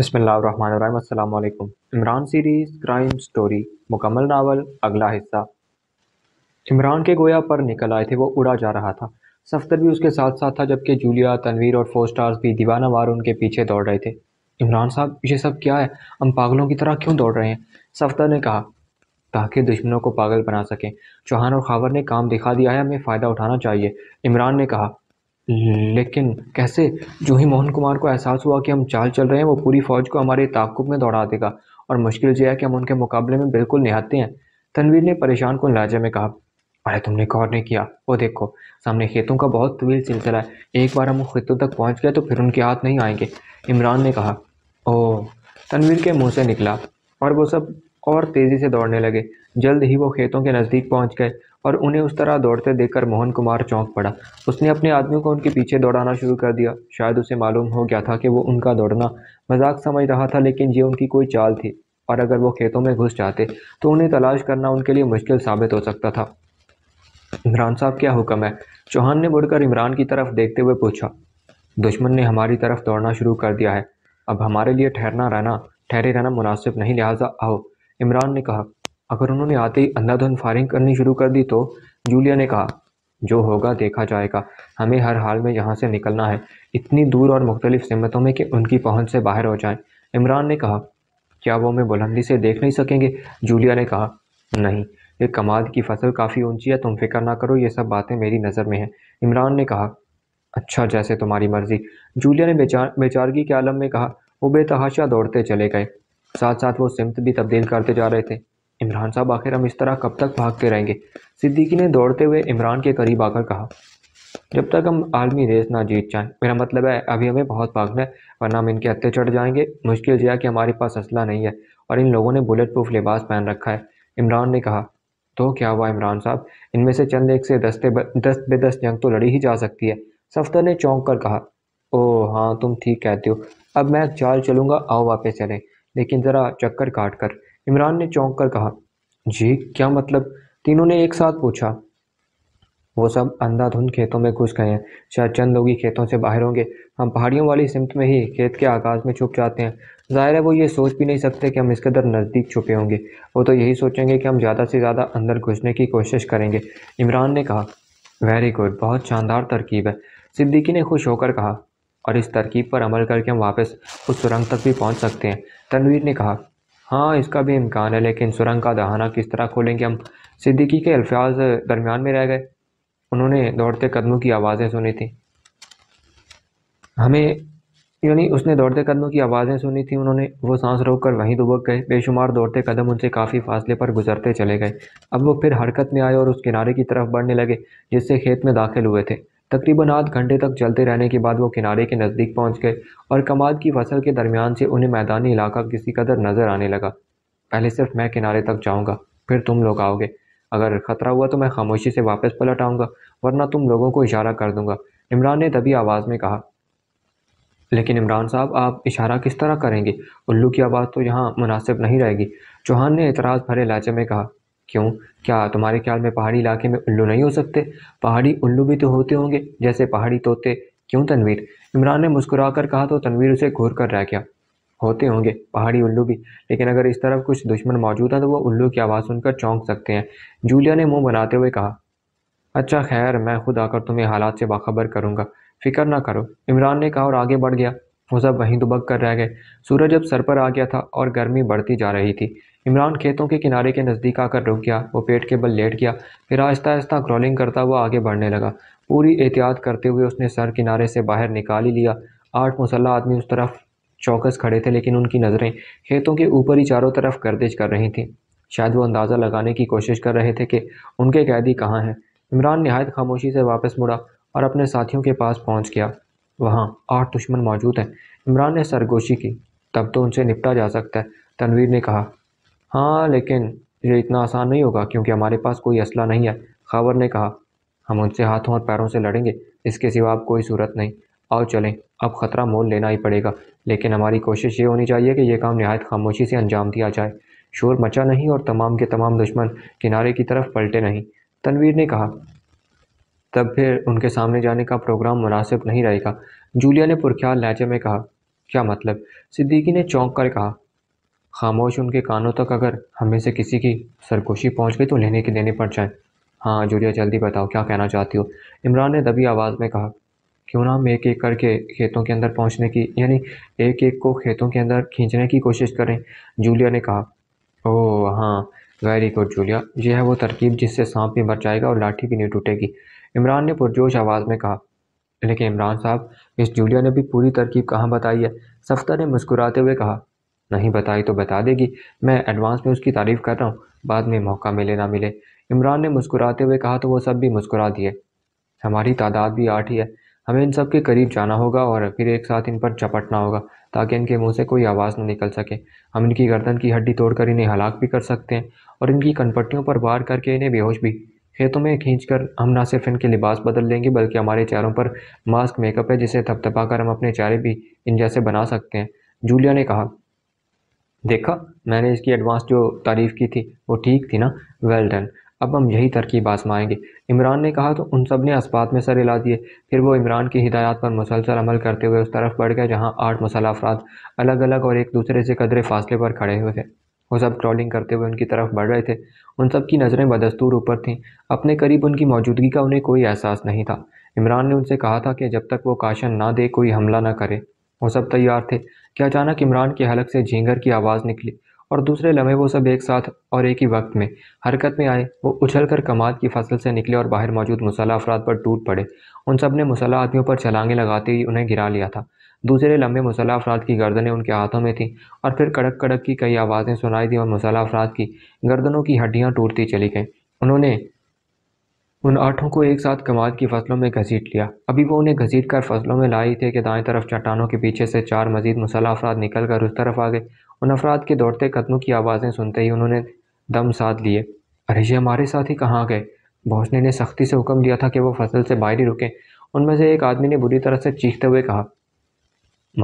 बसमिलकुम Imran series crime story मुकम्मल novel अगला हिस्सा इमरान के गोया पर निकल आए थे वो उड़ा जा रहा था सफ्तर भी उसके साथ साथ था जबकि जूलिया तनवीर और फोर स्टार्स भी दीवाना वार उनके पीछे दौड़ रहे थे इमरान साहब ये सब क्या है हम पागलों की तरह क्यों दौड़ रहे हैं सफ्तर ने कहा ताकि दुश्मनों को पागल बना सकें चौहान और खावर ने काम दिखा दिया है हमें फ़ायदा उठाना चाहिए इमरान ने कहा लेकिन कैसे जो ही मोहन कुमार को एहसास हुआ कि हम चाल चल रहे हैं वो पूरी फौज को हमारे ताकुब में दौड़ा देगा और मुश्किल यह है कि हम उनके मुकाबले में बिल्कुल निहाते हैं तनवीर ने परेशान को लहजे में कहा अरे तुमने गौर नहीं किया वो देखो सामने खेतों का बहुत तवील सिलसिला है एक बार हम खेतों तक पहुँच गए तो फिर उनके हाथ नहीं आएंगे इमरान ने कहा ओह तनवीर के मुँह से निकला और वो सब और तेज़ी से दौड़ने लगे जल्द ही वो खेतों के नज़दीक पहुंच गए और उन्हें उस तरह दौड़ते देखकर मोहन कुमार चौंक पड़ा उसने अपने आदमियों को उनके पीछे दौड़ाना शुरू कर दिया शायद उसे मालूम हो गया था कि वो उनका दौड़ना मजाक समझ रहा था लेकिन ये उनकी कोई चाल थी और अगर वो खेतों में घुस जाते तो उन्हें तलाश करना उनके लिए मुश्किल साबित हो सकता था इमरान साहब क्या हुक्म है चौहान ने मुड़कर इमरान की तरफ देखते हुए पूछा दुश्मन ने हमारी तरफ दौड़ना शुरू कर दिया है अब हमारे लिए ठहरना रहना ठहरे रहना मुनासिब नहीं लिहाजा आओ इमरान ने कहा अगर उन्होंने आते ही अंधाधुंध फायरिंग करनी शुरू कर दी तो जूलिया ने कहा जो होगा देखा जाएगा हमें हर हाल में यहाँ से निकलना है इतनी दूर और मुख्तलिफ सिमतों में कि उनकी पहुँच से बाहर हो जाएं इमरान ने कहा क्या वो हमें बुलंदी से देख नहीं सकेंगे जूलिया ने कहा नहीं ये कमाल की फसल काफ़ी ऊंची है तुम फिक्र ना करो ये सब बातें मेरी नज़र में हैं इमरान ने कहा अच्छा जैसे तुम्हारी मर्ज़ी जूलिया ने बेचार बेचारगी के आलम में कहा वो बेतहाशा दौड़ते चले गए साथ साथ वो सिमत भी तब्दील करते जा रहे थे इमरान साहब आखिर हम इस तरह कब तक भागते रहेंगे सिद्दीकी ने दौड़ते हुए इमरान के करीब आकर कहा जब तक हम आर्मी रेस ना जीत जाएं मेरा मतलब है अभी हमें बहुत भागना है वरना हम इनके हत्ते चढ़ जाएंगे मुश्किल यह कि हमारे पास असला नहीं है और इन लोगों ने बुलेट प्रूफ लिबास पहन रखा है इमरान ने कहा तो क्या हुआ इमरान साहब इनमें से चंद एक से दस्ते दस्त बेदस्त जंग तो लड़ी ही जा सकती है सफ्तर ने चौंक कर कहा ओह हाँ तुम ठीक कहते हो अब मैं चाल चलूँगा आओ वापस चलें लेकिन ज़रा चक्कर काट कर इमरान ने चौंक कर कहा जी क्या मतलब तीनों ने एक साथ पूछा वो सब अंधाधुंध खेतों में घुस गए हैं शायद चंद लोग ही खेतों से बाहर होंगे हम पहाड़ियों वाली सिमत में ही खेत के आगाज़ में छुप जाते हैं ज़ाहिर है वो ये सोच भी नहीं सकते कि हम इसके अंदर नज़दीक छुपे होंगे वो तो यही सोचेंगे कि हम ज़्यादा से ज़्यादा अंदर घुसने की कोशिश करेंगे इमरान ने कहा वेरी गुड बहुत शानदार तरकीब है सिद्दीकी ने खुश होकर कहा और इस तरकीब पर अमल करके हम वापस उस सुरंग तक भी पहुँच सकते हैं तनवीर ने कहा हाँ इसका भी इम्कान है लेकिन सुरंग का दहाना किस तरह खोलेंगे हम सिद्दीकी के अल्फाज दरमियान में रह गए उन्होंने दौड़ते कदमों की आवाज़ें सुनी थी हमें यानी उसने दौड़ते कदमों की आवाज़ें सुनी थी उन्होंने वो सांस रोक कर वहीं दुबक गए बेशुमार दौड़ते कदम उनसे काफ़ी फासले पर गुजरते चले गए अब वो फिर हरकत में आए और उस किनारे की तरफ बढ़ने लगे जिससे खेत में दाखिल हुए थे तकरीबन आध घंटे तक चलते रहने के बाद वो किनारे के नज़दीक पहुंच गए और कमाद की फसल के दरमियान से उन्हें मैदानी इलाका किसी कदर नज़र आने लगा पहले सिर्फ मैं किनारे तक जाऊंगा फिर तुम लोग आओगे अगर ख़तरा हुआ तो मैं खामोशी से वापस पलट आऊँगा वरना तुम लोगों को इशारा कर दूँगा इमरान ने तभी आवाज़ में कहा लेकिन इमरान साहब आप इशारा किस तरह करेंगे उल्लू की आवाज़ तो यहाँ मुनासिब नहीं रहेगी चौहान ने एतराज़ भरे लहजे में कहा क्यों क्या तुम्हारे ख्याल में पहाड़ी इलाके में उल्लू नहीं हो सकते पहाड़ी उल्लू भी तो होते होंगे जैसे पहाड़ी तोते क्यों तनवीर इमरान ने मुस्कुरा कर कहा तो तनवीर उसे घूर कर रह गया होते होंगे पहाड़ी उल्लू भी लेकिन अगर इस तरफ कुछ दुश्मन मौजूद हैं तो वो उल्लू की आवाज़ सुनकर चौंक सकते हैं जूलिया ने मुंह बनाते हुए कहा अच्छा खैर मैं खुद आकर तुम्हें हालात से बाखबर करूँगा फिक्र ना करो इमरान ने कहा और आगे बढ़ गया वो सब वहीं दुबक कर रह गए सूरज अब सर पर आ गया था और गर्मी बढ़ती जा रही थी इमरान खेतों के किनारे के नज़दीक आकर रुक गया वो पेट के बल लेट गया फिर आहिस्ता आहिस्ता क्रॉलिंग करता हुआ आगे बढ़ने लगा पूरी एहतियात करते हुए उसने सर किनारे से बाहर निकाल ही लिया आठ मुसल्ला आदमी उस तरफ चौकस खड़े थे लेकिन उनकी नज़रें खेतों के ऊपर ही चारों तरफ गर्दिश कर रही थीं शायद वो अंदाज़ा लगाने की कोशिश कर रहे थे कि उनके कैदी कहाँ हैं इमरान नहायत खामोशी से वापस मुड़ा और अपने साथियों के पास पहुँच गया वहाँ आठ दुश्मन मौजूद हैं इमरान ने सरगोशी की तब तो उनसे निपटा जा सकता है तनवीर ने कहा हाँ लेकिन ये इतना आसान नहीं होगा क्योंकि हमारे पास कोई असला नहीं है खबर ने कहा हम उनसे हाथों और पैरों से लड़ेंगे इसके सिवा अब कोई सूरत नहीं आओ चलें अब ख़तरा मोल लेना ही पड़ेगा लेकिन हमारी कोशिश ये होनी चाहिए कि यह काम नहायत खामोशी से अंजाम दिया जाए शोर मचा नहीं और तमाम के तमाम दुश्मन किनारे की तरफ पलटे नहीं तनवीर ने कहा तब फिर उनके सामने जाने का प्रोग्राम मुनासिब नहीं रहेगा जूलिया ने पुरख्याल लहजे में कहा क्या मतलब सिद्दीकी ने चौंक कर कहा खामोश उनके कानों तक अगर हमें से किसी की सरकोशी पहुंच गई तो लेने के देने पड़ जाए हाँ जूलिया जल्दी बताओ क्या कहना चाहती हो इमरान ने दबी आवाज़ में कहा क्यों ना हम एक एक करके खेतों के अंदर पहुंचने की यानी एक एक को खेतों के अंदर खींचने की कोशिश करें जूलिया ने कहा ओह हाँ वेरी गुड जूलिया यह है वो तरकीब जिससे सांप भी मर जाएगा और लाठी भी नहीं टूटेगी इमरान ने पुरजोश आवाज़ में कहा लेकिन इमरान साहब इस जूलिया ने भी पूरी तरकीब कहाँ बताई है सफ्तर ने मुस्कुराते हुए कहा नहीं बताई तो बता देगी मैं एडवांस में उसकी तारीफ़ कर रहा हूँ बाद में मौका मिले ना मिले इमरान ने मुस्कुराते हुए कहा तो वो सब भी मुस्कुरा दिए हमारी तादाद भी आठ ही है हमें इन सब के करीब जाना होगा और फिर एक साथ इन पर चपटना होगा ताकि इनके मुंह से कोई आवाज़ ना निकल सके हम इनकी गर्दन की हड्डी तोड़कर इन्हें हलाक भी कर सकते हैं और इनकी कनपट्टियों पर वार करके इन्हें बेहोश भी खेतों में कर हम ना सिर्फ इनके लिबास बदल लेंगे बल्कि हमारे चेहरों पर मास्क मेकअप है जिसे थपथपा कर हम अपने चेहरे भी इन जैसे बना सकते हैं जूलिया ने कहा देखा मैंने इसकी एडवांस जो तारीफ़ की थी वो ठीक थी ना वेल डन अब हम यही तरकीब आजमाएंगे इमरान ने कहा तो उन सब ने इस्बात में सर हिला दिए फिर वो इमरान की हिदायत पर मुसलसल अमल करते हुए उस तरफ बढ़ गए जहाँ आठ मसल अफराद अलग अलग और एक दूसरे से कदरे फासले पर खड़े हुए थे वो सब क्रॉलिंग करते हुए उनकी तरफ बढ़ रहे थे उन सब की नज़रें बदस्तूर ऊपर थीं अपने करीब उनकी मौजूदगी का उन्हें कोई एहसास नहीं था इमरान ने उनसे कहा था कि जब तक वो काशन ना दे कोई हमला ना करे वो सब तैयार थे कि अचानक इमरान की हलक से झींगर की आवाज़ निकली और दूसरे लम्हे वो सब एक साथ और एक ही वक्त में हरकत में आए वो उछल कर कमाद की फसल से निकले और बाहर मौजूद मुसल्ह अफराद पर टूट पड़े उन सब ने मुसल्ह आदमियों पर छलांगे लगाते ही उन्हें गिरा लिया था दूसरे लम्बे मुसल्ह अफराद की गर्दनें उनके हाथों में थीं और फिर कड़क कड़क की कई आवाज़ें सुनाई दी और मुसल्ह अफराद की गर्दनों की हड्डियाँ टूटती चली गईं उन्होंने उन आठों को एक साथ कमाद की फसलों में घसीट लिया अभी वो उन्हें घसीट कर फसलों में लाई थे कि दाएं तरफ चट्टानों के पीछे से चार मजीद मसला अफराद निकल कर उस तरफ आ गए उन अफराद के दौड़ते कदमों की आवाज़ें सुनते ही उन्होंने दम साध लिए अरे ये हमारे साथ ही कहाँ गए भोसने ने सख्ती से हुक्म दिया था कि वो फसल से बाहर ही रुकें उनमें से एक आदमी ने बुरी तरह से चीखते हुए कहा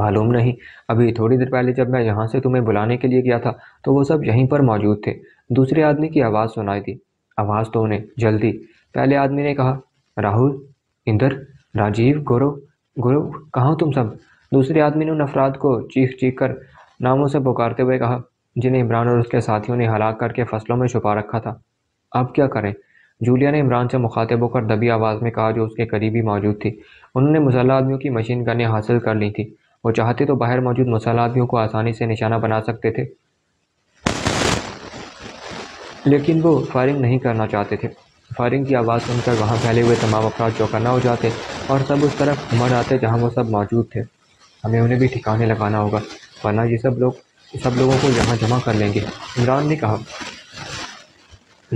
मालूम नहीं अभी थोड़ी देर पहले जब मैं यहाँ से तुम्हें बुलाने के लिए गया था तो वो सब यहीं पर मौजूद थे दूसरे आदमी की आवाज़ सुनाई थी आवाज़ तो उन्हें जल्दी पहले आदमी ने कहा राहुल इंदर राजीव गौरव गौरव कहाँ तुम सब दूसरे आदमी ने उन अफराद को चीख चीख कर नामों से पुकारते हुए कहा जिन्हें इमरान और उसके साथियों ने हलाक करके फसलों में छुपा रखा था अब क्या करें जूलिया ने इमरान से मुखातिब होकर दबी आवाज़ में कहा जो उसके करीब ही मौजूद थी उन्होंने मुसल्ह आदमियों की मशीन गनें हासिल कर ली थी वो चाहते तो बाहर मौजूद मुसल आदमियों को आसानी से निशाना बना सकते थे लेकिन वो फायरिंग नहीं करना चाहते थे फायरिंग की आवाज़ सुनकर वहाँ फैले हुए तमाम अफराज चौकाना हो जाते और सब उस तरफ मर आते जहाँ वो सब मौजूद थे हमें उन्हें भी ठिकाने लगाना होगा वरना ये सब लोग सब लोगों को यहाँ जमा कर लेंगे इमरान ने कहा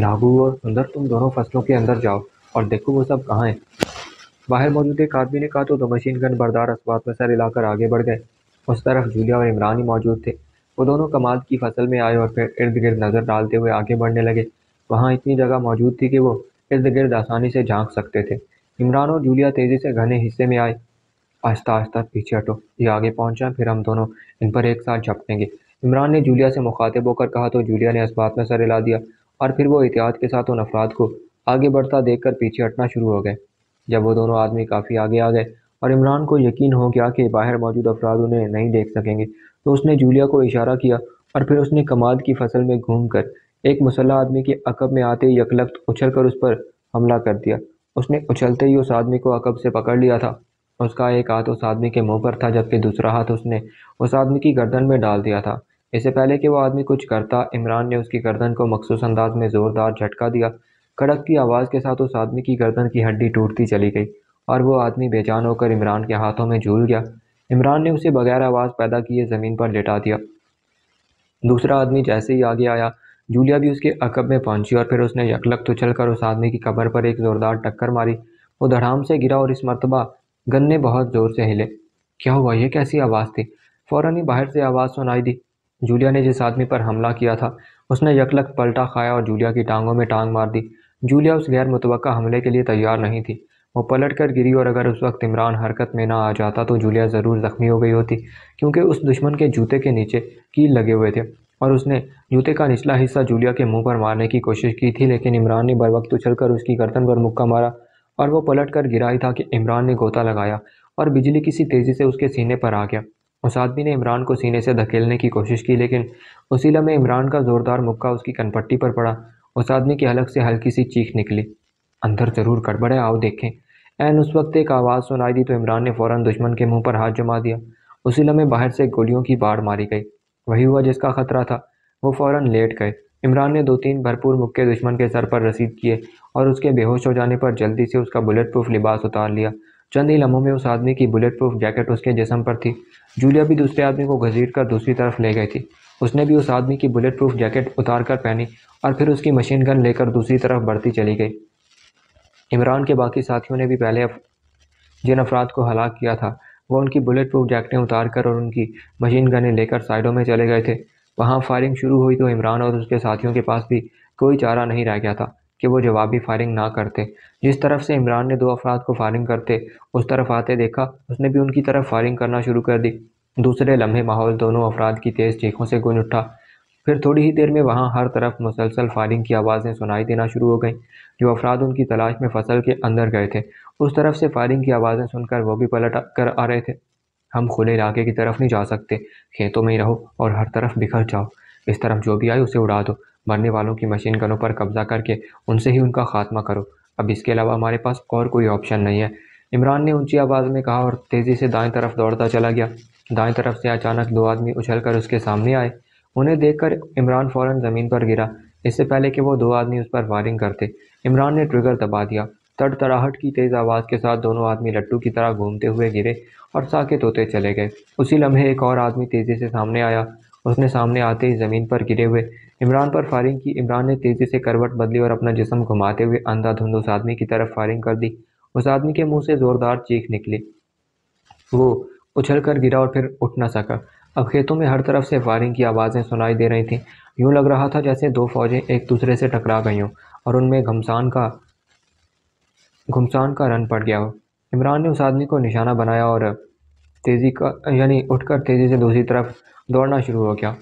लागू और सुंदर तुम दोनों फसलों के अंदर जाओ और देखो वो सब कहाँ हैं बाहर मौजूद एक आदमी ने कहा तो दो मशीन गन बरदार असबात में सर हिलाकर आगे बढ़ गए उस तरफ जूलिया और इमरान ही मौजूद थे वो दोनों कमाल की फसल में आए और फिर इर्द गिर्द नज़र डालते हुए आगे बढ़ने लगे वहाँ इतनी जगह मौजूद थी कि वो इर्द गिर्द आसानी से झांक सकते थे इमरान और जूलिया तेज़ी से घने हिस्से में आए आहिस्ता आहिस्ता पीछे हटो ये आगे पहुँचा फिर हम दोनों इन पर एक साथ झपकेंगे इमरान ने जूलिया से मुखातिब होकर कहा तो जूलिया ने इस बात में सर हिला दिया और फिर वो एहतियात के साथ उन अफराद को आगे बढ़ता देख कर पीछे हटना शुरू हो गए जब वो दोनों आदमी काफ़ी आगे आ गए और इमरान को यकीन हो गया कि बाहर मौजूद अफराद उन्हें नहीं देख सकेंगे तो उसने जूलिया को इशारा किया और फिर उसने कमाद की फसल में घूम कर एक मुसल्ला आदमी के अकब में आते ही यकलख्त उछल कर उस पर हमला कर दिया उसने उछलते ही उस आदमी को अकब से पकड़ लिया था उसका एक हाथ उस आदमी के मुंह पर था जबकि दूसरा हाथ उसने उस आदमी की गर्दन में डाल दिया था इससे पहले कि वह आदमी कुछ करता इमरान ने उसकी गर्दन को मखसूस अंदाज में ज़ोरदार झटका दिया कड़क की आवाज़ के साथ उस आदमी की गर्दन की हड्डी टूटती चली गई और वो आदमी बेचान होकर इमरान के हाथों में झूल गया इमरान ने उसे बगैर आवाज़ पैदा किए ज़मीन पर लेटा दिया दूसरा आदमी जैसे ही आगे आया जूलिया भी उसके अकब में पहुंची और फिर उसने यकलक तो कर उस आदमी की कबर पर एक ज़ोरदार टक्कर मारी वो धड़ाम से गिरा और इस मरतबा गन्ने बहुत ज़ोर से हिले क्या हुआ यह कैसी आवाज़ थी फ़ौर ही बाहर से आवाज़ सुनाई दी जूलिया ने जिस आदमी पर हमला किया था उसने यकलक पलटा खाया और जूलिया की टांगों में टांग मार दी जूलिया उस गैर मुतव हमले के लिए तैयार नहीं थी वो पलट कर गिरी और अगर उस वक्त इमरान हरकत में ना आ जाता तो जूलिया ज़रूर ज़ख्मी हो गई होती क्योंकि उस दुश्मन के जूते के नीचे कील लगे हुए थे और उसने जूते का निचला हिस्सा जूलिया के मुंह पर मारने की कोशिश की थी लेकिन इमरान ने बर वक्त कर उसकी गर्दन पर मुक्का मारा और वो पलट कर गिरा ही था कि इमरान ने गोता लगाया और बिजली किसी तेज़ी से उसके सीने पर आ गया उस आदमी ने इमरान को सीने से धकेलने की कोशिश की लेकिन उसी लम्हे इमरान का ज़ोरदार मुक्का उसकी कनपट्टी पर पड़ा उस आदमी की हलक से हल्की सी चीख निकली अंदर ज़रूर गड़बड़े आओ देखें एन उस वक्त एक आवाज़ सुनाई दी तो इमरान ने फ़ौरन दुश्मन के मुँह पर हाथ जमा दिया उसी लम्हे बाहर से गोलियों की बाढ़ मारी गई वही हुआ जिसका खतरा था वो फौरन लेट गए इमरान ने दो तीन भरपूर मुक्के दुश्मन के सर पर रसीद किए और उसके बेहोश हो जाने पर जल्दी से उसका बुलेट प्रूफ लिबास उतार लिया चंद ही लम्हों में उस आदमी की बुलेट प्रूफ जैकेट उसके जिसम पर थी जूलिया भी दूसरे आदमी को घसीट कर दूसरी तरफ ले गई थी उसने भी उस आदमी की बुलेट प्रूफ जैकेट उतार कर पहनी और फिर उसकी मशीन गन लेकर दूसरी तरफ बढ़ती चली गई इमरान के बाकी साथियों ने भी पहले जिन अफराद को हलाक किया था वो उनकी बुलेट प्रूफ जैकेटें उतार कर और उनकी मशीन गनें लेकर साइडों में चले गए थे वहाँ फायरिंग शुरू हुई तो इमरान और उसके साथियों के पास भी कोई चारा नहीं रह गया था कि वो जवाबी फायरिंग ना करते जिस तरफ से इमरान ने दो अफराद को फायरिंग करते उस तरफ आते देखा उसने भी उनकी तरफ फायरिंग करना शुरू कर दी दूसरे लम्हे माहौल दोनों अफराद की तेज़ चीखों से गुंज उठा फिर थोड़ी ही देर में वहाँ हर तरफ मुसलसल फायरिंग की आवाज़ें सुनाई देना शुरू हो गईं जो अफराद उनकी तलाश में फसल के अंदर गए थे उस तरफ से फायरिंग की आवाज़ें सुनकर वो भी पलट कर आ रहे थे हम खुले इलाके की तरफ नहीं जा सकते खेतों में ही रहो और हर तरफ बिखर जाओ इस तरफ जो भी आए उसे उड़ा दो मरने वालों की मशीन गनों पर कब्जा करके उनसे ही उनका खात्मा करो अब इसके अलावा हमारे पास और कोई ऑप्शन नहीं है इमरान ने ऊंची आवाज़ में कहा और तेज़ी से दाएं तरफ दौड़ता चला गया दाएं तरफ से अचानक दो आदमी उछलकर उसके सामने आए उन्हें देखकर इमरान फ़ौरन ज़मीन पर गिरा इससे पहले कि वो दो आदमी उस पर फायरिंग करते इमरान ने ट्रिगर दबा दिया तड़तड़ाहट की तेज़ आवाज़ के साथ दोनों आदमी लट्टू की तरह घूमते हुए गिरे और साकेत होते चले गए उसी लम्हे एक और आदमी तेज़ी से सामने आया उसने सामने आते ही ज़मीन पर गिरे हुए इमरान पर फायरिंग की इमरान ने तेज़ी से करवट बदली और अपना जिसम घुमाते हुए अंधाधुंध उस आदमी की तरफ फायरिंग कर दी उस आदमी के मुंह से ज़ोरदार चीख निकली वो उछल कर गिरा और फिर उठ ना सका अब खेतों में हर तरफ से फायरिंग की आवाज़ें सुनाई दे रही थीं यूँ लग रहा था जैसे दो फौजें एक दूसरे से टकरा गई हों और उनमें घमसान का घुमसान का रन पड़ गया हो इमरान ने उस आदमी को निशाना बनाया और तेज़ी का यानी उठकर तेज़ी से दूसरी तरफ दौड़ना शुरू हो गया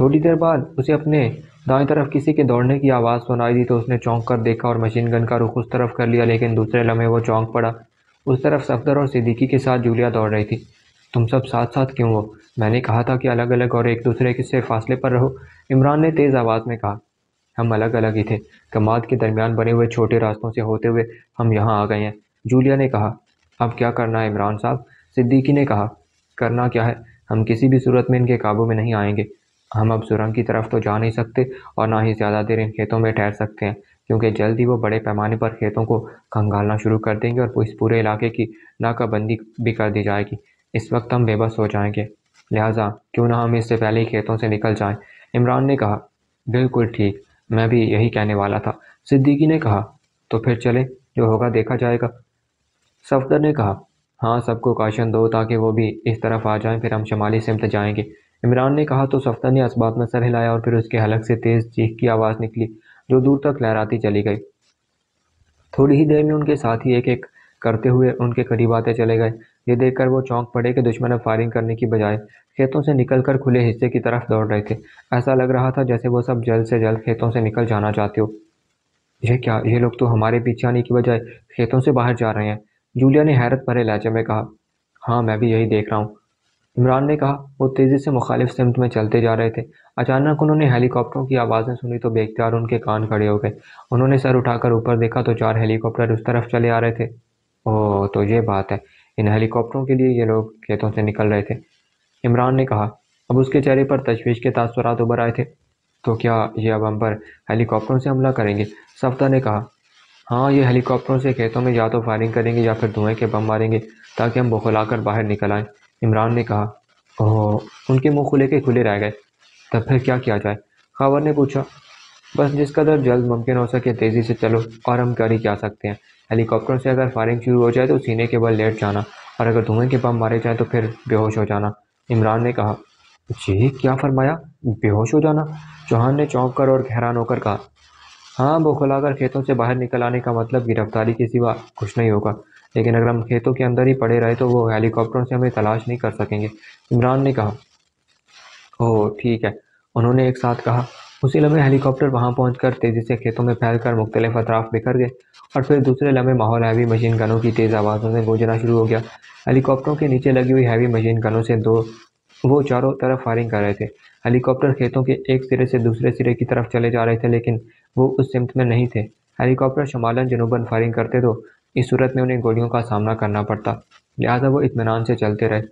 थोड़ी देर बाद उसे अपने दाएं तरफ किसी के दौड़ने की आवाज़ सुनाई दी तो उसने चौंक कर देखा और मशीन गन का रुख उस तरफ कर लिया लेकिन दूसरे लम्हे वो चौंक पड़ा उस तरफ सफदर और सिद्दीकी के साथ जूलिया दौड़ रही थी तुम सब साथ साथ क्यों हो मैंने कहा था कि अलग अलग और एक दूसरे के से फासले पर रहो इमरान ने तेज़ आवाज़ में कहा हम अलग अलग ही थे कमाद के दरमियान बने हुए छोटे रास्तों से होते हुए हम यहाँ आ गए हैं जूलिया ने कहा अब क्या करना है इमरान साहब सिद्दीकी ने कहा करना क्या है हम किसी भी सूरत में इनके काबू में नहीं आएंगे हम अब सुरंग की तरफ तो जा नहीं सकते और ना ही ज़्यादा देर इन खेतों में ठहर सकते हैं क्योंकि जल्द ही वो बड़े पैमाने पर खेतों को खंगालना शुरू कर देंगे और इस पूरे इलाके की नाकाबंदी भी कर दी जाएगी इस वक्त हम बेबस हो जाएंगे लिहाजा क्यों ना हम इससे पहले ही खेतों से निकल जाएं इमरान ने कहा बिल्कुल ठीक मैं भी यही कहने वाला था सिद्दीकी ने कहा तो फिर चले जो होगा देखा जाएगा सफदर ने कहा हाँ सबको काशन दो ताकि वो भी इस तरफ आ जाएं फिर हम शमाली सिमत जाएंगे इमरान ने कहा तो सफदर ने इसबात में सर हिलाया और फिर उसके हलक से तेज़ चीख की आवाज़ निकली जो दूर तक लहराती चली गई थोड़ी ही देर में उनके साथ ही एक एक करते हुए उनके करीब आते चले गए ये देखकर वो चौंक पड़े कि दुश्मन अब फायरिंग करने की बजाय खेतों से निकलकर खुले हिस्से की तरफ दौड़ रहे थे ऐसा लग रहा था जैसे वो सब जल्द से जल्द खेतों से निकल जाना चाहते हो ये क्या ये लोग तो हमारे पीछे आने की बजाय खेतों से बाहर जा रहे हैं जूलिया ने हैरत भरे लहजे में कहा हाँ मैं भी यही देख रहा हूँ इमरान ने कहा वो तेज़ी से मुखालिफ सिमत में चलते जा रहे थे अचानक उन्होंने हेलीकॉप्टरों की आवाज़ें सुनी तो बेख्तियार उनके कान खड़े हो गए उन्होंने सर उठाकर ऊपर देखा तो चार हेलीकॉप्टर उस तरफ चले आ रहे थे ओह तो ये बात है इन हेलीकॉप्टरों के लिए ये लोग खेतों से निकल रहे थे इमरान ने कहा अब उसके चेहरे पर तशवीश के तासरात उभर आए थे तो क्या ये अब हम पर हेलीकॉप्टरों से हमला करेंगे सफ्ता ने कहा हाँ ये हेलीकॉप्टरों से खेतों में या तो फायरिंग करेंगे या फिर धुएं के बम मारेंगे ताकि हम बौखलाकर बाहर निकल आएँ इमरान ने कहा ओह उनके मुँह खुले के खुले रह गए तब फिर क्या किया जाए खबर ने पूछा बस जिस कदर जल्द मुमकिन हो सके तेज़ी से चलो और हम कर ही क्या सकते हैं हेलीकॉप्टरों से अगर फायरिंग शुरू हो जाए तो सीने के बल लेट जाना और अगर धुएं के बम मारे जाएँ तो फिर बेहोश हो जाना इमरान ने कहा जी क्या फरमाया बेहोश हो जाना चौहान ने चौंक कर और हैरान होकर कहा हाँ बौखला कर खेतों से बाहर निकल आने का मतलब गिरफ्तारी के सिवा कुछ नहीं होगा लेकिन अगर हम खेतों के अंदर ही पड़े रहे तो वो हेलीकॉप्टरों से हमें तलाश नहीं कर सकेंगे इमरान ने कहा ओह ठीक है उन्होंने एक साथ कहा उसी लम्हे हेलीकॉप्टर वहाँ पहुँच कर तेज़ी से खेतों में फैल कर मुख्तलिफ अतराफ बिखर गए और फिर दूसरे लम्हे माहौल हैवी मशीन गनों की तेज़ आवाज़ों से गूंजना शुरू हो गया हेलीकॉप्टरों के नीचे लगी हुई हैवी मशीन गनों से दो वो चारों तरफ फायरिंग कर रहे थे हेलीकॉप्टर खेतों के एक सिरे से दूसरे सिरे की तरफ चले जा रहे थे लेकिन वो उस सिमत में नहीं थे हेलीकॉप्टर शुमालन जनूबन फायरिंग करते तो इस सूरत में उन्हें गोलियों का सामना करना पड़ता लिहाजा वो इतमान से चलते रहे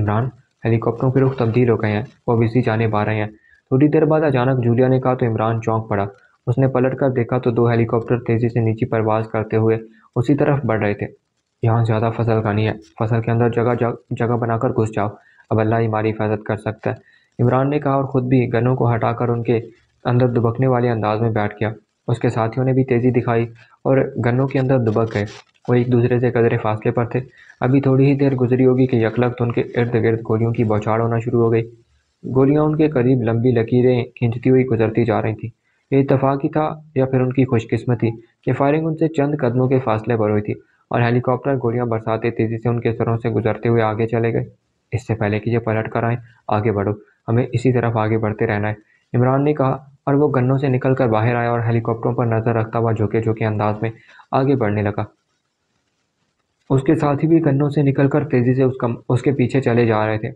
इमरान हेलीकॉप्टरों के रुख तब्दील हो गए हैं वो बिजली जाने पा रहे हैं थोड़ी देर बाद अचानक जूलिया ने कहा तो इमरान चौंक पड़ा उसने पलट कर देखा तो दो हेलीकॉप्टर तेज़ी से नीचे परवाज करते हुए उसी तरफ बढ़ रहे थे यहाँ ज़्यादा फसल का नहीं है फसल के अंदर जगह जगह बनाकर घुस जाओ अब अल्लाह हमारी हिफाजत कर सकता है इमरान ने कहा और ख़ुद भी गनों को हटाकर उनके अंदर दुबकने वाले अंदाज में बैठ गया उसके साथियों ने भी तेज़ी दिखाई और गनों के अंदर दुबक गए वो एक दूसरे से कदरे फासले पर थे अभी थोड़ी ही देर गुजरी होगी कि यकलक तो उनके इर्द गिर्द गोलियों की बौछाड़ होना शुरू हो गई गोलियां उनके करीब लंबी लकीरें खींचती हुई गुजरती जा रही थीं ये इतफाक़ी था या फिर उनकी खुशकिस्मती कि फायरिंग उनसे चंद कदमों के फासले पर हुई थी और हेलीकॉप्टर गोलियां बरसाते तेज़ी से उनके सरों से गुजरते हुए आगे चले गए इससे पहले कि ये पलट कर आए आगे बढ़ो हमें इसी तरफ आगे बढ़ते रहना है इमरान ने कहा और वो गन्नों से निकल कर बाहर आया और हेलीकॉप्टरों पर नज़र रखता हुआ झुके झुके अंदाज में आगे बढ़ने लगा उसके साथी भी गन्नों से निकलकर तेज़ी से उसका उसके पीछे चले जा रहे थे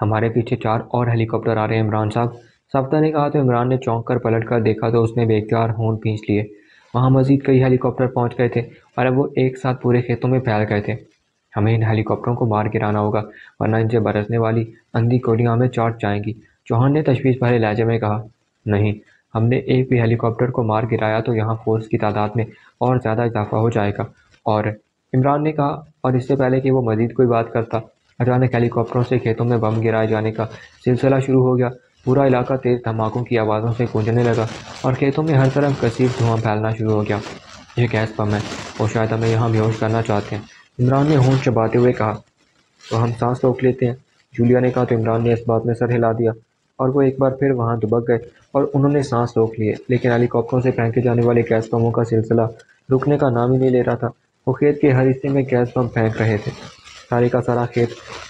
हमारे पीछे चार और हेलीकॉप्टर आ रहे हैं इमरान साहब सफ्ता ने कहा तो इमरान ने चौंक कर पलट कर देखा तो उसने बेख्तियार होन खींच लिए वहाँ मजीद कई हेलीकॉप्टर पहुँच गए थे और अब वो एक साथ पूरे खेतों में फैल गए थे हमें इन हेलीकॉप्टरों को मार गिराना होगा वरना इनसे बरसने वाली अंधी कोडियाँ हमें चौट जाएंगी चौहान ने तशवीश भरे लहजे में कहा नहीं हमने एक भी हेलीकॉप्टर को मार गिराया तो यहाँ फोर्स की तादाद में और ज़्यादा इजाफा हो जाएगा और इमरान ने कहा और इससे पहले कि वो मजीद कोई बात करता अचानक हेलीकॉप्टरों से खेतों में बम गिराए जाने का सिलसिला शुरू हो गया पूरा इलाका तेज़ धमाकों की आवाज़ों से गूंजने लगा और खेतों में हर तरफ कसीब धुआं फैलना शुरू हो गया यह गैस बम है और शायद हमें यहाँ बेहोश करना चाहते हैं इमरान ने होंठ चबाते हुए कहा तो हम सांस रोक लेते हैं जूलिया ने कहा तो इमरान ने इस बात में सर हिला दिया और वो एक बार फिर वहाँ दुबक गए और उन्होंने सांस रोक लिए लेकिन हेलीकॉप्टरों से फेंके जाने वाले गैस बमों का सिलसिला रुकने का नाम ही नहीं ले रहा था वो खेत के हर हिस्से में गैस बम फेंक रहे थे सारे का सारा खेत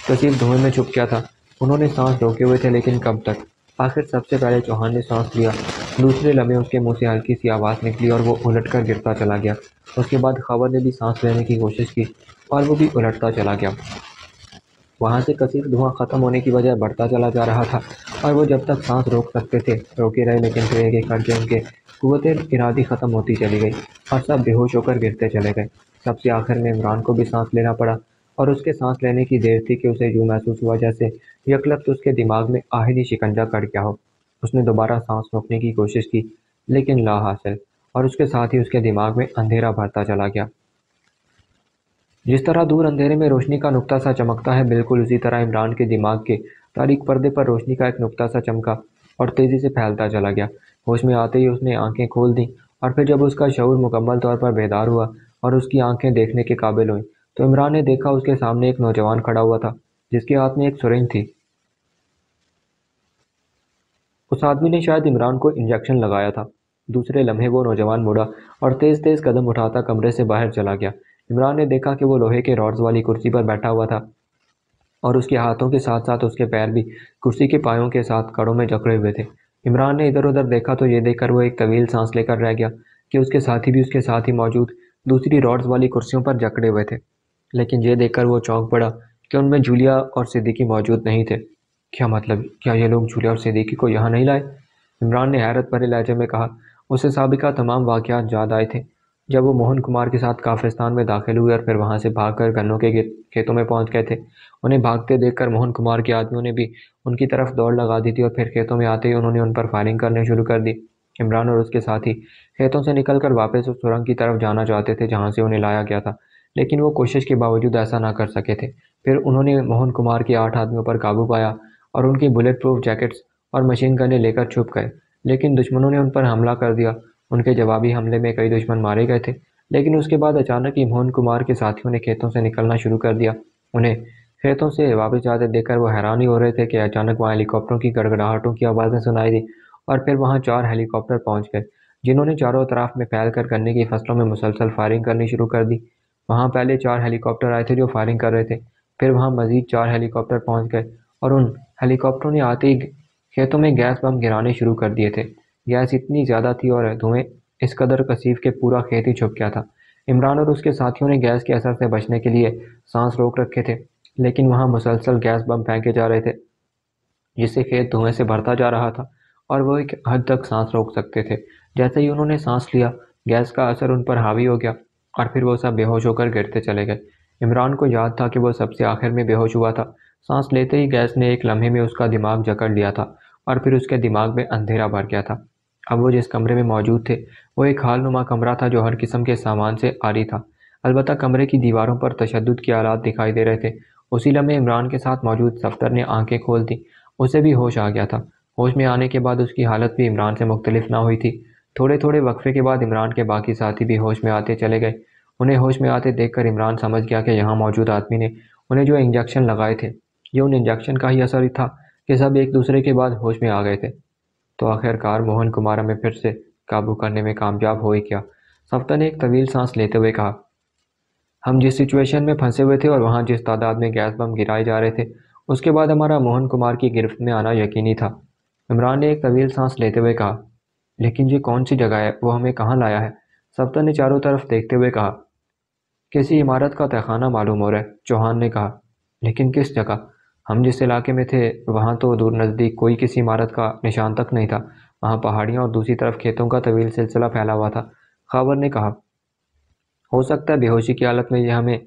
कसीब धुएं में छुप गया था उन्होंने सांस रोके हुए थे लेकिन कब तक आखिर सबसे पहले चौहान ने सांस लिया दूसरे लम्हे उसके मुंह से हल्की सी आवाज़ निकली और वो उलट कर गिरता चला गया उसके बाद खबर ने भी सांस लेने की कोशिश की और वो भी उलटता चला गया वहाँ से कसीब धुआं ख़त्म होने की वजह बढ़ता चला जा रहा था और वो जब तक सांस रोक सकते थे रोके रहे लेकिन फिर एक एक करके उनके कुत इरादी ख़त्म होती चली गई और सब बेहोश होकर गिरते चले गए सबसे आखिर में इमरान को भी सांस लेना पड़ा और उसके सांस लेने की देर थी कि उसे यूं महसूस हुआ जैसे यकलफ्त उसके दिमाग में आहिनी शिकंजा कर गया हो उसने दोबारा सांस रोकने की कोशिश की लेकिन ला हासिल और उसके साथ ही उसके दिमाग में अंधेरा भरता चला गया जिस तरह दूर अंधेरे में रोशनी का नुकता सा चमकता है बिल्कुल उसी तरह इमरान के दिमाग के तारीख पर्दे पर रोशनी का एक नुकता सा चमका और तेज़ी से फैलता चला गया होश में आते ही उसने आंखें खोल दीं और फिर जब उसका शौर मुकम्मल तौर पर बेदार हुआ और उसकी आंखें देखने के काबिल हुई तो इमरान ने देखा उसके सामने एक नौजवान खड़ा हुआ था जिसके हाथ में एक सुरेंज थी उस आदमी ने शायद इमरान को इंजेक्शन लगाया था दूसरे लम्हे वो नौजवान मुड़ा और तेज़ तेज़ कदम उठाता कमरे से बाहर चला गया इमरान ने देखा कि वो लोहे के रॉड्स वाली कुर्सी पर बैठा हुआ था और उसके हाथों के साथ साथ उसके पैर भी कुर्सी के पायों के साथ कड़ों में जकड़े हुए थे इमरान ने इधर उधर देखा तो ये देखकर वो एक तवील सांस लेकर रह गया कि उसके साथी भी उसके साथ ही मौजूद दूसरी रॉड्स वाली कुर्सियों पर जकड़े हुए थे लेकिन यह देखकर वो चौंक पड़ा कि उनमें जूलिया और सिद्दीकी मौजूद नहीं थे क्या मतलब क्या ये लोग जूलिया और सिद्दीकी को यहाँ नहीं लाए इमरान ने हैरत भरे लहजे में कहा उसे सबका तमाम वाक़ याद आए थे जब वो मोहन कुमार के साथ काफ्रिस्तान में दाखिल हुए और फिर वहाँ से भाग कर गन्नों के खेतों में पहुँच गए थे उन्हें भागते देखकर मोहन कुमार के आदमियों ने भी उनकी तरफ दौड़ लगा दी थी और फिर खेतों में आते ही उन्होंने उन पर फायरिंग करने शुरू कर दी इमरान और उसके साथी खेतों से निकलकर वापस उस सुरंग की तरफ जाना चाहते थे जहाँ से उन्हें लाया गया था लेकिन वो कोशिश के बावजूद ऐसा ना कर सके थे फिर उन्होंने मोहन कुमार के आठ आदमियों पर काबू पाया और उनकी बुलेट प्रूफ जैकेट्स और मशीन गने लेकर छुप गए लेकिन दुश्मनों ने उन पर हमला कर दिया उनके जवाबी हमले में कई दुश्मन मारे गए थे लेकिन उसके बाद अचानक ही मोहन कुमार के साथियों ने खेतों से निकलना शुरू कर दिया उन्हें खेतों से वापस जाते देखकर वो हैरान ही हो रहे थे कि अचानक वहाँ हेलीकॉप्टरों की गड़गड़ाहटों की आवाज़ें सुनाई दी और फिर वहाँ चार हेलीकॉप्टर पहुँच गए जिन्होंने चारों तरफ में फैल कर गन्ने की फसलों में मुसलसल फायरिंग करनी शुरू कर दी वहाँ पहले चार हेलीकॉप्टर आए थे जो फायरिंग कर रहे थे फिर वहाँ मज़ीद चार हेलीकॉप्टर पहुँच गए और उन हेलीकॉप्टरों ने आते ही खेतों में गैस बम गिराने शुरू कर दिए थे गैस इतनी ज़्यादा थी और धुएँ इस कदर कसीफ के पूरा खेत ही छुप गया था इमरान और उसके साथियों ने गैस के असर से बचने के लिए सांस रोक रखे थे लेकिन वहाँ मुसलसल गैस बम फेंके जा रहे थे जिससे खेत धुएँ से भरता जा रहा था और वो एक हद तक सांस रोक सकते थे जैसे ही उन्होंने सांस लिया गैस का असर उन पर हावी हो गया और फिर वो सब बेहोश होकर गिरते चले गए इमरान को याद था कि वो सबसे आखिर में बेहोश हुआ था सांस लेते ही गैस ने एक लम्हे में उसका दिमाग जकड़ लिया था और फिर उसके दिमाग में अंधेरा भर गया था अब वो जिस कमरे में मौजूद थे वो एक नुमा कमरा था जो हर किस्म के सामान से आरी था अलबत् कमरे की दीवारों पर तशद के आलात दिखाई दे रहे थे उसी लम्हे इमरान के साथ मौजूद सफ्तर ने आंखें खोल दी उसे भी होश आ गया था होश में आने के बाद उसकी हालत भी इमरान से मुख्तलिफ ना हुई थी थोड़े थोड़े वक्फे के बाद इमरान के बाकी साथी भी होश में आते चले गए उन्हें होश में आते कर इमरान समझ गया कि यहाँ मौजूद आदमी ने उन्हें जो इंजेक्शन लगाए थे ये उन इंजेक्शन का ही असर था कि सब एक दूसरे के बाद होश में आ गए थे तो आखिरकार मोहन कुमार हमें फिर से काबू करने में कामयाब हो ही क्या सफ्ता ने एक तवील सांस लेते हुए कहा हम जिस सिचुएशन में फंसे हुए थे और वहाँ जिस तादाद में गैस बम गिराए जा रहे थे उसके बाद हमारा मोहन कुमार की गिरफ्त में आना यकीनी था इमरान ने एक तवील सांस लेते हुए कहा लेकिन ये कौन सी जगह है वो हमें कहाँ लाया है सप्ता ने चारों तरफ देखते हुए कहा किसी इमारत का तहखाना मालूम हो रहा है चौहान ने कहा लेकिन किस जगह हम जिस इलाके में थे वहाँ तो दूर नज़दीक कोई किसी इमारत का निशान तक नहीं था वहाँ पहाड़ियाँ और दूसरी तरफ खेतों का तवील सिलसिला फैला हुआ था खबर ने कहा हो सकता है बेहोशी की हालत में यह हमें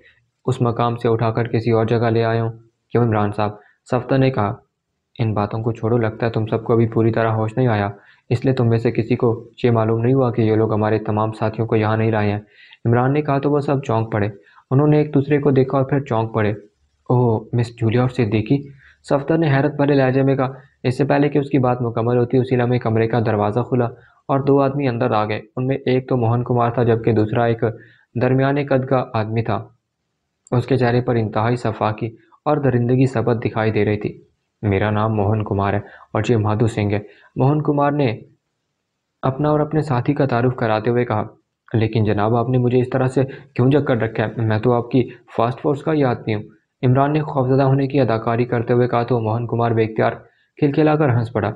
उस मकाम से उठाकर किसी और जगह ले आए हों क्यों इमरान साहब सफ्तर ने कहा इन बातों को छोड़ो लगता है तुम सबको अभी पूरी तरह होश नहीं आया इसलिए तुम में से किसी को ये मालूम नहीं हुआ कि ये लोग हमारे तमाम साथियों को यहाँ नहीं लाए हैं इमरान ने कहा तो वह सब चौंक पड़े उन्होंने एक दूसरे को देखा और फिर चौंक पड़े ओह मिस जूलिया और सिद्दीकी सफ्तर ने हैरत भरे लहजे में कहा इससे पहले कि उसकी बात मुकम्मल होती उसी लम्हे कमरे का दरवाज़ा खुला और दो आदमी अंदर आ गए उनमें एक तो मोहन कुमार था जबकि दूसरा एक दरमियाने कद का आदमी था उसके चेहरे पर इंतहाई सफाकी और दरिंदगी सबक दिखाई दे रही थी मेरा नाम मोहन कुमार है और ये माधु सिंह है मोहन कुमार ने अपना और अपने साथी का तारुफ कराते हुए कहा लेकिन जनाब आपने मुझे इस तरह से क्यों जक कर रखा है मैं तो आपकी फास्ट फोर्स का ही आदमी हूँ इमरान ने खौफजदा होने की अदाकारी करते हुए कहा तो मोहन कुमार बेख्तियार खिलखिलाकर हंस पड़ा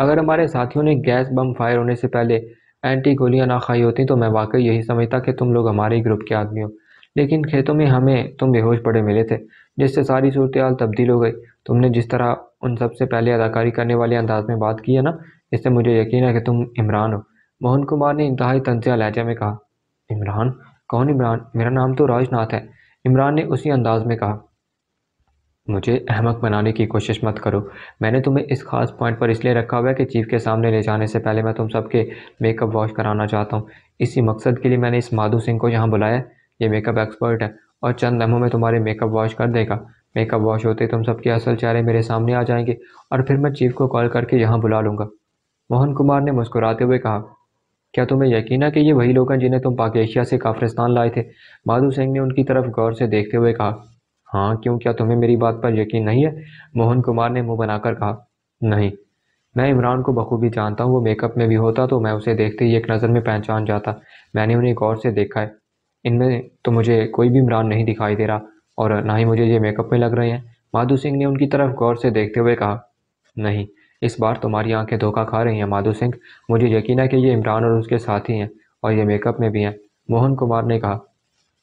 अगर हमारे साथियों ने गैस बम फायर होने से पहले एंटी गोलियां ना खाई होती तो मैं वाकई यही समझता कि तुम लोग हमारे ग्रुप के आदमी हो लेकिन खेतों में हमें तुम बेहोश पड़े मिले थे जिससे सारी सूरत तब्दील हो गई तुमने जिस तरह उन सबसे पहले अदाकारी करने वाले अंदाज में बात की है ना इससे मुझे यकीन है कि तुम इमरान हो मोहन कुमार ने इंतहाई तनसिया लहजे में कहा इमरान कौन इमरान मेरा नाम तो राजनाथ है इमरान ने उसी अंदाज में कहा मुझे अहमक बनाने की कोशिश मत करो मैंने तुम्हें इस खास पॉइंट पर इसलिए रखा हुआ है कि चीफ के सामने ले जाने से पहले मैं तुम सबके मेकअप वॉश कराना चाहता हूँ इसी मकसद के लिए मैंने इस माधु सिंह को यहाँ बुलाया ये मेकअप एक्सपर्ट है और चंद लम्हों में तुम्हारे मेकअप वॉश कर देगा मेकअप वॉश होते तुम सबके असल चेहरे मेरे सामने आ जाएंगे और फिर मैं चीफ को कॉल करके यहाँ बुला लूँगा मोहन कुमार ने मुस्कुराते हुए कहा क्या तुम्हें यकीन है कि ये वही लोग हैं जिन्हें तुम पाकिस्तान से काफ्रिस्तान लाए थे माधु सिंह ने उनकी तरफ गौर से देखते हुए कहा हाँ क्यों क्या तुम्हें मेरी बात पर यकीन नहीं है मोहन कुमार ने मुंह बनाकर कहा नहीं मैं इमरान को बखूबी जानता हूँ वो मेकअप में भी होता तो मैं उसे देखते ही एक नज़र में पहचान जाता मैंने उन्हें गौर से देखा है इनमें तो मुझे कोई भी इमरान नहीं दिखाई दे रहा और ना ही मुझे ये मेकअप में लग रहे हैं माधु सिंह ने उनकी तरफ गौर से देखते हुए कहा नहीं इस बार तुम्हारी आंखें धोखा खा रही हैं माधु सिंह मुझे यकीन है कि ये इमरान और उसके साथी हैं और ये मेकअप में भी हैं मोहन कुमार ने कहा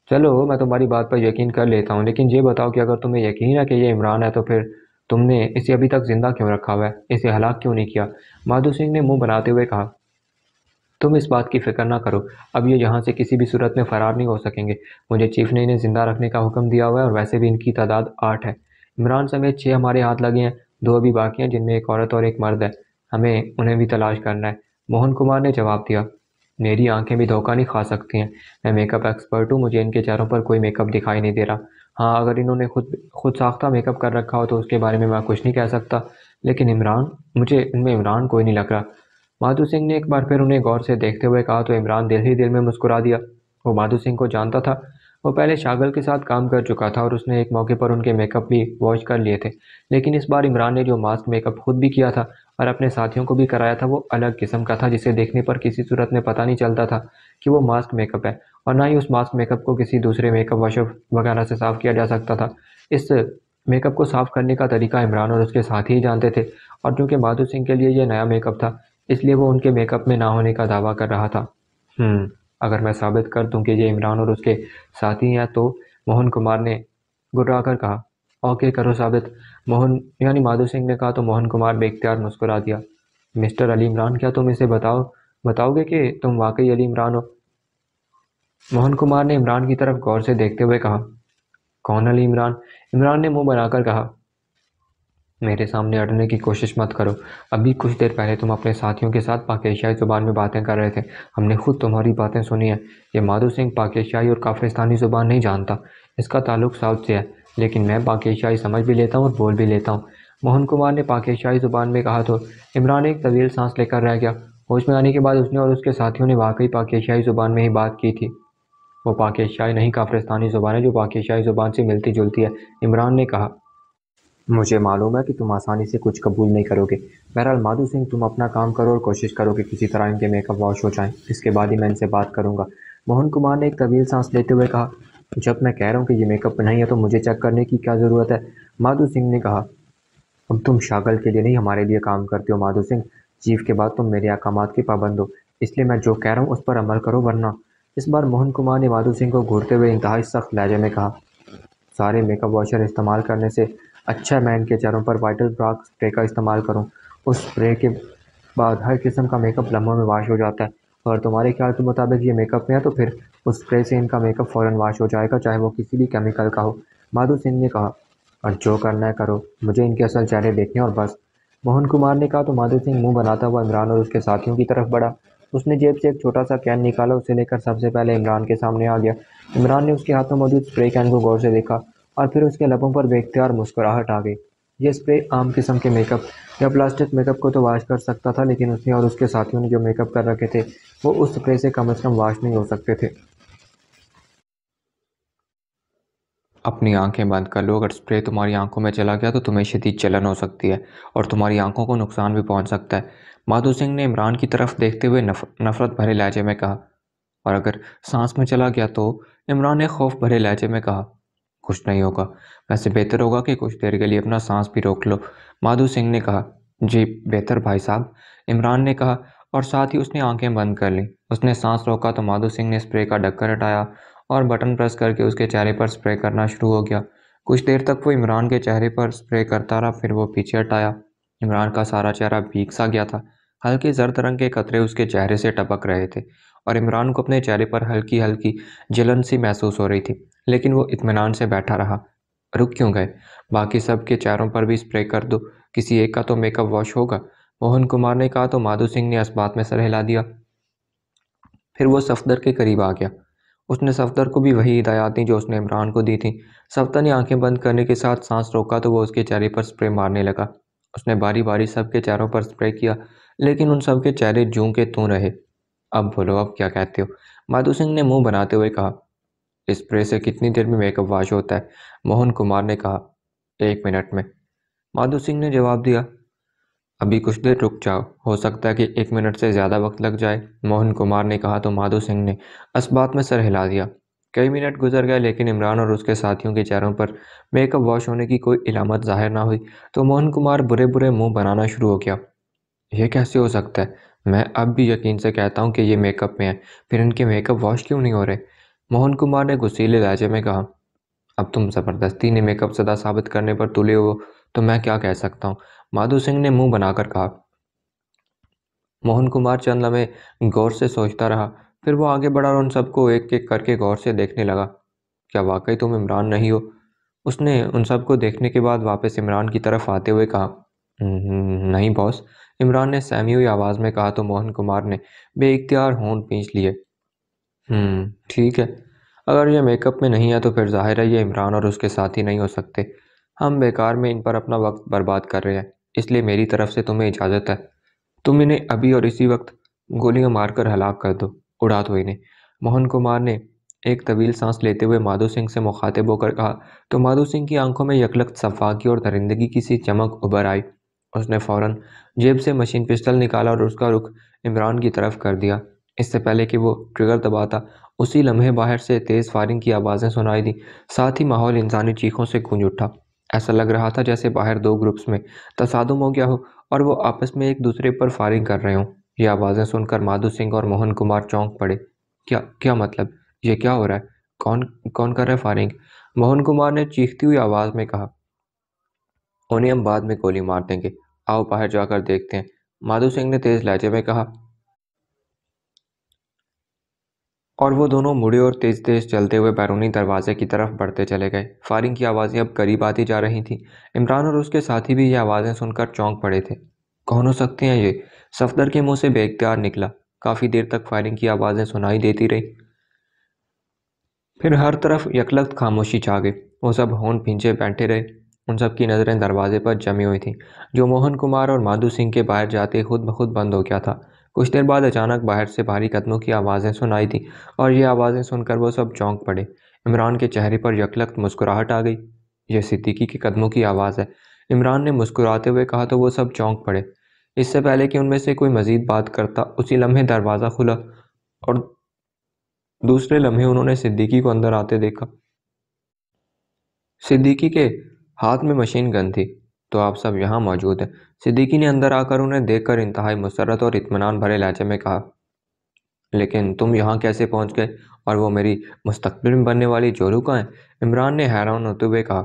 चलो मैं तुम्हारी बात पर यकीन कर लेता हूँ लेकिन ये बताओ कि अगर तुम्हें यकीन है कि ये इमरान है तो फिर तुमने इसे अभी तक ज़िंदा क्यों रखा हुआ है इसे हलाक क्यों नहीं किया माधु सिंह ने मुंह बनाते हुए कहा तुम इस बात की फिक्र ना करो अब ये यहाँ से किसी भी सूरत में फरार नहीं हो सकेंगे मुझे चीफ ने इन्हें ज़िंदा रखने का हुक्म दिया हुआ है और वैसे भी इनकी तादाद आठ है इमरान समेत छः हमारे हाथ लगे हैं दो अभी बाकी हैं जिनमें एक औरत और एक मर्द है हमें उन्हें भी तलाश करना है मोहन कुमार ने जवाब दिया मेरी आंखें भी धोखा नहीं खा सकती हैं मैं मेकअप एक्सपर्ट हूँ मुझे इनके चेहरों पर कोई मेकअप दिखाई नहीं दे रहा हाँ अगर इन्होंने खुद खुद साख्ता मेकअप कर रखा हो तो उसके बारे में मैं कुछ नहीं कह सकता लेकिन इमरान मुझे इनमें इमरान कोई नहीं लग रहा माधु सिंह ने एक बार फिर उन्हें गौर से देखते हुए कहा तो इमरान दिल ही दिल में मुस्कुरा दिया वो माधु सिंह को जानता था वो पहले शागल के साथ काम कर चुका था और उसने एक मौके पर उनके मेकअप भी वॉश कर लिए थे लेकिन इस बार इमरान ने जो मास्क मेकअप खुद भी किया था और अपने साथियों को भी कराया था वो अलग किस्म का था जिसे देखने पर किसी सूरत में पता नहीं चलता था कि वो मास्क मेकअप है और ना ही उस मास्क मेकअप को किसी दूसरे मेकअप वॉश वगैरह से साफ़ किया जा सकता था इस मेकअप को साफ़ करने का तरीका इमरान और उसके साथ ही जानते थे और चूँकि माधु सिंह के लिए यह नया मेकअप था इसलिए वो उनके मेकअप में ना होने का दावा कर रहा था हम्म, अगर मैं साबित कर दूं कि ये इमरान और उसके साथी हैं तो मोहन कुमार ने गुर्राकर कर कहा ओके करो साबित मोहन यानी माधो सिंह ने कहा तो मोहन कुमार बेख्तियार मुस्कुरा दिया मिस्टर अली इमरान क्या तुम इसे बताओ बताओगे कि तुम वाकई अली इमरान हो मोहन कुमार ने इमरान की तरफ गौर से देखते हुए कहा कौन अली इमरान इमरान ने मुंह बनाकर कहा मेरे सामने अड़ने की कोशिश मत करो अभी कुछ देर पहले तुम अपने साथियों के साथ पाकिस्तानी ज़ुबान में बातें कर रहे थे हमने खुद तुम्हारी बातें सुनी हैं ये माधु सिंह पाकिस्तानी और काफिस्तानी ज़ुबान नहीं जानता इसका ताल्लुक साउथ से है लेकिन मैं पाकिस्तानी समझ भी लेता हूँ और बोल भी लेता हूँ मोहन कुमार ने पाकिस्तानी ज़ुबान में कहा तो इमरान एक तवील सांस लेकर रह गया होश में आने के बाद उसने और उसके साथियों ने वाकई पाकिस्तानी ज़ुबान में ही बात की थी वो पाकिस्तानी नहीं काफ्रिस्तानी ज़ुबान है जो पाकिस्तानी ज़ुबान से मिलती जुलती है इमरान ने कहा मुझे मालूम है कि तुम आसानी से कुछ कबूल नहीं करोगे बहरहाल माधु सिंह तुम अपना काम करो और कोशिश करो कि किसी तरह इनके मेकअप वॉश हो जाएं इसके बाद ही मैं इनसे बात करूंगा मोहन कुमार ने एक तवील सांस लेते हुए कहा जब मैं कह रहा हूँ कि ये मेकअप नहीं है तो मुझे चेक करने की क्या ज़रूरत है माधु सिंह ने कहा अब तुम शागल के लिए नहीं हमारे लिए काम करते हो माधु सिंह चीफ के बाद तुम मेरे अहकाम के पाबंद हो इसलिए मैं जो कह रहा हूँ उस पर अमल करो वरना इस बार मोहन कुमार ने माधु सिंह को घूरते हुए इंतहा सख्त लहजे में कहा सारे मेकअप वॉशर इस्तेमाल करने से अच्छा मैन के चेहरों पर वाइटल ब्राक स्प्रे का इस्तेमाल करूँ उस स्प्रे के बाद हर किस्म का मेकअप लम्हों में वाश हो जाता है और तुम्हारे ख्याल के मुताबिक ये मेकअप में है तो फिर उस स्प्रे से इनका मेकअप फ़ौर वाश हो जाएगा चाहे वो किसी भी केमिकल का हो माधु सिंह ने कहा और जो करना है करो मुझे इनके असल चेहरे देखने और बस मोहन कुमार ने कहा तो माधु सिंह मुंह बनाता हुआ इमरान और उसके साथियों की तरफ बढ़ा उसने जेब से एक छोटा सा कैन निकाला उसे लेकर सबसे पहले इमरान के सामने आ गया इमरान ने उसके हाथ में मौजूद स्प्रे कैन को गौर से देखा और फिर उसके लबों पर और मुस्कुराहट आ गई ये स्प्रे आम किस्म के मेकअप या प्लास्टिक मेकअप को तो वाश कर सकता था लेकिन उसने और उसके साथियों ने जो मेकअप कर रखे थे वो उस स्प्रे से कम अज़ कम वाश नहीं हो सकते थे अपनी आंखें बंद कर लो अगर स्प्रे तुम्हारी आंखों में चला गया तो तुम्हें शदीद चलन हो सकती है और तुम्हारी आंखों को नुकसान भी पहुंच सकता है माधु सिंह ने इमरान की तरफ देखते हुए नफ, नफरत भरे लहजे में कहा और अगर सांस में चला गया तो इमरान ने खौफ भरे लहजे में कहा कुछ नहीं होगा वैसे बेहतर होगा कि कुछ देर के लिए अपना सांस भी रोक लो माधु सिंह ने कहा जी बेहतर भाई साहब इमरान ने कहा और साथ ही उसने आंखें बंद कर ली उसने सांस रोका तो माधु सिंह ने स्प्रे का डक्कर हटाया और बटन प्रेस करके उसके चेहरे पर स्प्रे करना शुरू हो गया कुछ देर तक वो इमरान के चेहरे पर स्प्रे करता रहा फिर वो पीछे हटाया इमरान का सारा चेहरा भीग सा गया था हल्के जर्द रंग के कतरे उसके चेहरे से टपक रहे थे और इमरान को अपने चेहरे पर हल्की हल्की जलन सी महसूस हो रही थी लेकिन वो इतमान से बैठा रहा रुक क्यों गए बाकी सब के चेहरों पर भी स्प्रे कर दो किसी एक का तो मेकअप वॉश होगा मोहन कुमार ने कहा तो माधु सिंह ने इस बात में सर हिला दिया फिर वो सफदर के करीब आ गया उसने सफदर को भी वही हिदायत दी जो उसने इमरान को दी थी सफदर ने आंखें बंद करने के साथ सांस रोका तो वो उसके चेहरे पर स्प्रे मारने लगा उसने बारी बारी सबके चेहरों पर स्प्रे किया लेकिन उन सबके चेहरे जूं के तू रहे अब बोलो आप क्या कहते हो माधु सिंह ने मुंह बनाते हुए कहा स्प्रे से कितनी देर में मेकअप वॉश होता है मोहन कुमार ने कहा एक मिनट में माधु सिंह ने जवाब दिया अभी कुछ देर रुक जाओ हो सकता है कि एक मिनट से ज़्यादा वक्त लग जाए मोहन कुमार ने कहा तो माधु सिंह ने अस बात में सर हिला दिया कई मिनट गुजर गए लेकिन इमरान और उसके साथियों के चेहरों पर मेकअप वॉश होने की कोई इलामत जाहिर ना हुई तो मोहन कुमार बुरे बुरे मुंह बनाना शुरू हो गया यह कैसे हो सकता है मैं अब भी यकीन से कहता हूँ कि ये मेकअप में है फिर इनके मेकअप वॉश क्यों नहीं हो रहे मोहन कुमार ने गुस्सीले लहजे में कहा अब तुम ज़बरदस्ती ने मेकअप सदा साबित करने पर तुले हो तो मैं क्या कह सकता हूँ माधु सिंह ने मुंह बनाकर कहा मोहन कुमार चंद में गौर से सोचता रहा फिर वो आगे बढ़ा और उन सबको एक एक करके गौर से देखने लगा क्या वाकई तुम इमरान नहीं हो उसने उन सबको देखने के बाद वापस इमरान की तरफ आते हुए कहा नहीं बॉस इमरान ने सहमी आवाज़ में कहा तो मोहन कुमार ने इख्तियार होन पींच लिए हम्म, ठीक है अगर ये मेकअप में नहीं है तो फिर जाहिर है ये इमरान और उसके साथी नहीं हो सकते हम बेकार में इन पर अपना वक्त बर्बाद कर रहे हैं इसलिए मेरी तरफ से तुम्हें इजाज़त है तुम इन्हें अभी और इसी वक्त गोलियां मारकर हलाक कर दो उड़ा दो इन्हें मोहन कुमार ने एक तवील सांस लेते हुए माधो सिंह से मुखातिब होकर कहा तो माधो सिंह की आंखों में यकलक सफाकी और दरिंदगी की सी चमक उभर आई उसने फ़ौरन जेब से मशीन पिस्टल निकाला और उसका रुख इमरान की तरफ कर दिया इससे पहले कि वो ट्रिगर दबाता उसी लम्हे बाहर से तेज़ फायरिंग की आवाज़ें सुनाई दी साथ ही माहौल इंसानी चीखों से गूंज उठा ऐसा लग रहा था जैसे बाहर दो ग्रुप्स में तसादम हो गया हो और वो आपस में एक दूसरे पर फायरिंग कर रहे हों ये आवाज़ें सुनकर माधु सिंह और मोहन कुमार चौंक पड़े क्या क्या मतलब ये क्या हो रहा है कौन कौन कर रहा है फायरिंग मोहन कुमार ने चीखती हुई आवाज़ में कहा उन्हें हम बाद में गोली मार देंगे आओ बाहर जाकर देखते हैं माधु सिंह ने तेज लहजे में कहा और वो दोनों मुड़े और तेज तेज चलते हुए बैरूनी दरवाजे की तरफ बढ़ते चले गए फायरिंग की आवाज़ें अब करीब आती जा रही थी इमरान और उसके साथी भी ये आवाज़ें सुनकर चौंक पड़े थे कौन हो सकते हैं ये सफदर के मुंह से बेख्तियार निकला काफ़ी देर तक फायरिंग की आवाज़ें सुनाई देती रही फिर हर तरफ यकलख्त खामोशी छा गई वो सब होन पींचे बैठे रहे उन सब की नज़रें दरवाजे पर जमी हुई थी जो मोहन कुमार और माधु सिंह के बाहर जाते खुद ब खुद बंद हो गया था कुछ देर बाद अचानक बाहर से भारी कदमों की आवाज़ें सुनाई थी और ये आवाज़ें सुनकर वो सब चौंक पड़े इमरान के चेहरे पर यकलक मुस्कुराहट आ गई यह सिद्दीकी के कदमों की आवाज़ है इमरान ने मुस्कुराते हुए कहा तो वो सब चौंक पड़े इससे पहले कि उनमें से कोई मज़ीद बात करता उसी लम्हे दरवाज़ा खुला और दूसरे लम्हे उन्होंने सिद्दीकी को अंदर आते देखा सिद्दीकी के हाथ में मशीन गन थी तो आप सब यहाँ मौजूद हैं सिद्दीकी ने अंदर आकर उन्हें देखकर इंतहाई मुसरत और इतमान भरे लहजे में कहा लेकिन तुम यहाँ कैसे पहुँच गए और वो मेरी मुस्तबिल में बनने वाली जोरू का है इमरान ने हैरान होते हुए कहा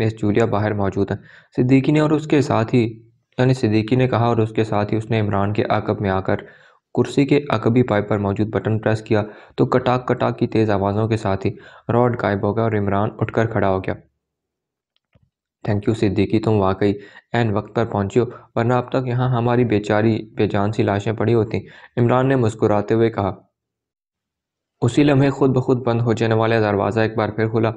मेस चूलिया बाहर मौजूद हैं सिद्दीकी ने और उसके साथ ही यानी सिद्दीकी ने कहा और उसके साथ ही उसने इमरान के अकब में आकर कुर्सी के अकबी पाइप पर मौजूद बटन प्रेस किया तो कटाक कटाक की तेज़ आवाज़ों के साथ ही रॉड गायब हो गया और इमरान उठकर खड़ा हो गया थैंक यू सिद्दीकी तुम वाकई एन वक्त पर पहुंची हो वरना अब तक यहाँ हमारी बेचारी बेजान सी लाशें पड़ी होती इमरान ने मुस्कुराते हुए कहा उसी लम्हे खुद ब खुद बंद हो जाने वाला दरवाज़ा एक बार फिर खुला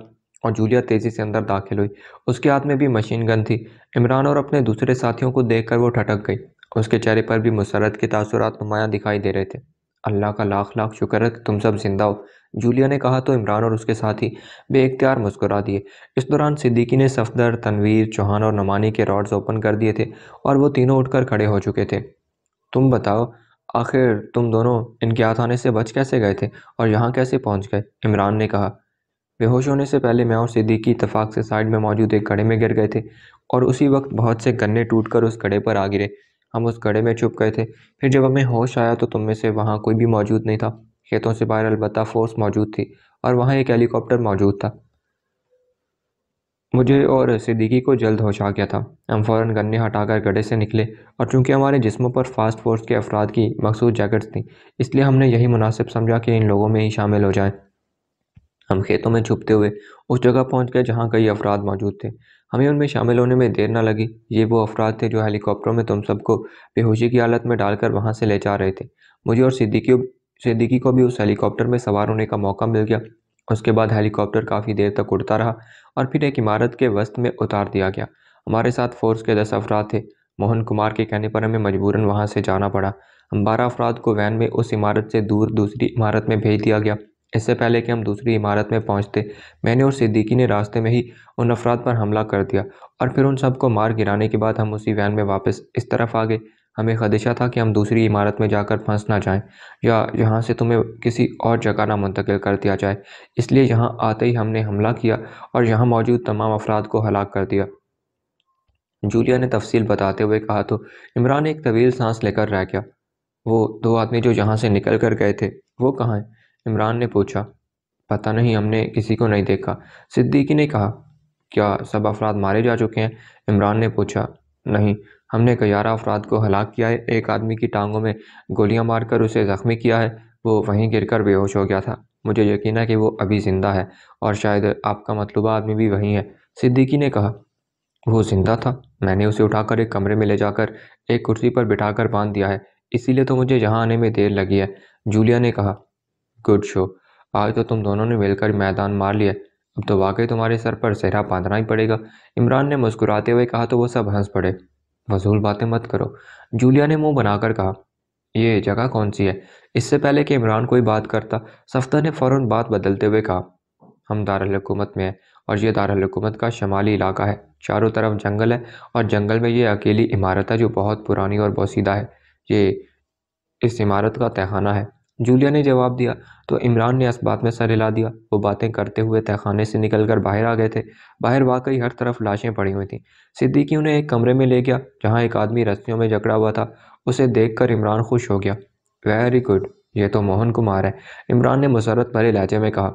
और जूलिया तेज़ी से अंदर दाखिल हुई उसके हाथ में भी मशीन गन थी इमरान और अपने दूसरे साथियों को देख वो ठटक गई उसके चेहरे पर भी मुसरत के तसरत नुमायाँ दिखाई दे रहे थे अल्लाह का लाख लाख शुक्र है कि तुम सब जिंदा हो जूलिया ने कहा तो इमरान और उसके साथी बेख्तियार मुस्कुरा दिए इस दौरान सिद्दीकी ने सफदर तनवीर चौहान और नमानी के रॉड्स ओपन कर दिए थे और वो तीनों उठकर खड़े हो चुके थे तुम बताओ आखिर तुम दोनों इनके हाथ आने से बच कैसे गए थे और यहाँ कैसे पहुँच गए इमरान ने कहा बेहोश होने से पहले मैं और सिद्दीकी इतफाक़ से साइड में मौजूद एक गड़े में गिर गए थे और उसी वक्त बहुत से गन्ने टूट उस गड़े पर आ गिरे हम उस गड़े में छुप गए थे फिर जब हमें होश आया तो तुम में से वहाँ कोई भी मौजूद नहीं था खेतों से बाहर अलबत्ता फोर्स मौजूद थी और वहाँ एक हेलीकॉप्टर मौजूद था मुझे और सिद्दीकी को जल्द होश आ गया था हम फ़ौर गन्ने हटाकर गड्ढे से निकले और चूंकि हमारे जिस्मों पर फास्ट फोर्स के अफराद की मखसूस जैकेट्स थी इसलिए हमने यही मुनासिब समझा कि इन लोगों में ही शामिल हो जाएं। हम खेतों में छुपते हुए उस जगह पहुँच गए जहाँ कई अफराद मौजूद थे हमें उनमें शामिल होने में देर न लगी ये वो अफराद थे जो हेलीकॉप्टरों में तुम सबको बेहोशी की हालत में डालकर वहाँ से ले जा रहे थे मुझे और सिद्दीकी सिद्दीकी को भी उस हेलीकॉप्टर में सवार होने का मौका मिल गया उसके बाद हेलीकॉप्टर काफ़ी देर तक उड़ता रहा और फिर एक इमारत के वस्त में उतार दिया गया हमारे साथ फोर्स के दस अफराद थे मोहन कुमार के कहने पर हमें मजबूरन वहाँ से जाना पड़ा हम बारह अफराद को वैन में उस इमारत से दूर दूसरी इमारत में भेज दिया गया इससे पहले कि हम दूसरी इमारत में पहुँचते मैंने और सिद्दीकी ने रास्ते में ही उन अफराद पर हमला कर दिया और फिर उन सबको मार गिराने के बाद हम उसी वैन में वापस इस तरफ आ गए हमें खदशा था कि हम दूसरी इमारत में जाकर फंस ना जाएं या यहाँ से तुम्हें किसी और जगह ना मुंतकिल कर दिया जाए इसलिए यहाँ आते ही हमने हमला किया और यहाँ मौजूद तमाम अफराद को हलाक कर दिया जूलिया ने तफसील बताते हुए कहा तो इमरान एक तवील सांस लेकर रह गया वो दो आदमी जो यहाँ से निकल कर गए थे वो कहाँ हैं इमरान ने पूछा पता नहीं हमने किसी को नहीं देखा सिद्दीकी ने कहा क्या सब अफराद मारे जा चुके हैं इमरान ने पूछा नहीं हमने ग्यारह अफराद को हलाक किया है एक आदमी की टांगों में गोलियां मारकर उसे ज़ख्मी किया है वो वहीं गिरकर बेहोश हो गया था मुझे यकीन है कि वो अभी ज़िंदा है और शायद आपका मतलूबा आदमी भी वहीं है सिद्दीकी ने कहा वो ज़िंदा था मैंने उसे उठाकर एक कमरे में ले जाकर एक कुर्सी पर बिठाकर बांध दिया है इसीलिए तो मुझे यहाँ आने में देर लगी है जूलिया ने कहा गुड शो आज तो तुम दोनों ने मिलकर मैदान मार लिया अब तो वाकई तुम्हारे सर पर सेहरा बांधना ही पड़ेगा इमरान ने मुस्कुराते हुए कहा तो वो सब हंस पड़े मजूल बातें मत करो जूलिया ने मुंह बनाकर कहा ये जगह कौन सी है इससे पहले कि इमरान कोई बात करता सफ्तर ने फ़ौर बात बदलते हुए कहा हम दारकूमत में हैं और ये दारकूमत का शमाली इलाका है चारों तरफ जंगल है और जंगल में ये अकेली इमारत है जो बहुत पुरानी और बोसीदा है ये इस इमारत का तहाना है जूलिया ने जवाब दिया तो इमरान ने इस बात में सर हिला दिया वो बातें करते हुए तहखाने से निकल कर बाहर आ गए थे बाहर वाकई हर तरफ लाशें पड़ी हुई थीं सिद्दीकी उन्हें एक कमरे में ले गया जहाँ एक आदमी रस्सियों में जकड़ा हुआ था उसे देखकर इमरान खुश हो गया वेरी गुड ये तो मोहन कुमार है इमरान ने मसरत भरे लहजे में कहा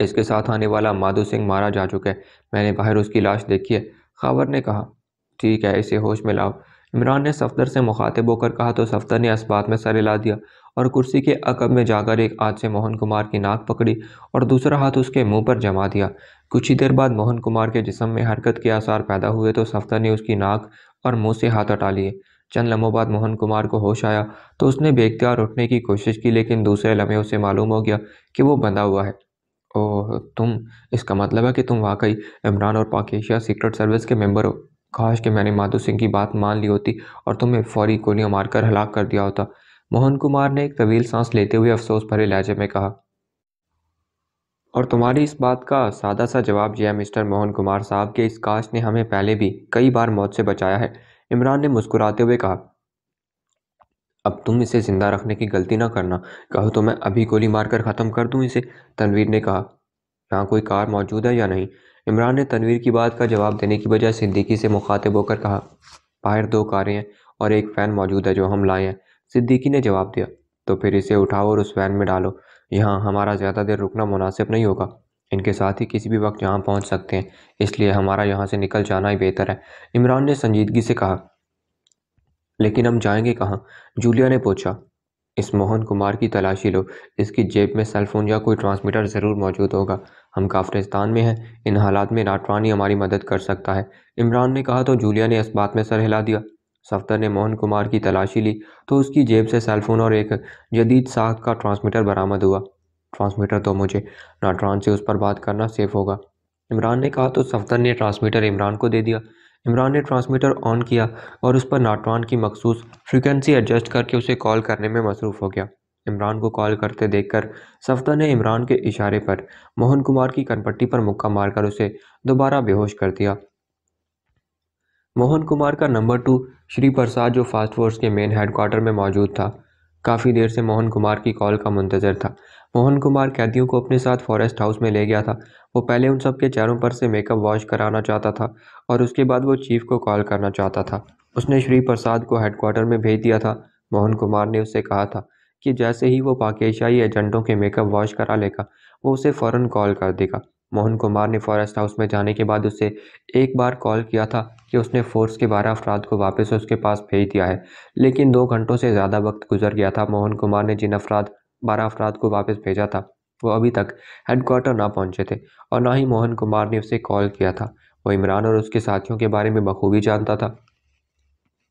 इसके साथ आने वाला माधु सिंह मारा जा चुका है मैंने बाहर उसकी लाश देखी है खावर ने कहा ठीक है इसे होश में लाओ इमरान ने सफदर से मुखातिब होकर कहा तो सफदर ने इस बात में सर हिला दिया और कुर्सी के अकब में जाकर एक हाथ से मोहन कुमार की नाक पकड़ी और दूसरा हाथ उसके मुंह पर जमा दिया कुछ ही देर बाद मोहन कुमार के जिसम में हरकत के आसार पैदा हुए तो सफ्तर ने उसकी नाक और मुंह से हाथ हटा लिए चंद लम्हों बाद मोहन कुमार को होश आया तो उसने बेख्तियार उठने की कोशिश की लेकिन दूसरे लम्हे उसे मालूम हो गया कि वो बंधा हुआ है ओह तुम इसका मतलब है कि तुम वाकई इमरान और पाकिस्तान सीक्रेट सर्विस के मेंबर हो काश कि मैंने माधु सिंह की बात मान ली होती और तुम्हें फौरी गोलियाँ मारकर हलाक कर दिया होता मोहन कुमार ने एक तवील सांस लेते हुए अफसोस भरे लहजे में कहा और तुम्हारी इस बात का सादा सा जवाब यह मिस्टर मोहन कुमार साहब के इस काश ने हमें पहले भी कई बार मौत से बचाया है इमरान ने मुस्कुराते हुए कहा अब तुम इसे ज़िंदा रखने की गलती ना करना कहो तो मैं अभी गोली मारकर ख़त्म कर दूं इसे तनवीर ने कहा यहाँ कोई कार मौजूद है या नहीं इमरान ने तनवीर की बात का जवाब देने की बजाय सिद्दीकी से मुखातिब होकर कहा बाहर दो कारें हैं और एक फ़ैन मौजूद है जो हम लाए हैं सिद्दीकी ने जवाब दिया तो फिर इसे उठाओ और उस वैन में डालो यहाँ हमारा ज़्यादा देर रुकना मुनासिब नहीं होगा इनके साथ ही किसी भी वक्त यहाँ पहुँच सकते हैं इसलिए हमारा यहाँ से निकल जाना ही बेहतर है इमरान ने संजीदगी से कहा लेकिन हम जाएंगे कहाँ जूलिया ने पूछा इस मोहन कुमार की तलाशी लो इसकी जेब में सेलफोन या कोई ट्रांसमीटर ज़रूर मौजूद होगा हम काफ्रिस्तान में हैं इन हालात में नाटवानी हमारी मदद कर सकता है इमरान ने कहा तो जूलिया ने इस बात में सर हिला दिया सफ्तर ने मोहन कुमार की तलाशी ली तो उसकी जेब से सेलफोन और एक जदीद साख का ट्रांसमीटर बरामद हुआ ट्रांसमीटर तो मुझे नाटरान से उस पर बात करना सेफ होगा इमरान ने कहा तो सफ्तर ने ट्रांसमीटर इमरान को दे दिया इमरान ने ट्रांसमीटर ऑन किया और उस पर नाटवान की मखसूस फ्रिक्वेंसी एडजस्ट करके उसे कॉल करने में मसरूफ़ हो गया इमरान को कॉल करते देखकर सफ्तर ने इमरान के इशारे पर मोहन कुमार की कनपट्टी पर मुक्का मारकर उसे दोबारा बेहोश कर दिया मोहन कुमार का नंबर टू श्री प्रसाद जो फास्ट फोर्स के मेन हेडक्वार्टर में मौजूद था काफ़ी देर से मोहन कुमार की कॉल का मंतजर था मोहन कुमार कैदियों को अपने साथ फॉरेस्ट हाउस में ले गया था वो पहले उन सब के चेहरों पर से मेकअप वॉश कराना चाहता था और उसके बाद वो चीफ को कॉल करना चाहता था उसने श्री प्रसाद को हेडक्वार्टर में भेज दिया था मोहन कुमार ने उससे कहा था कि जैसे ही वो पाकिशाही एजेंटों के मेकअप वॉश करा लेगा वो उसे फ़ौरन कॉल कर देगा मोहन कुमार ने फॉरेस्ट हाउस में जाने के बाद उसे एक बार कॉल किया था कि उसने फोर्स के बारह अफराद को वापस उसके पास भेज दिया है लेकिन दो घंटों से ज़्यादा वक्त गुजर गया था मोहन कुमार ने जिन अफराद बारह अफराद को वापस भेजा था वो अभी तक हेडकोार्टर ना पहुँचे थे और ना ही मोहन कुमार ने उसे कॉल किया था वो इमरान और उसके साथियों के बारे में बखूबी जानता था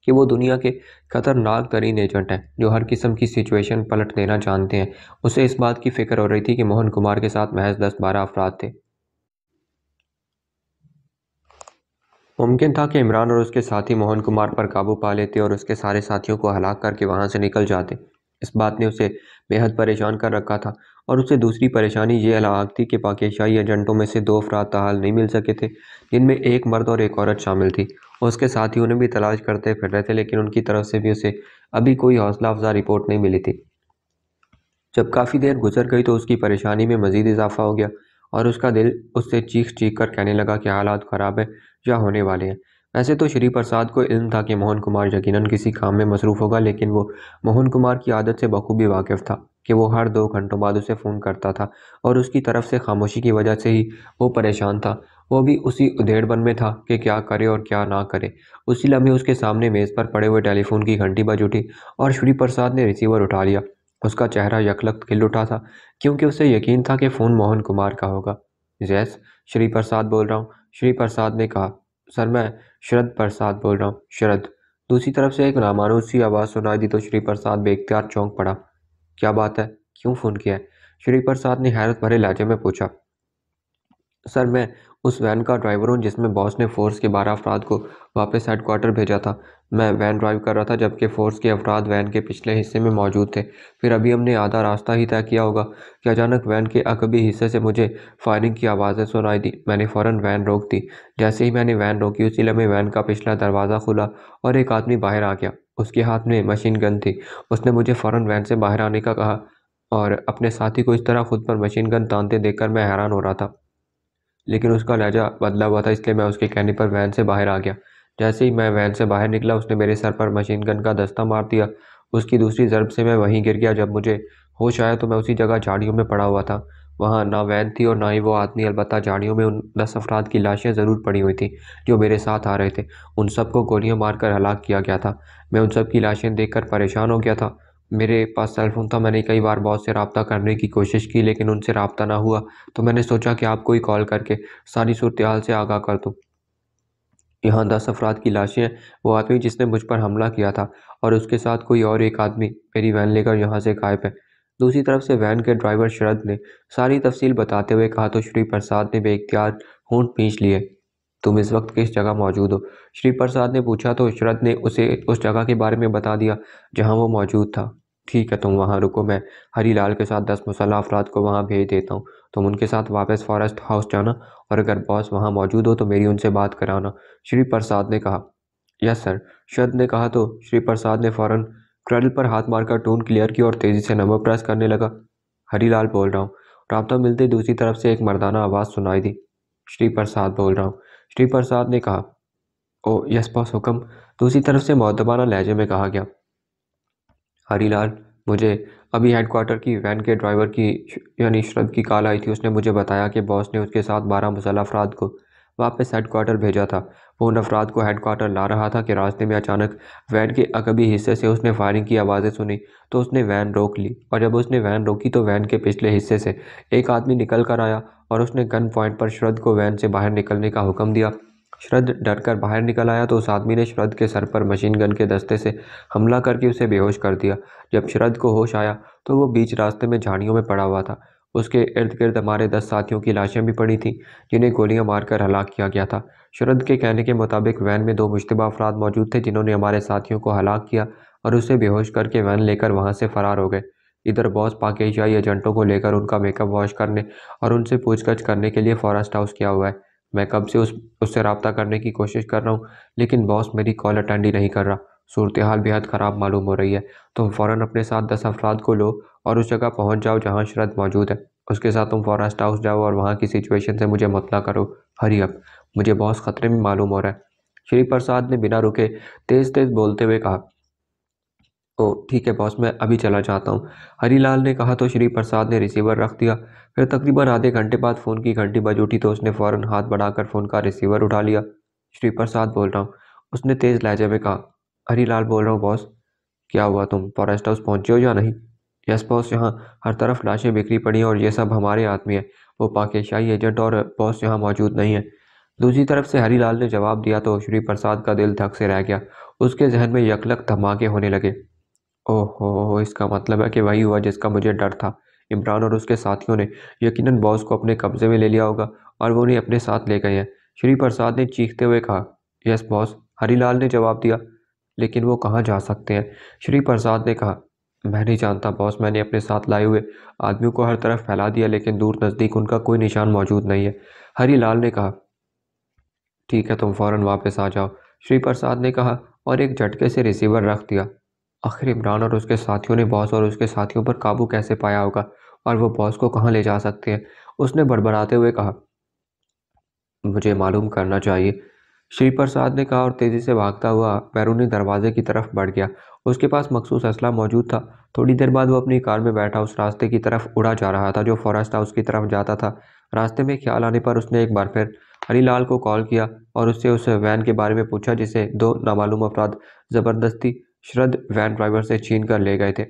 कि वो दुनिया के खतरनाक तरीन एजेंट हैं जो हर किस्म की सिचुएशन पलट देना जानते हैं उसे इस बात की फ़िक्र हो रही थी कि मोहन कुमार के साथ महज दस बारह अफराद थे मुमकिन था कि इमरान और उसके साथी मोहन कुमार पर काबू पा लेते और उसके सारे साथियों को हलाक करके वहाँ से निकल जाते इस बात ने उसे बेहद परेशान कर रखा था और उसे दूसरी परेशानी ये अलाक थी कि पाकिस्तानी एजेंटों में से दो अफराद तहाल नहीं मिल सके थे जिनमें एक मर्द और एक औरत शामिल थी उसके साथियों उन्हें भी तलाश करते फिर रहे थे लेकिन उनकी तरफ से भी उसे अभी कोई हौसला अफजा रिपोर्ट नहीं मिली थी जब काफ़ी देर गुजर गई तो उसकी परेशानी में मज़ीद इजाफा हो गया और उसका दिल उससे चीख चीख कर कहने लगा कि हालात ख़राब है या होने वाले हैं वैसे तो श्री प्रसाद को इल्म था कि मोहन कुमार यकीनन किसी काम में मसरूफ़ होगा लेकिन वो मोहन कुमार की आदत से बखूबी वाकिफ़ था कि वो हर दो घंटों बाद उसे फ़ोन करता था और उसकी तरफ से खामोशी की वजह से ही वो परेशान था वो भी उसी उधेड़बन में था कि क्या करे और क्या ना करे उसी लम्हे उसके सामने मेज़ पर पड़े हुए टेलीफोन की घंटी बज उठी और श्री प्रसाद ने रिसीवर उठा लिया उसका चेहरा यकलक खिल उठा था क्योंकि उसे यकीन था कि फ़ोन मोहन कुमार का होगा यस श्री प्रसाद बोल रहा हूँ श्री प्रसाद ने कहा सर मैं शरद प्रसाद बोल रहा हूँ शरद दूसरी तरफ से एक नामानूस सी आवाज़ सुनाई दी तो श्री प्रसाद बेख्तियार चौंक पड़ा क्या बात है क्यों फ़ोन किया है श्री प्रसाद ने हैरत भरे लहजे में पूछा सर मैं उस वैन का ड्राइवर हूँ जिसमें बॉस ने फोर्स के बारह अफराद को वापस हेडकोार्टर भेजा था मैं वैन ड्राइव कर रहा था जबकि फ़ोर्स के अफराद वैन के पिछले हिस्से में मौजूद थे फिर अभी हमने आधा रास्ता ही तय किया होगा कि अचानक वैन के अकबी हिस्से से मुझे फायरिंग की आवाज़ें सुनाई दी मैंने फ़ौर वैन रोक दी जैसे ही मैंने वैन रोकी उसी लम्हे वैन का पिछला दरवाज़ा खुला और एक आदमी बाहर आ गया उसके हाथ में मशीन गन थी उसने मुझे फ़ौर वैन से बाहर आने का कहा और अपने साथी को इस तरह खुद पर मशीन गन तानते देख मैं हैरान हो रहा था लेकिन उसका लहजा बदला हुआ था इसलिए मैं उसके कहने पर वैन से बाहर आ गया जैसे ही मैं वैन से बाहर निकला उसने मेरे सर पर मशीन गन का दस्ता मार दिया उसकी दूसरी ज़रब से मैं वहीं गिर गया जब मुझे होश आया तो मैं उसी जगह झाड़ियों में पड़ा हुआ था वहाँ ना वैन थी और ना ही वो आदमी अलबत्त झाड़ियों में उन दस अफराद की लाशें ज़रूर पड़ी हुई थी जो मेरे साथ आ रहे थे उन सबको गोलियाँ मारकर हलाक किया गया था मैं उन सब की लाशें देखकर परेशान हो गया था मेरे पास सेलफोन था मैंने कई बार बहुत से रबता करने की कोशिश की लेकिन उनसे रबता ना हुआ तो मैंने सोचा कि आपको ही कॉल करके सारी सूरत हाल से आगाह कर दूँ यहाँ दस अफराद की लाशें हैं वो आदमी जिसने मुझ पर हमला किया था और उसके साथ कोई और एक आदमी मेरी वैन लेकर यहाँ से गायब है दूसरी तरफ से वैन के ड्राइवर शरद ने सारी तफसील बताते हुए कहा तो श्री प्रसाद ने बेख्तियार होंठ पींच लिए तुम इस वक्त किस जगह मौजूद हो श्री प्रसाद ने पूछा तो शरद ने उसे उस जगह के बारे में बता दिया जहाँ वो मौजूद था ठीक है तुम वहाँ रुको मैं हरी लाल के साथ दस मुसल्ह अफराद को वहाँ भेज देता हूँ तुम उनके साथ वापस फॉरेस्ट हाउस जाना पर अगर बॉस वहाँ मौजूद हो तो मेरी उनसे बात कराना श्री प्रसाद ने कहा यस सर शरद ने कहा तो श्री प्रसाद ने फ़ौरन क्रडल पर हाथ मारकर टोन क्लियर किया और तेज़ी से नंबर प्रेस करने लगा हरीलाल बोल रहा हूँ रबता मिलते दूसरी तरफ से एक मर्दाना आवाज़ सुनाई दी श्री प्रसाद बोल रहा हूँ श्री प्रसाद ने कहा ओ यस बॉस हुक्म दूसरी तरफ से मौतबाना लहजे में कहा गया हरीलाल मुझे अभी हेडक्वार्टर की वैन के ड्राइवर की यानी शरद की कॉल आई थी उसने मुझे बताया कि बॉस ने उसके साथ बारह मसल अफराद को वापस हेडक्वार्टर भेजा था वो उन अफराद को हेडक्वार्टर ला रहा था कि रास्ते में अचानक वैन के अकबी हिस्से से उसने फायरिंग की आवाज़ें सुनी तो उसने वैन रोक ली और जब उसने वैन रोकी तो वैन के पिछले हिस्से से एक आदमी निकल कर आया और उसने गन पॉइंट पर शरद को वैन से बाहर निकलने का हुक्म दिया डर डरकर बाहर निकल आया तो उस आदमी ने शरद के सर पर मशीन गन के दस्ते से हमला करके उसे बेहोश कर दिया जब शरद को होश आया तो वो बीच रास्ते में झाड़ियों में पड़ा हुआ था उसके इर्द गिर्द हमारे दस साथियों की लाशें भी पड़ी थीं जिन्हें गोलियां मारकर हलाक किया गया था शरद के कहने के मुताबिक वैन में दो मुशतबा अफराद मौजूद थे जिन्होंने हमारे साथियों को हलाक किया और उसे बेहोश करके वैन लेकर वहाँ से फ़रार हो गए इधर बॉस पाकिस्तानी एजेंटों को लेकर उनका मेकअप वॉश करने और उनसे पूछताछ करने के लिए फॉरेस्ट हाउस किया हुआ है मैं कब से उस उससे रबता करने की कोशिश कर रहा हूँ लेकिन बॉस मेरी कॉल अटेंड ही नहीं कर रहा सूरत हाल बेहद ख़राब मालूम हो रही है तुम फ़ौर अपने साथ दस अफराद को लो और उस जगह पहुँच जाओ जहाँ शरद मौजूद है उसके साथ तुम फॉरेस्ट हाउस जाओ और वहाँ की सिचुएशन से मुझे मतला करो हरी अब मुझे बॉस ख़तरे में मालूम हो रहा है श्री प्रसाद ने बिना रुके तेज़ तेज़ बोलते हुए कहा ओ ठीक है बॉस मैं अभी चला जाता हूँ हरी ने कहा तो श्री प्रसाद ने रिसीवर रख दिया फिर तकरीबन आधे घंटे बाद फ़ोन की घंटी बज उठी तो उसने फ़ौरन हाथ बढ़ाकर फ़ोन का रिसीवर उठा लिया श्री प्रसाद बोल रहा हूँ उसने तेज़ लहजे में कहा हरी लाल बोल रहा हूँ बॉस क्या हुआ तुम फॉरेस्ट हाउस पहुँचे हो या नहीं यस बॉस यहाँ हर तरफ लाशें बिखरी पड़ी हैं और ये सब हमारे आदमी हैं है वो पाकिस्तानी एजेंट और बॉस यहाँ मौजूद नहीं है दूसरी तरफ से लाल ने जवाब दिया तो श्री प्रसाद का दिल धक से रह गया उसके जहन में यकलक धमाके होने लगे ओहो इसका मतलब है कि वही हुआ जिसका मुझे डर था इमरान और उसके साथियों ने यकीनन बॉस को अपने कब्ज़े में ले लिया होगा और वो उन्हें अपने साथ ले गए हैं श्री प्रसाद ने चीखते हुए कहा यस बॉस हरीलाल ने जवाब दिया लेकिन वो कहाँ जा सकते हैं श्री प्रसाद ने कहा मैं नहीं जानता बॉस मैंने अपने साथ लाए हुए आदमियों को हर तरफ फैला दिया लेकिन दूर नज़दीक उनका कोई निशान मौजूद नहीं है हरी ने कहा ठीक है तुम फ़ौरन वापस आ जाओ श्री प्रसाद ने कहा और एक झटके से रिसीवर रख दिया आखिर इमरान और उसके साथियों ने बॉस और उसके साथियों पर काबू कैसे पाया होगा और वो बॉस को कहाँ ले जा सकते हैं उसने बड़बड़ाते हुए कहा मुझे मालूम करना चाहिए श्री प्रसाद ने कहा और तेज़ी से भागता हुआ बैरूनी दरवाजे की तरफ बढ़ गया उसके पास मखसूस असला मौजूद था थोड़ी देर बाद वो अपनी कार में बैठा उस रास्ते की तरफ उड़ा जा रहा था जो फॉरेस्ट था उसकी तरफ जाता था रास्ते में ख्याल आने पर उसने एक बार फिर हरी लाल को कॉल किया और उससे उस वैन के बारे में पूछा जिसे दो नामालूम अफराद ज़बरदस्ती श्रद्ध वैन ड्राइवर से छीन कर ले गए थे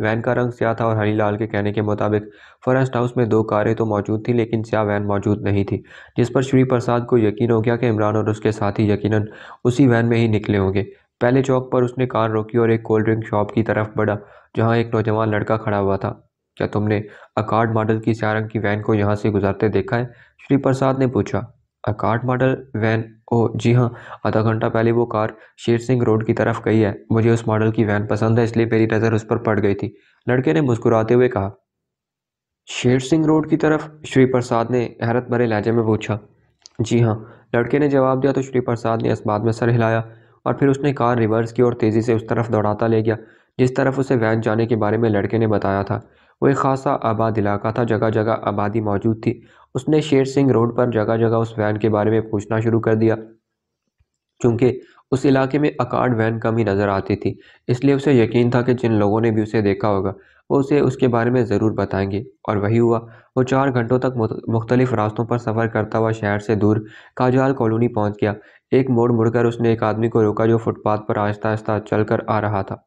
वैन का रंग स्याह था और हनी लाल के कहने के मुताबिक फॉरेस्ट हाउस में दो कारें तो मौजूद थी लेकिन स्याह वैन मौजूद नहीं थी जिस पर श्री प्रसाद को यकीन हो गया कि इमरान और उसके साथी यकीनन उसी वैन में ही निकले होंगे पहले चौक पर उसने कार रोकी और एक कोल्ड ड्रिंक शॉप की तरफ बढ़ा जहाँ एक नौजवान लड़का खड़ा हुआ था क्या तुमने अकार्ड मॉडल की स्याह रंग की वैन को यहाँ से गुजरते देखा है श्री प्रसाद ने पूछा अ कार्ट मॉडल वैन ओ जी हाँ आधा घंटा पहले वो कार शेर सिंह रोड की तरफ गई है मुझे उस मॉडल की वैन पसंद है इसलिए मेरी नज़र उस पर पड़ गई थी लड़के ने मुस्कुराते हुए कहा शेर सिंह रोड की तरफ श्री प्रसाद ने हैरत भरे लहजे में पूछा जी हाँ लड़के ने जवाब दिया तो श्री प्रसाद ने इस बात में सर हिलाया और फिर उसने कार रिवर्स की और तेज़ी से उस तरफ दौड़ाता ले गया जिस तरफ उसे वैन जाने के बारे में लड़के ने बताया था वो एक खासा आबाद इलाका था जगह जगह आबादी मौजूद थी उसने शेर सिंह रोड पर जगह जगह उस वैन के बारे में पूछना शुरू कर दिया क्योंकि उस इलाके में अकार्ड वैन कम ही नज़र आती थी इसलिए उसे यकीन था कि जिन लोगों ने भी उसे देखा होगा वो उसे उसके बारे में ज़रूर बताएंगे और वही हुआ वो चार घंटों तक मुख्तलिफ़ रास्तों पर सफ़र करता हुआ शहर से दूर काजाल कॉलोनी पहुंच गया एक मोड़ मुड़कर उसने एक आदमी को रोका जो फुटपाथ पर आहिस्ता आहिस्ता चल कर आ रहा था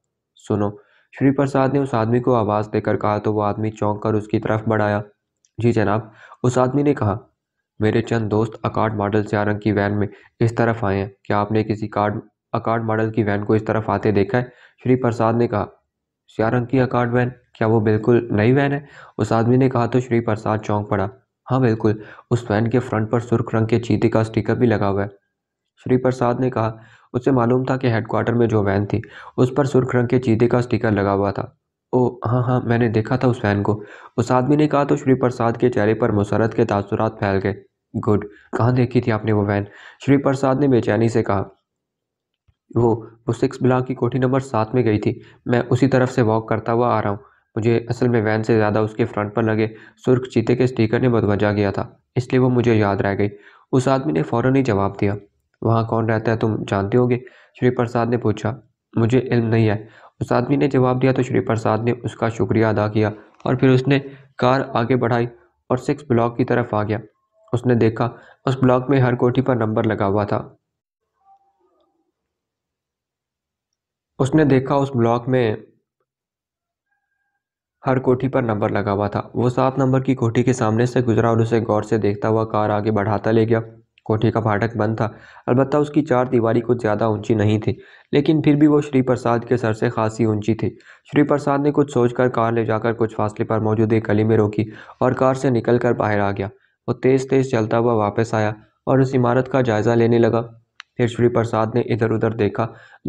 सुनो श्री प्रसाद ने उस आदमी को आवाज़ देकर कहा तो वह आदमी चौंक कर उसकी तरफ बढ़ाया जी जनाब उस आदमी ने कहा मेरे चंद दोस्त अकार्ड मॉडल से आरंग की वैन में इस तरफ आए हैं क्या आपने किसी कार्ड अकार्ड मॉडल की वैन को इस तरफ आते देखा है श्री प्रसाद ने कहा सियारंग की अकार्ड वैन क्या वो बिल्कुल नई वैन है उस आदमी ने कहा तो श्री प्रसाद चौंक पड़ा हाँ बिल्कुल उस वैन के फ्रंट पर सुर्ख रंग के चीते का स्टिकर भी लगा हुआ है श्री प्रसाद ने कहा उसे मालूम था कि हेडक्वार्टर में जो वैन थी उस पर सुर्ख रंग के चीते का स्टिकर लगा हुआ था ओ हाँ हाँ मैंने देखा था उस फैन को उस आदमी ने कहा तो श्री प्रसाद के चेहरे पर मुसरत के तासुरात फैल गए गुड कहाँ देखी थी आपने वो वैन श्री प्रसाद ने बेचैनी से कहा वो वो सिक्स ब्लॉक की कोठी नंबर सात में गई थी मैं उसी तरफ से वॉक करता हुआ आ रहा हूँ मुझे असल में वैन से ज़्यादा उसके फ्रंट पर लगे सुर्ख चीते के स्टीकर ने बदवजा किया था इसलिए वो मुझे याद रह गई उस आदमी ने फ़ौरन ही जवाब दिया वहाँ कौन रहता है तुम जानते होगे श्री प्रसाद ने पूछा मुझे इल्म नहीं है उस आदमी ने जवाब दिया तो श्री प्रसाद ने उसका शुक्रिया अदा किया और फिर उसने कार आगे बढ़ाई और सिक्स ब्लॉक की तरफ आ गया उसने देखा उस ब्लॉक में हर कोठी पर नंबर लगा हुआ था उसने देखा उस ब्लॉक में हर कोठी पर नंबर लगा हुआ था वो सात नंबर की कोठी के सामने से गुजरा और उसे गौर से देखता हुआ कार आगे बढ़ाता ले गया कोठे का फाटक बंद था अलबत्त उसकी चार दीवारी कुछ ज़्यादा ऊंची नहीं थी लेकिन फिर भी वो श्री प्रसाद के सर से खासी ऊंची थी श्री प्रसाद ने कुछ सोचकर कार ले जाकर कुछ फासले पर मौजूद एक गली में रोकी और कार से निकल कर बाहर आ गया वो तेज़ तेज़ चलता हुआ वापस आया और उस इमारत का जायज़ा लेने लगा फिर श्री प्रसाद ने इधर उधर देखा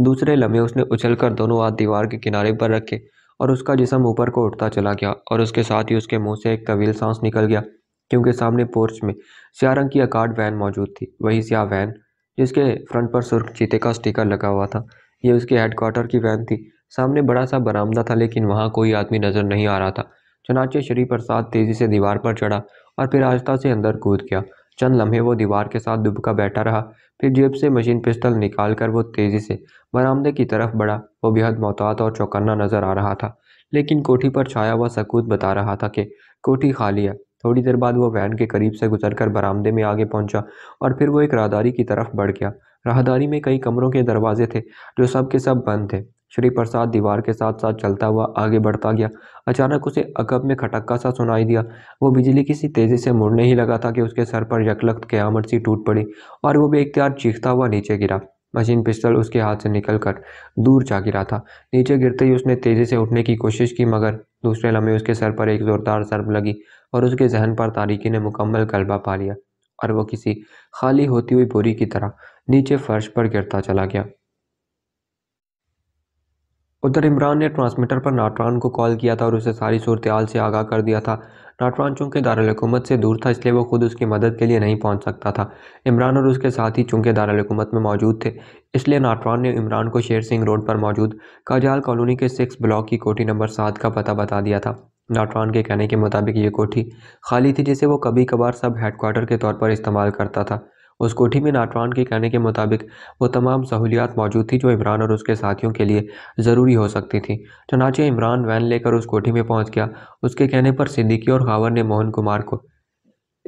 दूसरे लम्हे उसने उछलकर दोनों हाथ दीवार के किनारे पर रखे और उसका जिसम ऊपर को उठता चला गया और उसके साथ ही उसके मुंह से एक तवील सांस निकल गया क्योंकि सामने पोर्च में स्या रंग की अकार्ड वैन मौजूद थी वही स्या वैन जिसके फ्रंट पर सुर्ख चीते का स्टिकर लगा हुआ था यह उसके हेडक्वार्टर की वैन थी सामने बड़ा सा बरामदा था लेकिन वहाँ कोई आदमी नज़र नहीं आ रहा था चनाचे श्री प्रसाद तेज़ी से दीवार पर चढ़ा और फिर आस्था से अंदर कूद गया चंद लम्हे वो दीवार के साथ दुबका बैठा रहा फिर जेब से मशीन पिस्तल निकाल कर वो तेज़ी से बरामदे की तरफ बढ़ा वो बेहद मोहतात और चौकन्ना नज़र आ रहा था लेकिन कोठी पर छाया हुआ सकूत बता रहा था कि कोठी खाली है थोड़ी देर बाद वो वैन के करीब से गुजरकर बरामदे में आगे पहुंचा और फिर वो एक राहदारी की तरफ बढ़ गया राहदारी में कई कमरों के दरवाजे थे जो सब के सब बंद थे श्री प्रसाद दीवार के साथ साथ चलता हुआ आगे बढ़ता गया अचानक उसे अकब में खटक्का सा सुनाई दिया वो बिजली किसी तेज़ी से मुड़ने ही लगा था कि उसके सर पर यकलख्त क्यामत सी टूट पड़ी और वो बेख्तियार चीखता हुआ नीचे गिरा मशीन पिस्टल उसके हाथ से निकल कर दूर जा गिरा था नीचे गिरते ही उसने तेज़ी से उठने की कोशिश की मगर दूसरे लम्हे उसके सर पर एक ज़ोरदार सर्प लगी और उसके जहन पर तारीकी ने मुकम्मल गलबा पा लिया और वह किसी खाली होती हुई बोरी की तरह नीचे फर्श पर गिरता चला गया उधर इमरान ने ट्रांसमीटर पर नाटवान को कॉल किया था और उसे सारी सूरत से आगाह कर दिया था नाटवान चूंकि दारकूमत से दूर था इसलिए वो खुद उसकी मदद के लिए नहीं पहुंच सकता था इमरान और उसके साथ ही चूंकि दारकूमत में मौजूद थे इसलिए नाटवान ने इमरान को शेर सिंह रोड पर मौजूद काजाल कॉलोनी के सिक्स ब्लॉक की कोठी नंबर सात का पता बता दिया था नाटवान के कहने के मुताबिक ये कोठी खाली थी जिसे वो कभी कभार सब हेडक्वार्टर के तौर पर इस्तेमाल करता था उस कोठी में नाटवान के कहने के मुताबिक वो तमाम सहूलियात मौजूद थी जो इमरान और उसके साथियों के लिए ज़रूरी हो सकती थी चनाचे इमरान वैन लेकर उस कोठी में पहुंच गया उसके कहने पर सिद्दीकी और खावर ने मोहन कुमार को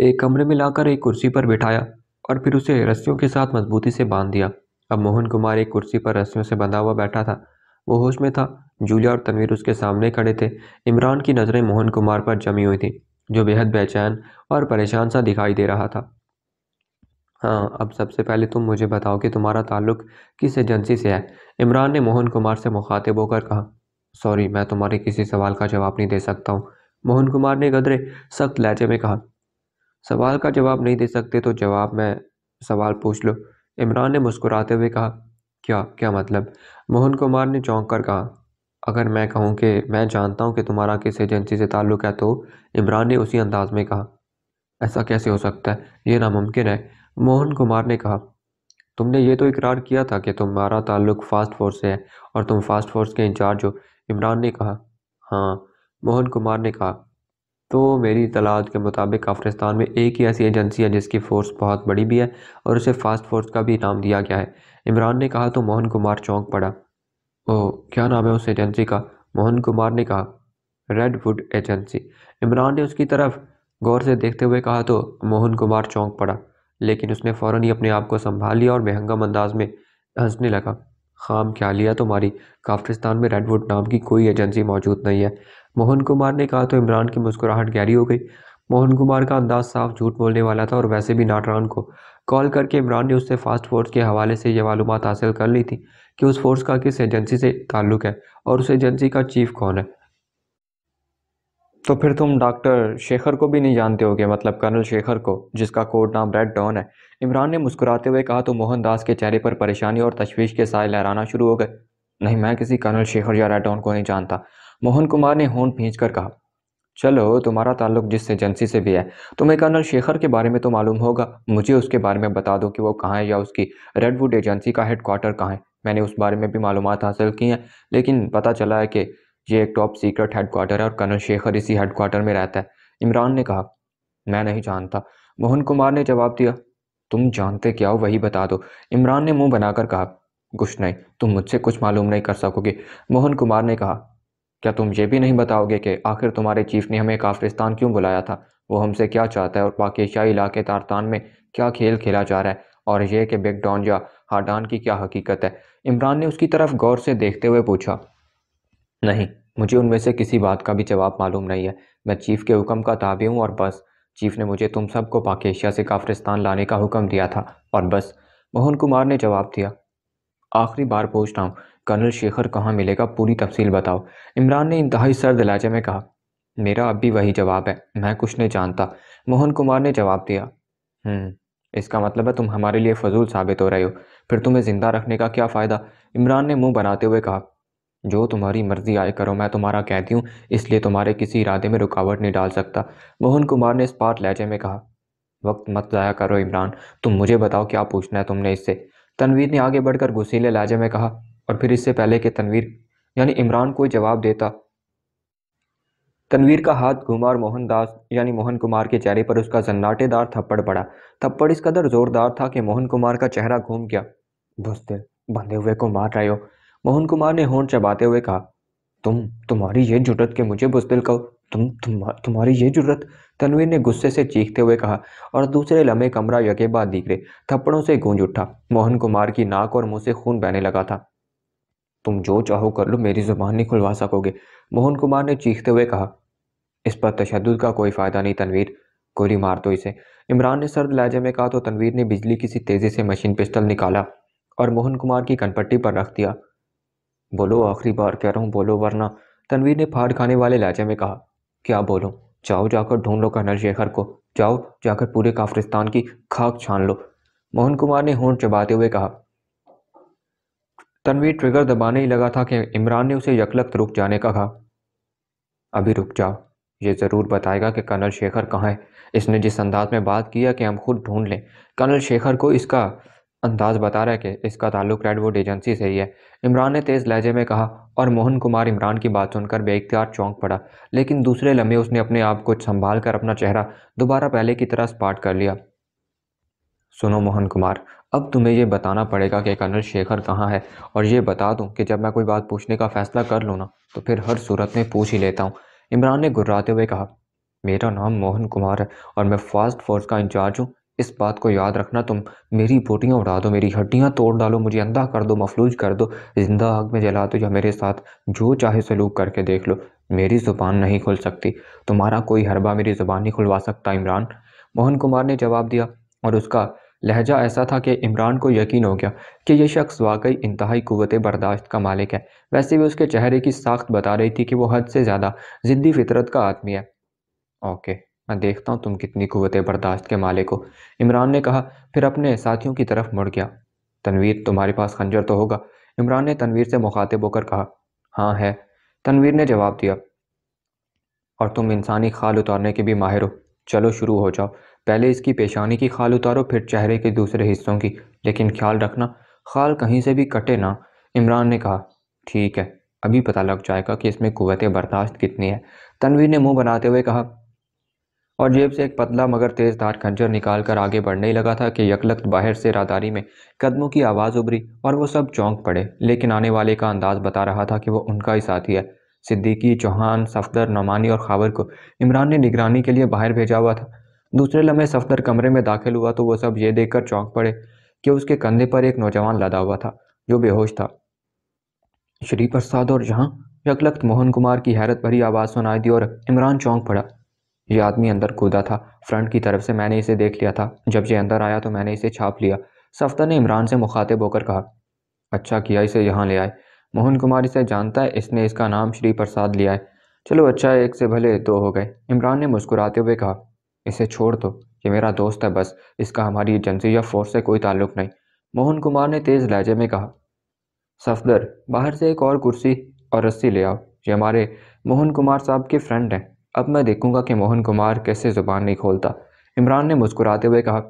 एक कमरे में लाकर एक कुर्सी पर बिठाया और फिर उसे रस्सियों के साथ मजबूती से बांध दिया अब मोहन कुमार एक कुर्सी पर रस्सियों से बंधा हुआ बैठा था वो होश में था जूलिया और तनवीर उसके सामने खड़े थे इमरान की नज़रें मोहन कुमार पर जमी हुई थी जो बेहद बेचैन और परेशान सा दिखाई दे रहा था हाँ अब सबसे पहले तुम मुझे बताओ कि तुम्हारा ताल्लुक किस एजेंसी से है इमरान ने मोहन कुमार से मुखातिब होकर कहा सॉरी मैं तुम्हारे किसी सवाल का जवाब नहीं दे सकता हूँ मोहन कुमार ने गदरे सख्त लहजे में कहा सवाल का जवाब नहीं दे सकते तो जवाब में सवाल पूछ लो इमरान ने मुस्कुराते हुए कहा क्या क्या मतलब मोहन कुमार ने चौंक कर कहा अगर मैं कहूँ कि मैं जानता हूँ कि तुम्हारा किस एजेंसी से ताल्लुक़ है तो इमरान ने उसी अंदाज में कहा ऐसा कैसे हो सकता है ये नामुमकिन है मोहन कुमार ने कहा तुमने ये तो इकरार किया था कि तुम्हारा ताल्लुक फास्ट फोर्स से है और तुम फास्ट फोर्स के इंचार्ज हो इमरान ने कहा हाँ मोहन कुमार ने कहा तो मेरी तलाद के मुताबिक अफगानिस्तान में एक ही ऐसी एजेंसी है जिसकी फ़ोर्स बहुत बड़ी भी है और उसे फास्ट फोर्स का भी नाम दिया गया है इमरान ने कहा तो मोहन कुमार चौंक पड़ा ओ क्या नाम है उस एजेंसी का मोहन कुमार ने कहा रेडवुड एजेंसी इमरान ने उसकी तरफ गौर से देखते हुए कहा तो मोहन कुमार चौंक पड़ा लेकिन उसने फ़ौरन ही अपने आप को संभाल लिया और बेहंगम अंदाज में हंसने लगा खाम क्या लिया तुम्हारी काफ्रिस्तान में रेडवुड नाम की कोई एजेंसी मौजूद नहीं है मोहन कुमार ने कहा तो इमरान की मुस्कुराहट गहरी हो गई मोहन कुमार का अंदाज साफ झूठ बोलने वाला था और वैसे भी नाटरान को कॉल करके इमरान ने उससे फास्ट फोर्स के हवाले से ये मालूम हासिल कर ली थी कि उस फोर्स का किस एजेंसी से ताल्लुक़ है और उस एजेंसी का चीफ कौन है तो फिर तुम डॉक्टर शेखर को भी नहीं जानते होगे मतलब कर्नल शेखर को जिसका कोड नाम रेड डॉन है इमरान ने मुस्कुराते हुए कहा तो मोहनदास के चेहरे पर परेशानी और तशवीश के साय लहराना शुरू हो गए नहीं मैं किसी कर्नल शेखर या रेड डॉन को नहीं जानता मोहन कुमार ने होन भींच कर कहा चलो तुम्हारा ताल्लुक जिस एजेंसी से भी है तुम्हें कर्नल शेखर के बारे में तो मालूम होगा मुझे उसके बारे में बता दो कि वो कहाँ है या उसकी रेडवुड एजेंसी का हेडक्वार्टर कहाँ है मैंने उस बारे में भी मालूम हासिल की हैं लेकिन पता चला है कि ये एक टॉप सीक्रेट हेडकोार्टर है और कर्नल शेखर इसी हेडकोार्टर में रहता है इमरान ने कहा मैं नहीं जानता मोहन कुमार ने जवाब दिया तुम जानते क्या हो वही बता दो इमरान ने मुंह बनाकर कहा कुछ नहीं तुम मुझसे कुछ मालूम नहीं कर सकोगे मोहन कुमार ने कहा क्या तुम ये भी नहीं बताओगे कि आखिर तुम्हारे चीफ ने हमें काफ्रिस्तान क्यों बुलाया था वो हमसे क्या चाहता है और पाकिस्तानी इलाके तारतान में क्या खेल खेला जा रहा है और यह कि डॉन या हाडान की क्या हकीकत है इमरान ने उसकी तरफ गौर से देखते हुए पूछा नहीं मुझे उनमें से किसी बात का भी जवाब मालूम नहीं है मैं चीफ़ के हुक्म का ताबे हूँ और बस चीफ ने मुझे तुम सबको पाकिशिया से काफ्रिस्तान लाने का हुक्म दिया था और बस मोहन कुमार ने जवाब दिया आखिरी बार पूछ रहा हूँ कर्नल शेखर कहाँ मिलेगा पूरी तफसील बताओ इमरान ने इंतहाई सर्द लहजे में कहा मेरा अब भी वही जवाब है मैं कुछ नहीं जानता मोहन कुमार ने जवाब दिया हम्म, इसका मतलब है तुम हमारे लिए फजूल साबित हो रहे हो फिर तुम्हें ज़िंदा रखने का क्या फ़ायदा इमरान ने मुंह बनाते हुए कहा जो तुम्हारी मर्जी आए करो मैं तुम्हारा कहती हूँ इसलिए तुम्हारे किसी इरादे में रुकावट नहीं डाल सकता मोहन कुमार ने इस पार्ट लहजे में कहा वक्त मत ज़ाया करो इमरान तुम मुझे बताओ क्या पूछना है तुमने इससे तनवीर ने आगे बढ़कर घुसीले लहजे में कहा और फिर इससे पहले कि तनवीर यानी इमरान कोई जवाब देता तनवीर का हाथ घुमा और मोहनदास यानी मोहन कुमार के चेहरे पर उसका जन्नाटेदार थप्पड़ पड़ा थप्पड़ इस कदर जोरदार था कि मोहन कुमार का चेहरा घूम गया दोस्त बंधे हुए को मार रहे हो मोहन कुमार ने होंठ चबाते हुए कहा तुम तुम्हारी ये जरूरत के मुझे बुजदिल कहो तुम तुम्हारी ये जरूरत तनवीर ने गुस्से से चीखते हुए कहा और दूसरे लम्हे कमरा दिख रहे थप्पड़ों से गूंज उठा मोहन कुमार की नाक और मुंह से खून बहने लगा था तुम जो चाहो कर लो मेरी जुबान नहीं खुलवा सकोगे मोहन कुमार ने चीखते हुए कहा इस पर तशद का कोई फ़ायदा नहीं तनवीर गोली मार दो इसे इमरान ने सर्द लहजे में कहा तो तनवीर ने बिजली की सी तेज़ी से मशीन पिस्टल निकाला और मोहन कुमार की कनपट्टी पर रख दिया बोलो आखिरी बार कह रहा हूँ बोलो वरना तनवीर ने फाड़ खाने वाले लहजे में कहा क्या बोलो जाओ जाकर ढूंढ लो कर्नल शेखर को जाओ जाकर पूरे काफ्रिस्तान की खाक छान लो मोहन कुमार ने होंठ चबाते हुए कहा तनवीर ट्रिगर दबाने ही लगा था कि इमरान ने उसे यकलक रुक जाने का कहा अभी रुक जाओ ये ज़रूर बताएगा कि कर्नल शेखर कहाँ है इसने जिस अंदाज में बात किया कि हम खुद ढूंढ लें कर्नल शेखर को इसका अंदाज बता रहा है कि इसका ताल्लुक रेडवुड एजेंसी से ही है इमरान ने तेज़ लहजे में कहा और मोहन कुमार इमरान की बात सुनकर बेख्तियार चौंक पड़ा लेकिन दूसरे लम्हे उसने अपने आप को संभाल कर अपना चेहरा दोबारा पहले की तरह स्पाट कर लिया सुनो मोहन कुमार अब तुम्हें यह बताना पड़ेगा कि कर्नल शेखर कहाँ है और ये बता दूँ कि जब मैं कोई बात पूछने का फैसला कर लूँ ना तो फिर हर सूरत में पूछ ही लेता हूँ इमरान ने गुर्राते हुए कहा मेरा नाम मोहन कुमार है और मैं फास्ट फोर्स का इंचार्ज हूँ इस बात को याद रखना तुम मेरी बोटियाँ उड़ा दो मेरी हड्डियाँ तोड़ डालो मुझे अंधा कर दो मफलूज कर दो जिंदा आग में जला दो या मेरे साथ जो चाहे सलूक करके देख लो मेरी ज़ुबान नहीं खुल सकती तुम्हारा कोई हरबा मेरी ज़ुबान नहीं खुलवा सकता इमरान मोहन कुमार ने जवाब दिया और उसका लहजा ऐसा था कि इमरान को यकीन हो गया कि यह शख्स वाकई इंतहाई कुत बर्दाश्त का मालिक है वैसे भी उसके चेहरे की साख्त बता रही थी कि वो हद से ज़्यादा ज़िद्दी फितरत का आदमी है ओके मैं देखता हूँ तुम कितनी कुत बर्दाश्त के मालिक हो इमरान ने कहा फिर अपने साथियों की तरफ मुड़ गया तनवीर तुम्हारे पास खंजर तो होगा इमरान ने तनवीर से मुखातिब होकर कहा हाँ है तनवीर ने जवाब दिया और तुम इंसानी खाल उतारने के भी माहिर हो चलो शुरू हो जाओ पहले इसकी पेशानी की खाल उतारो फिर चेहरे के दूसरे हिस्सों की लेकिन ख्याल रखना खाल कहीं से भी कटे ना इमरान ने कहा ठीक है अभी पता लग जाएगा कि इसमें कुत बर्दाश्त कितनी है तनवीर ने मुंह बनाते हुए कहा और जेब से एक पतला मगर तेज धार खंजर निकाल कर आगे बढ़ने लगा था कि यकलक्त बाहर से रादारी में कदमों की आवाज़ उभरी और वो सब चौंक पड़े लेकिन आने वाले का अंदाज़ बता रहा था कि वो उनका ही साथी है सिद्दीकी चौहान सफदर नमानी और खावर को इमरान ने निगरानी के लिए बाहर भेजा हुआ था दूसरे लम्हे सफदर कमरे में दाखिल हुआ तो वह सब ये देखकर चौंक पड़े कि उसके कंधे पर एक नौजवान लदा हुआ था जो बेहोश था श्री प्रसाद और जहाँ यकलक्त मोहन कुमार की हैरत भरी आवाज़ सुनाई दी और इमरान चौंक पड़ा यह आदमी अंदर कूदा था फ्रंट की तरफ से मैंने इसे देख लिया था जब ये अंदर आया तो मैंने इसे छाप लिया सफ्तर ने इमरान से मुखातिब होकर कहा अच्छा किया इसे यहाँ ले आए मोहन कुमार इसे जानता है इसने इसका नाम श्री प्रसाद लिया है चलो अच्छा एक से भले दो हो गए इमरान ने मुस्कुराते हुए कहा इसे छोड़ दो ये मेरा दोस्त है बस इसका हमारी एजेंसी या फोर्स से कोई ताल्लुक नहीं मोहन कुमार ने तेज़ लहजे में कहा सफदर बाहर से एक और कुर्सी और रस्सी ले आओ ये हमारे मोहन कुमार साहब के फ्रेंड हैं अब मैं देखूंगा कि मोहन कुमार कैसे ज़ुबान नहीं खोलता इमरान ने मुस्कुराते हुए कहा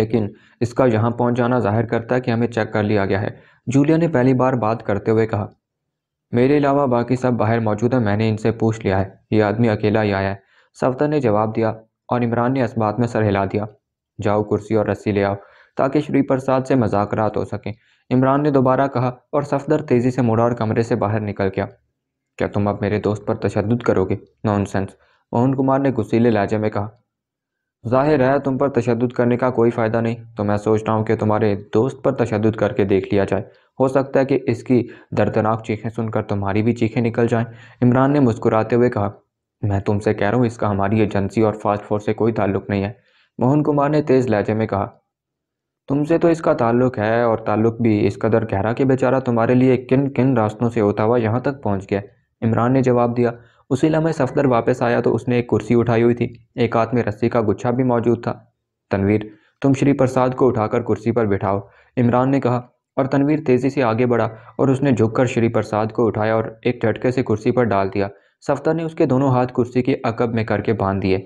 लेकिन इसका यहाँ पहुँच जाना जाहिर करता है कि हमें चेक कर लिया गया है जूलिया ने पहली बार बात करते हुए कहा मेरे अलावा बाकी सब बाहर मौजूद है मैंने इनसे पूछ लिया है ये आदमी अकेला ही आया है सफदर ने जवाब दिया और इमरान ने इस बात में सर हिला दिया जाओ कुर्सी और रस्सी ले आओ ताकि श्री प्रसाद से मजाकरात हो सकें इमरान ने दोबारा कहा और सफदर तेज़ी से मुड़ा और कमरे से बाहर निकल गया क्या तुम अब मेरे दोस्त पर तशद करोगे नॉनसेंस मोहन कुमार ने गुस्सीले लहजे में कहा जाहिर है तुम पर तशद करने का कोई फ़ायदा नहीं तो मैं सोच रहा हूँ कि तुम्हारे दोस्त पर तशद करके देख लिया जाए हो सकता है कि इसकी दर्दनाक चीखें सुनकर तुम्हारी भी चीखें निकल जाएं इमरान ने मुस्कुराते हुए कहा मैं तुमसे कह रहा हूँ इसका हमारी एजेंसी और फास्ट फोर्स से कोई ताल्लुक नहीं है मोहन कुमार ने तेज़ लहजे में कहा तुमसे तो इसका ताल्लुक है और ताल्लुक भी इस कदर गहरा कि बेचारा तुम्हारे लिए किन किन रास्तों से होता हुआ यहाँ तक पहुँच गया इमरान ने जवाब दिया उसी लम्हे सफदर वापस आया तो उसने एक कुर्सी उठाई हुई थी एक हाथ में रस्सी का गुच्छा भी मौजूद था तनवीर तुम श्री प्रसाद को उठाकर कुर्सी पर बिठाओ इमरान ने कहा और तनवीर तेज़ी से आगे बढ़ा और उसने झुककर श्री प्रसाद को उठाया और एक झटके से कुर्सी पर डाल दिया सफ्तर ने उसके दोनों हाथ कुर्सी के अकब में करके बांध दिए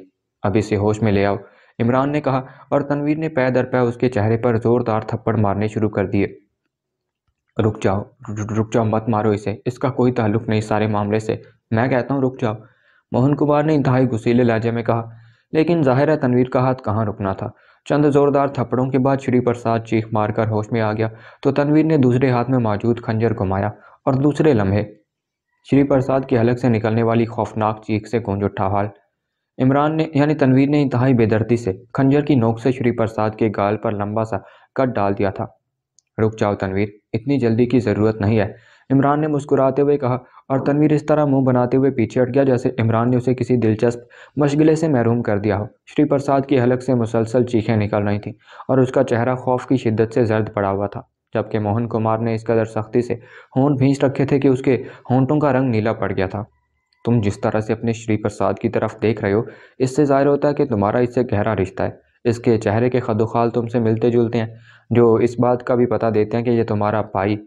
अब इसे होश में ले आओ इमरान ने कहा और तनवीर ने पैर दर पैर उसके चेहरे पर ज़ोरदार थप्पड़ मारने शुरू कर दिए रुक जाओ रुक जाओ मत मारो इसे इसका कोई ताल्लुक नहीं सारे मामले से मैं कहता हूँ रुक जाओ मोहन कुमार ने इंतहाई घुसीले लहजे में कहा लेकिन जाहिर है तनवीर का हाथ कहाँ रुकना था चंद जोरदार थप्पड़ों के बाद श्री प्रसाद चीख मारकर होश में आ गया तो तनवीर ने दूसरे हाथ में मौजूद खंजर घुमाया और दूसरे लम्हे श्री प्रसाद की हलक से निकलने वाली खौफनाक चीख से गूंज उठा हाल इमरान ने यानी तनवीर ने इंतहाई बेदर्दी से खंजर की नोक से श्री प्रसाद के गाल पर लंबा सा कट डाल दिया था रुक जाओ तनवीर इतनी जल्दी की ज़रूरत नहीं है इमरान ने मुस्कुराते हुए कहा और तनवीर इस तरह मुंह बनाते हुए पीछे हट गया जैसे इमरान ने उसे किसी दिलचस्प मशगले से महरूम कर दिया हो श्री प्रसाद की हलक से मुसलसल चीखें निकल रही थीं और उसका चेहरा खौफ की शिद्दत से जर्द पड़ा हुआ था जबकि मोहन कुमार ने इस कदर सख्ती से होंठ भींच रखे थे कि उसके होंठों का रंग नीला पड़ गया था तुम जिस तरह से अपने श्री प्रसाद की तरफ देख रहे हो इससे जाहिर होता है कि तुम्हारा इससे गहरा रिश्ता है इसके चेहरे के खदोखाल तुमसे मिलते जुलते हैं जो इस बात का भी पता देते हैं कि यह तुम्हारा भाई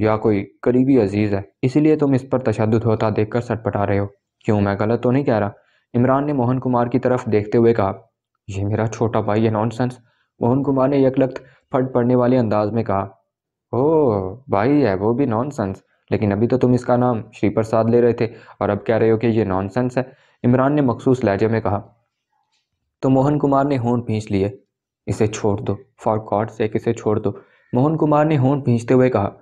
या कोई करीबी अजीज़ है इसीलिए तुम इस पर तशद होता देख कर सटपटा रहे हो क्यों मैं गलत तो नहीं कह रहा इमरान ने मोहन कुमार की तरफ देखते हुए कहा यह मेरा छोटा भाई है नॉनसेंस मोहन कुमार ने यकलक्त फट पड़ने वाले अंदाज में कहा ओ भाई है वो भी नॉन लेकिन अभी तो तुम इसका नाम श्री प्रसाद ले रहे थे और अब कह रहे हो कि ये नॉन है इमरान ने मखसूस लहजे में कहा तो मोहन कुमार ने होन भींच लिए इसे छोड़ दो फॉर गॉड से इसे छोड़ दो मोहन कुमार ने होन भींचते हुए कहा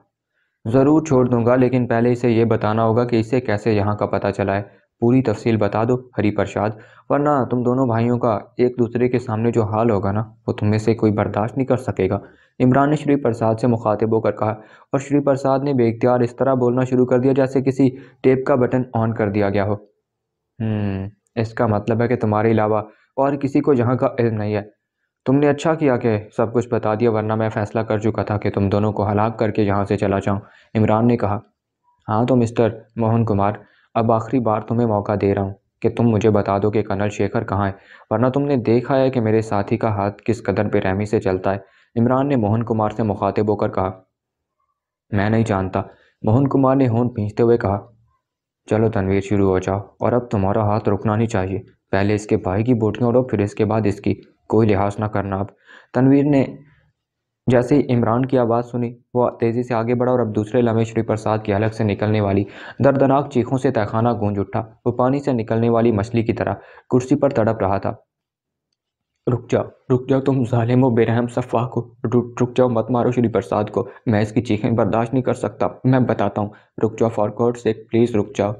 ज़रूर छोड़ दूंगा लेकिन पहले इसे ये बताना होगा कि इसे कैसे यहाँ का पता चला है पूरी तफसील बता दो हरी प्रसाद वरना तुम दोनों भाइयों का एक दूसरे के सामने जो हाल होगा ना वो तुम में से कोई बर्दाश्त नहीं कर सकेगा इमरान ने श्री प्रसाद से मुखातिब होकर कहा और श्री प्रसाद ने बेख्तियार इस तरह बोलना शुरू कर दिया जैसे किसी टेप का बटन ऑन कर दिया गया हो हम्म, इसका मतलब है कि तुम्हारे अलावा और किसी को यहाँ का इल्म नहीं है तुमने अच्छा किया कि सब कुछ बता दिया वरना मैं फ़ैसला कर चुका था कि तुम दोनों को हलाक करके यहाँ से चला जाऊँ इमरान ने कहा हाँ तो मिस्टर मोहन कुमार अब आखिरी बार तुम्हें मौका दे रहा हूँ कि तुम मुझे बता दो कि कर्नल शेखर कहाँ है वरना तुमने देखा है कि मेरे साथी का हाथ किस कदर बेरहमी से चलता है इमरान ने मोहन कुमार से मुखातिब होकर कहा मैं नहीं जानता मोहन कुमार ने होन पींचते हुए कहा चलो तनवीर शुरू हो जाओ और अब तुम्हारा हाथ रुकना नहीं चाहिए पहले इसके भाई की बोटियाँ उड़ो फिर इसके बाद इसकी कोई लिहाज ना करना अब तनवीर ने जैसे ही इमरान की आवाज़ सुनी वह तेज़ी से आगे बढ़ा और अब दूसरे लम्हे श्री प्रसाद की अलग से निकलने वाली दर्दनाक चीखों से तहखाना गूंज उठा वो पानी से निकलने वाली मछली की तरह कुर्सी पर तड़प रहा था रुक जाओ रुक जाओ तुम जालिम बेरहम सफ़ा को रुक जाओ मत मारो श्री प्रसाद को मैं इसकी चीखें बर्दाश्त नहीं कर सकता मैं बताता हूँ रुक जाओ फॉर गॉड से प्लीज़ रुक जाओ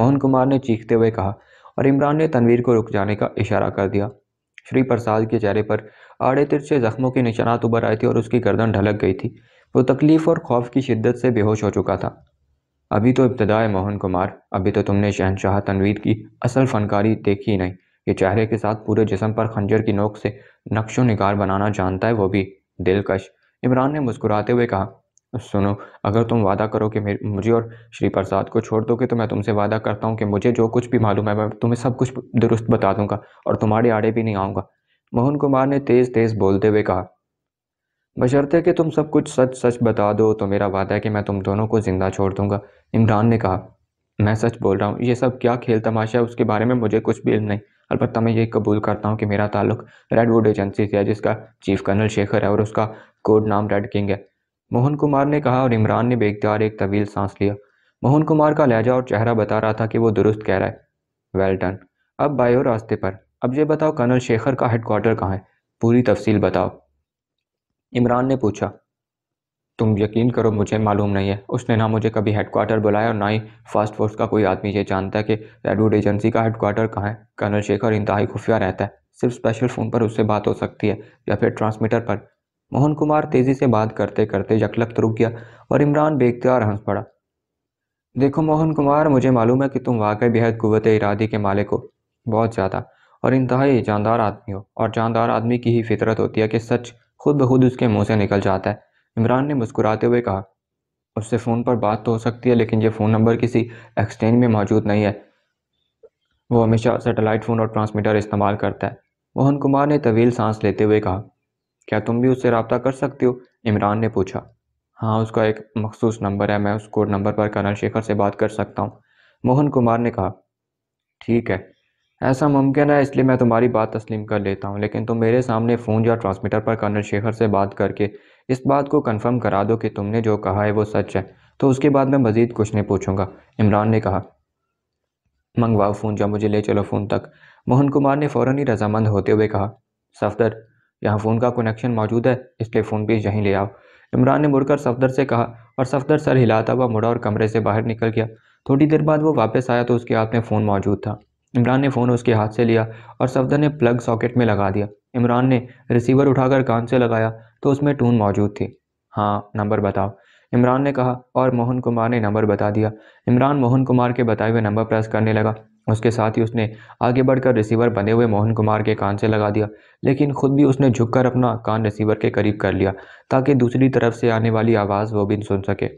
मोहन कुमार ने चीखते हुए कहा और इमरान ने तनवीर को रुक जाने का इशारा कर दिया श्री प्रसाद के चेहरे पर आड़े तिरछे जख्मों के निशानात उभर आए थे और उसकी गर्दन ढलक गई थी वो तकलीफ़ और खौफ की शिद्दत से बेहोश हो चुका था अभी तो इब्तदाए मोहन कुमार अभी तो तुमने शहनशाह तनवीर की असल फनकारी देखी नहीं ये चेहरे के साथ पूरे जिसम पर खंजर की नोक से नक्शो निगार बनाना जानता है वो भी दिलकश इमरान ने मुस्कुराते हुए कहा सुनो अगर तुम वादा करो कि मुझे और श्री प्रसाद को छोड़ दोगे तो मैं तुमसे वादा करता हूँ कि मुझे जो कुछ भी मालूम है मैं तुम्हें सब कुछ दुरुस्त बता दूंगा और तुम्हारे आड़े भी नहीं आऊँगा मोहन कुमार ने तेज तेज बोलते हुए कहा बशर्ते कि तुम सब कुछ सच सच बता दो तो मेरा वादा है कि मैं तुम दोनों को ज़िंदा छोड़ दूंगा इमरान ने कहा मैं सच बोल रहा हूँ ये सब क्या खेल तमाशा है उसके बारे में मुझे कुछ भी इल्म नहीं अलबत्त मैं ये कबूल करता हूँ कि मेरा ताल्लुक रेडवुड एजेंसी से है जिसका चीफ कर्नल शेखर है और उसका कोड नाम रेड किंग है मोहन कुमार ने कहा और इमरान ने बेख्तियार एक तवील सांस लिया मोहन कुमार का लहजा और चेहरा बता रहा था कि वो दुरुस्त कह रहा है वेल डन अब बायो रास्ते पर अब ये बताओ कर्नल शेखर का हेडक्वार्टर कहाँ है पूरी तफसील बताओ इमरान ने पूछा तुम यकीन करो मुझे मालूम नहीं है उसने ना मुझे कभी हेडक्वार्टर बुलाया और ना ही फास्ट फोर्स का कोई आदमी ये जानता है कि रेडवुड एजेंसी का क्वार्टर कहाँ है कर्नल शेखर इंतहाई खुफिया रहता है सिर्फ स्पेशल फ़ोन पर उससे बात हो सकती है या फिर ट्रांसमीटर पर मोहन कुमार तेज़ी से बात करते करते यकलक रुक गया और इमरान बेख्तियार हंस पड़ा देखो मोहन कुमार मुझे मालूम है कि तुम वाकई बेहद कुत इरादी के मालिक हो बहुत ज़्यादा और इंतहाई जानदार आदमी हो और जानदार आदमी की ही फितरत होती है कि सच खुद ब खुद उसके मुंह से निकल जाता है इमरान ने मुस्कुराते हुए कहा उससे फ़ोन पर बात तो हो सकती है लेकिन ये फ़ोन नंबर किसी एक्सचेंज में मौजूद नहीं है वो हमेशा सेटेलाइट फ़ोन और ट्रांसमीटर इस्तेमाल करता है मोहन कुमार ने तवील सांस लेते हुए कहा क्या तुम भी उससे रबता कर सकते हो इमरान ने पूछा हाँ उसका एक मखसूस नंबर है मैं उस कोड नंबर पर कर्नल शेखर से बात कर सकता हूँ मोहन कुमार ने कहा ठीक है ऐसा मुमकिन है इसलिए मैं तुम्हारी बात तस्लीम कर लेता हूँ लेकिन तुम मेरे सामने फ़ोन या ट्रांसमीटर पर कर्नल शेखर से बात करके इस बात को कन्फर्म करा दो कि तुमने जो कहा है वो सच है तो उसके बाद मैं मज़ीद कुछ नहीं पूछूंगा इमरान ने कहा मंगवाओ फ़ोन या मुझे ले चलो फ़ोन तक मोहन कुमार ने फ़ौर ही रजामंद होते हुए कहा सफदर यहाँ फ़ोन का कनेक्शन मौजूद है इसलिए फ़ोन भी यहीं ले आओ इमरान ने मुड़कर सफदर से कहा और सफदर सर हिलाता हुआ मुड़ा और कमरे से बाहर निकल गया थोड़ी देर बाद वो वापस आया तो उसके हाथ में फ़ोन मौजूद था इमरान ने फ़ोन उसके हाथ से लिया और सफदर ने प्लग सॉकेट में लगा दिया इमरान ने रिसीवर उठाकर कान से लगाया तो उसमें टून मौजूद थी हाँ नंबर बताओ इमरान ने कहा और मोहन कुमार ने नंबर बता दिया इमरान मोहन कुमार के बताए हुए नंबर प्रेस करने लगा उसके साथ ही उसने आगे बढ़कर रिसीवर बंधे हुए मोहन कुमार के कान से लगा दिया लेकिन खुद भी उसने झुककर अपना कान रिसीवर के करीब कर लिया ताकि दूसरी तरफ से आने वाली आवाज़ वो भी सुन सके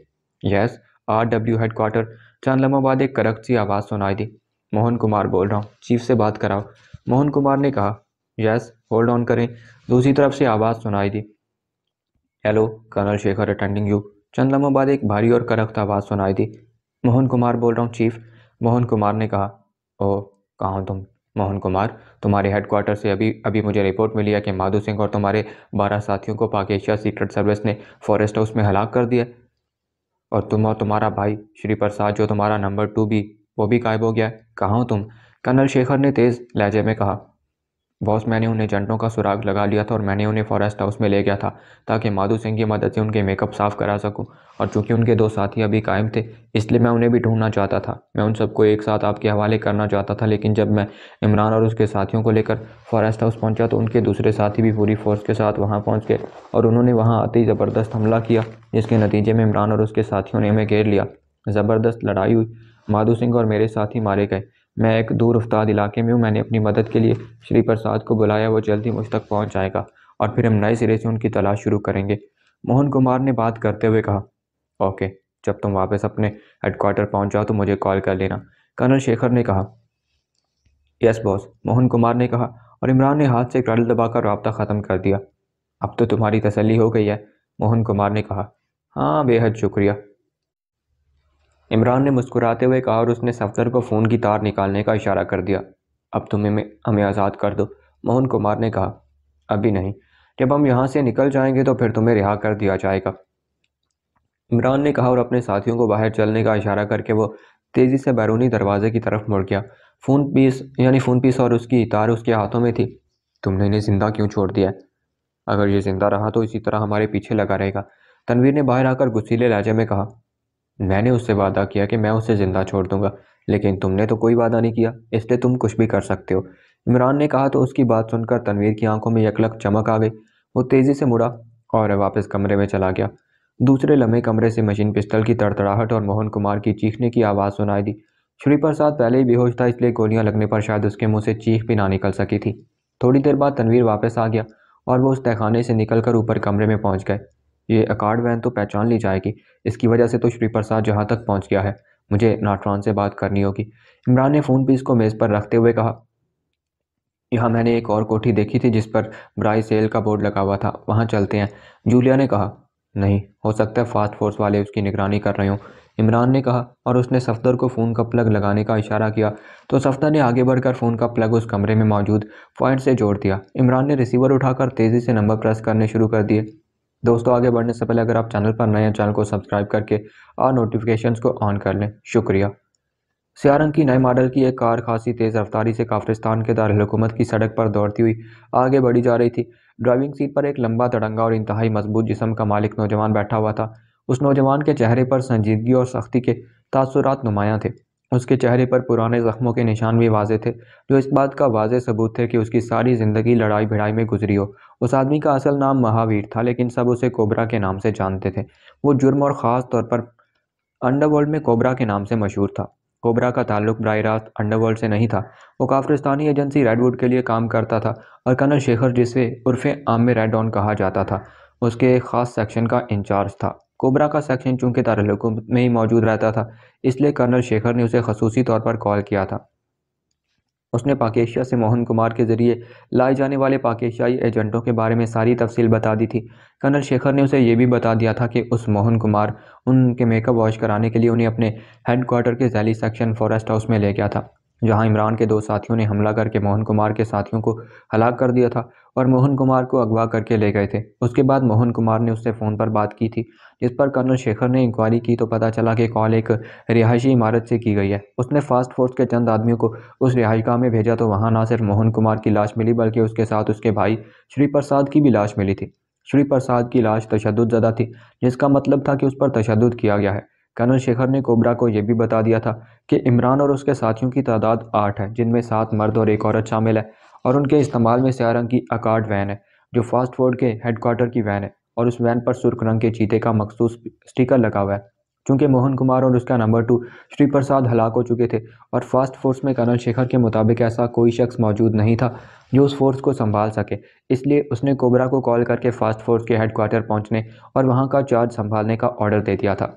यस आर डब्ल्यू हेडकोार्टर चंद एक करक्ट सी आवाज़ सुनाई दी मोहन कुमार बोल रहा हूँ चीफ से बात कराओ मोहन कुमार ने कहा यस होल्ड ऑन करें दूसरी तरफ से आवाज़ सुनाई दी hello colonel Shekhar attending you चंद लम्हों बाद एक भारी और करख्त आवाज़ सुनाई दी मोहन कुमार बोल रहा हूँ चीफ मोहन कुमार ने कहा ओ कहाँ तुम मोहन कुमार तुम्हारे हेडक्वार्टर से अभी अभी मुझे रिपोर्ट मिली है कि माधु सिंह और तुम्हारे बारह साथियों को पाकिस्तान सीक्रेट सर्विस ने फॉरेस्ट हाउस में हलाक कर दिया और तुम और तुम्हारा भाई श्री प्रसाद जो तुम्हारा नंबर टू भी वो भी गायब हो गया कहाँ हो तुम कर्नल शेखर ने तेज़ लहजे में कहा बॉस मैंने उन्हें जंटों का सुराग लगा लिया था और मैंने उन्हें फॉरेस्ट हाउस में ले गया था ताकि माधु सिंह की मदद से उनके मेकअप साफ़ करा सकूं और चूंकि उनके दो साथी अभी कायम थे इसलिए मैं उन्हें भी ढूंढना चाहता था मैं उन सबको एक साथ आपके हवाले करना चाहता था लेकिन जब मैं इमरान और उसके साथियों को लेकर फॉरेस्ट हाउस पहुँचा तो उनके दूसरे साथी भी पूरी फोर्स के साथ वहाँ पहुँच गए और उन्होंने वहाँ आते ही ज़बरदस्त हमला किया जिसके नतीजे में इमरान और उसके साथियों ने हमें घेर लिया ज़बरदस्त लड़ाई हुई माधु सिंह और मेरे साथ ही मारे गए मैं एक दूर अफ्ताद इलाके में हूँ मैंने अपनी मदद के लिए श्री प्रसाद को बुलाया वो जल्दी मुझ तक पहुँच जाएगा और फिर हम नए सिरे से उनकी तलाश शुरू करेंगे मोहन कुमार ने बात करते हुए कहा ओके जब तुम वापस अपने हेडक्वार्टर पहुँच जाओ तो मुझे कॉल कर लेना कर्नल शेखर ने कहा यस बॉस मोहन कुमार ने कहा और इमरान ने हाथ से क्रडल दबाकर रबता ख़त्म कर दिया अब तो तुम्हारी तसली हो गई है मोहन कुमार ने कहा हाँ बेहद शुक्रिया इमरान ने मुस्कुराते हुए कहा और उसने सफदर को फ़ोन की तार निकालने का इशारा कर दिया अब तुम्हें हमें हमें आज़ाद कर दो मोहन कुमार ने कहा अभी नहीं जब हम यहाँ से निकल जाएंगे तो फिर तुम्हें रिहा कर दिया जाएगा इमरान ने कहा और अपने साथियों को बाहर चलने का इशारा करके वो तेज़ी से बैरूनी दरवाजे की तरफ मुड़ गया फ़ोन पीस यानी फ़ोन पीस और उसकी तार उसके हाथों में थी तुमने इन्हें ज़िंदा क्यों छोड़ दिया अगर ये ज़िंदा रहा तो इसी तरह हमारे पीछे लगा रहेगा तनवीर ने बाहर आकर गुस्सीले लहजे में कहा मैंने उससे वादा किया कि मैं उसे ज़िंदा छोड़ दूंगा लेकिन तुमने तो कोई वादा नहीं किया इसलिए तुम कुछ भी कर सकते हो इमरान ने कहा तो उसकी बात सुनकर तनवीर की आंखों में यकलक चमक आ गई वो तेज़ी से मुड़ा और वापस कमरे में चला गया दूसरे लम्हे कमरे से मशीन पिस्तल की तड़तड़ाहट और मोहन कुमार की चीखने की आवाज़ सुनाई दी श्री प्रसाद पहले ही बेहोश था इसलिए गोलियां लगने पर शायद उसके मुंह से चीख भी ना निकल सकी थी थोड़ी देर बाद तनवीर वापस आ गया और वो उस तहखाने से निकलकर ऊपर कमरे में पहुंच गए ये अकार्ड वैन तो पहचान ली जाएगी इसकी वजह से तो श्री प्रसाद जहाँ तक पहुँच गया है मुझे नाटरान से बात करनी होगी इमरान ने फ़ोन पीस को मेज़ पर रखते हुए कहा यहाँ मैंने एक और कोठी देखी थी जिस पर ब्राई सेल का बोर्ड लगा हुआ था वहाँ चलते हैं जूलिया ने कहा नहीं हो सकता है फास्ट फोर्स वाले उसकी निगरानी कर रहे हों इमरान ने कहा और उसने सफदर को फ़ोन का प्लग लगाने का इशारा किया तो सफदर ने आगे बढ़कर फ़ोन का प्लग उस कमरे में मौजूद पॉइंट से जोड़ दिया इमरान ने रिसीवर उठाकर तेज़ी से नंबर प्रेस करने शुरू कर दिए दोस्तों आगे बढ़ने से पहले अगर आप चैनल पर नए हैं चैनल को सब्सक्राइब करके और नोटिफिकेशन को ऑन कर लें शुक्रिया सियारंग की नए मॉडल की एक कार खासी तेज़ रफ्तारी से काफ्रिस्तान के दारकूमत की सड़क पर दौड़ती हुई आगे बढ़ी जा रही थी ड्राइविंग सीट पर एक लंबा तड़ंगा और इंतहाई मजबूत जिसम का मालिक नौजवान बैठा हुआ था उस नौजवान के चेहरे पर संजीदगी और सख्ती के तासुरात नुमायाँ थे उसके चेहरे पर पुराने ज़ख्मों के निशान भी वाजे थे जो इस बात का वाज सबूत थे कि उसकी सारी ज़िंदगी लड़ाई भिड़ाई में गुजरी हो उस आदमी का असल नाम महावीर था लेकिन सब उसे कोबरा के नाम से जानते थे वो जुर्म और ख़ास तौर पर अंडरवर्ल्ड में कोबरा के नाम से मशहूर था कोबरा का ताल्लुक बर रास्त अंडरवर्ल्ड से नहीं था वो काफ्रिस्तानी एजेंसी रेडवुड के लिए काम करता था और कर्नल शेखर जिसे उर्फ़ आम में रेडॉन कहा जाता था उसके एक ख़ास सेक्शन का इंचार्ज था कोबरा का सेक्शन चूंकि दारकूमत में ही मौजूद रहता था इसलिए कर्नल शेखर ने उसे खसूसी तौर पर कॉल किया था उसने पाकेशिया से मोहन कुमार के जरिए लाए जाने वाले पाकेशियाई एजेंटों के बारे में सारी तफसील बता दी थी कर्नल शेखर ने उसे यह भी बता दिया था कि उस मोहन कुमार उनके मेकअप वॉश कराने के लिए उन्हें अपने हेड क्वार्टर के जैली सेक्शन फॉरेस्ट हाउस में ले गया था जहां इमरान के दो साथियों ने हमला करके मोहन कुमार के साथियों को हलाक कर दिया था और मोहन कुमार को अगवा करके ले गए थे उसके बाद मोहन कुमार ने उससे फ़ोन पर बात की थी जिस पर कर्नल शेखर ने इंक्वायरी की तो पता चला कि कॉल एक रिहायशी इमारत से की गई है उसने फास्ट फोर्स के चंद आदमियों को उस रिहाइशगाह में भेजा तो वहाँ ना सिर्फ मोहन कुमार की लाश मिली बल्कि उसके साथ उसके भाई श्री प्रसाद की भी लाश मिली थी श्री प्रसाद की लाश तशद ज़दा थी जिसका मतलब था कि उस पर तशद किया गया है कर्नल शेखर ने कोबरा को यह भी बता दिया था कि इमरान और उसके साथियों की तादाद आठ है जिनमें सात मर्द और एक औरत शामिल है और उनके इस्तेमाल में सियारंग की अकार्ड वैन है जो फास्ट फूड के हेडकोार्टर की वैन है और उस वैन पर सुर्ख रंग के चीते का मखसूस स्टिकर लगा हुआ है चूंकि मोहन कुमार और उसका नंबर टू श्री प्रसाद हलाक हो चुके थे और फास्ट फोर्स में कर्नल शेखर के मुताबिक ऐसा कोई शख्स मौजूद नहीं था जो उस फोर्स को संभाल सके इसलिए उसने कोबरा को कॉल करके फास्ट फोर्स के हेडक्वार्टर पहुंचने और वहां का चार्ज संभालने का ऑर्डर दे दिया था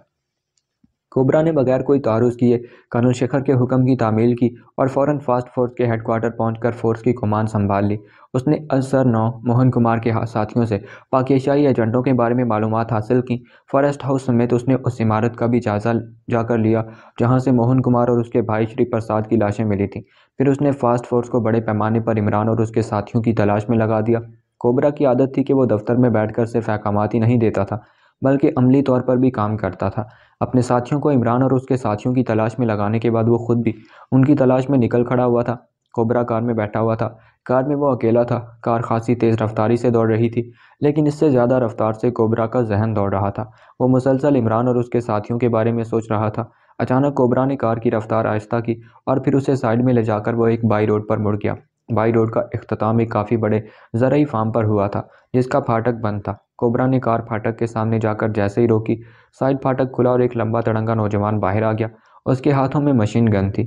कोबरा ने बगैर कोई तारुज किए कर्नल शेखर के हुक्म की तामील की और फौरन फास्ट फोर्स के पहुँच पहुंचकर फोर्स की कमान संभाल ली उसने असर नौ मोहन कुमार के साथियों से पाकिशाई एजेंटों के बारे में मालूम हासिल की फॉरेस्ट हाउस समेत उसने उस इमारत का भी जायजा जाकर लिया जहां से मोहन कुमार और उसके भाई श्री प्रसाद की लाशें मिली थीं फिर उसने फास्ट फोर्स को बड़े पैमाने पर इमरान और उसके साथियों की तलाश में लगा दिया कोबरा की आदत थी कि वो दफ्तर में बैठकर सिर्फ अहकाम ही नहीं देता था बल्कि अमली तौर पर भी काम करता था अपने साथियों को इमरान और उसके साथियों की तलाश में लगाने के बाद वो खुद भी उनकी तलाश में निकल खड़ा हुआ था कोबरा कार में बैठा हुआ था कार में वो अकेला था कार खासी तेज़ रफ्तारी से दौड़ रही थी लेकिन इससे ज़्यादा रफ्तार से कोबरा का जहन दौड़ रहा था वो मुसलसल इमरान और उसके साथियों के बारे में सोच रहा था अचानक कोबरा ने कार की रफ्तार आहिस्ता की और फिर उसे साइड में ले जाकर वो एक बाई रोड पर मुड़ गया बाई रोड का अख्ताम एक काफ़ी बड़े ज़रूरी फार्म पर हुआ था जिसका फाटक बंद था कोबरा ने कार फाटक के सामने जाकर जैसे ही रोकी साइड फाटक खुला और एक लंबा तड़ंगा नौजवान बाहर आ गया उसके हाथों में मशीन गन थी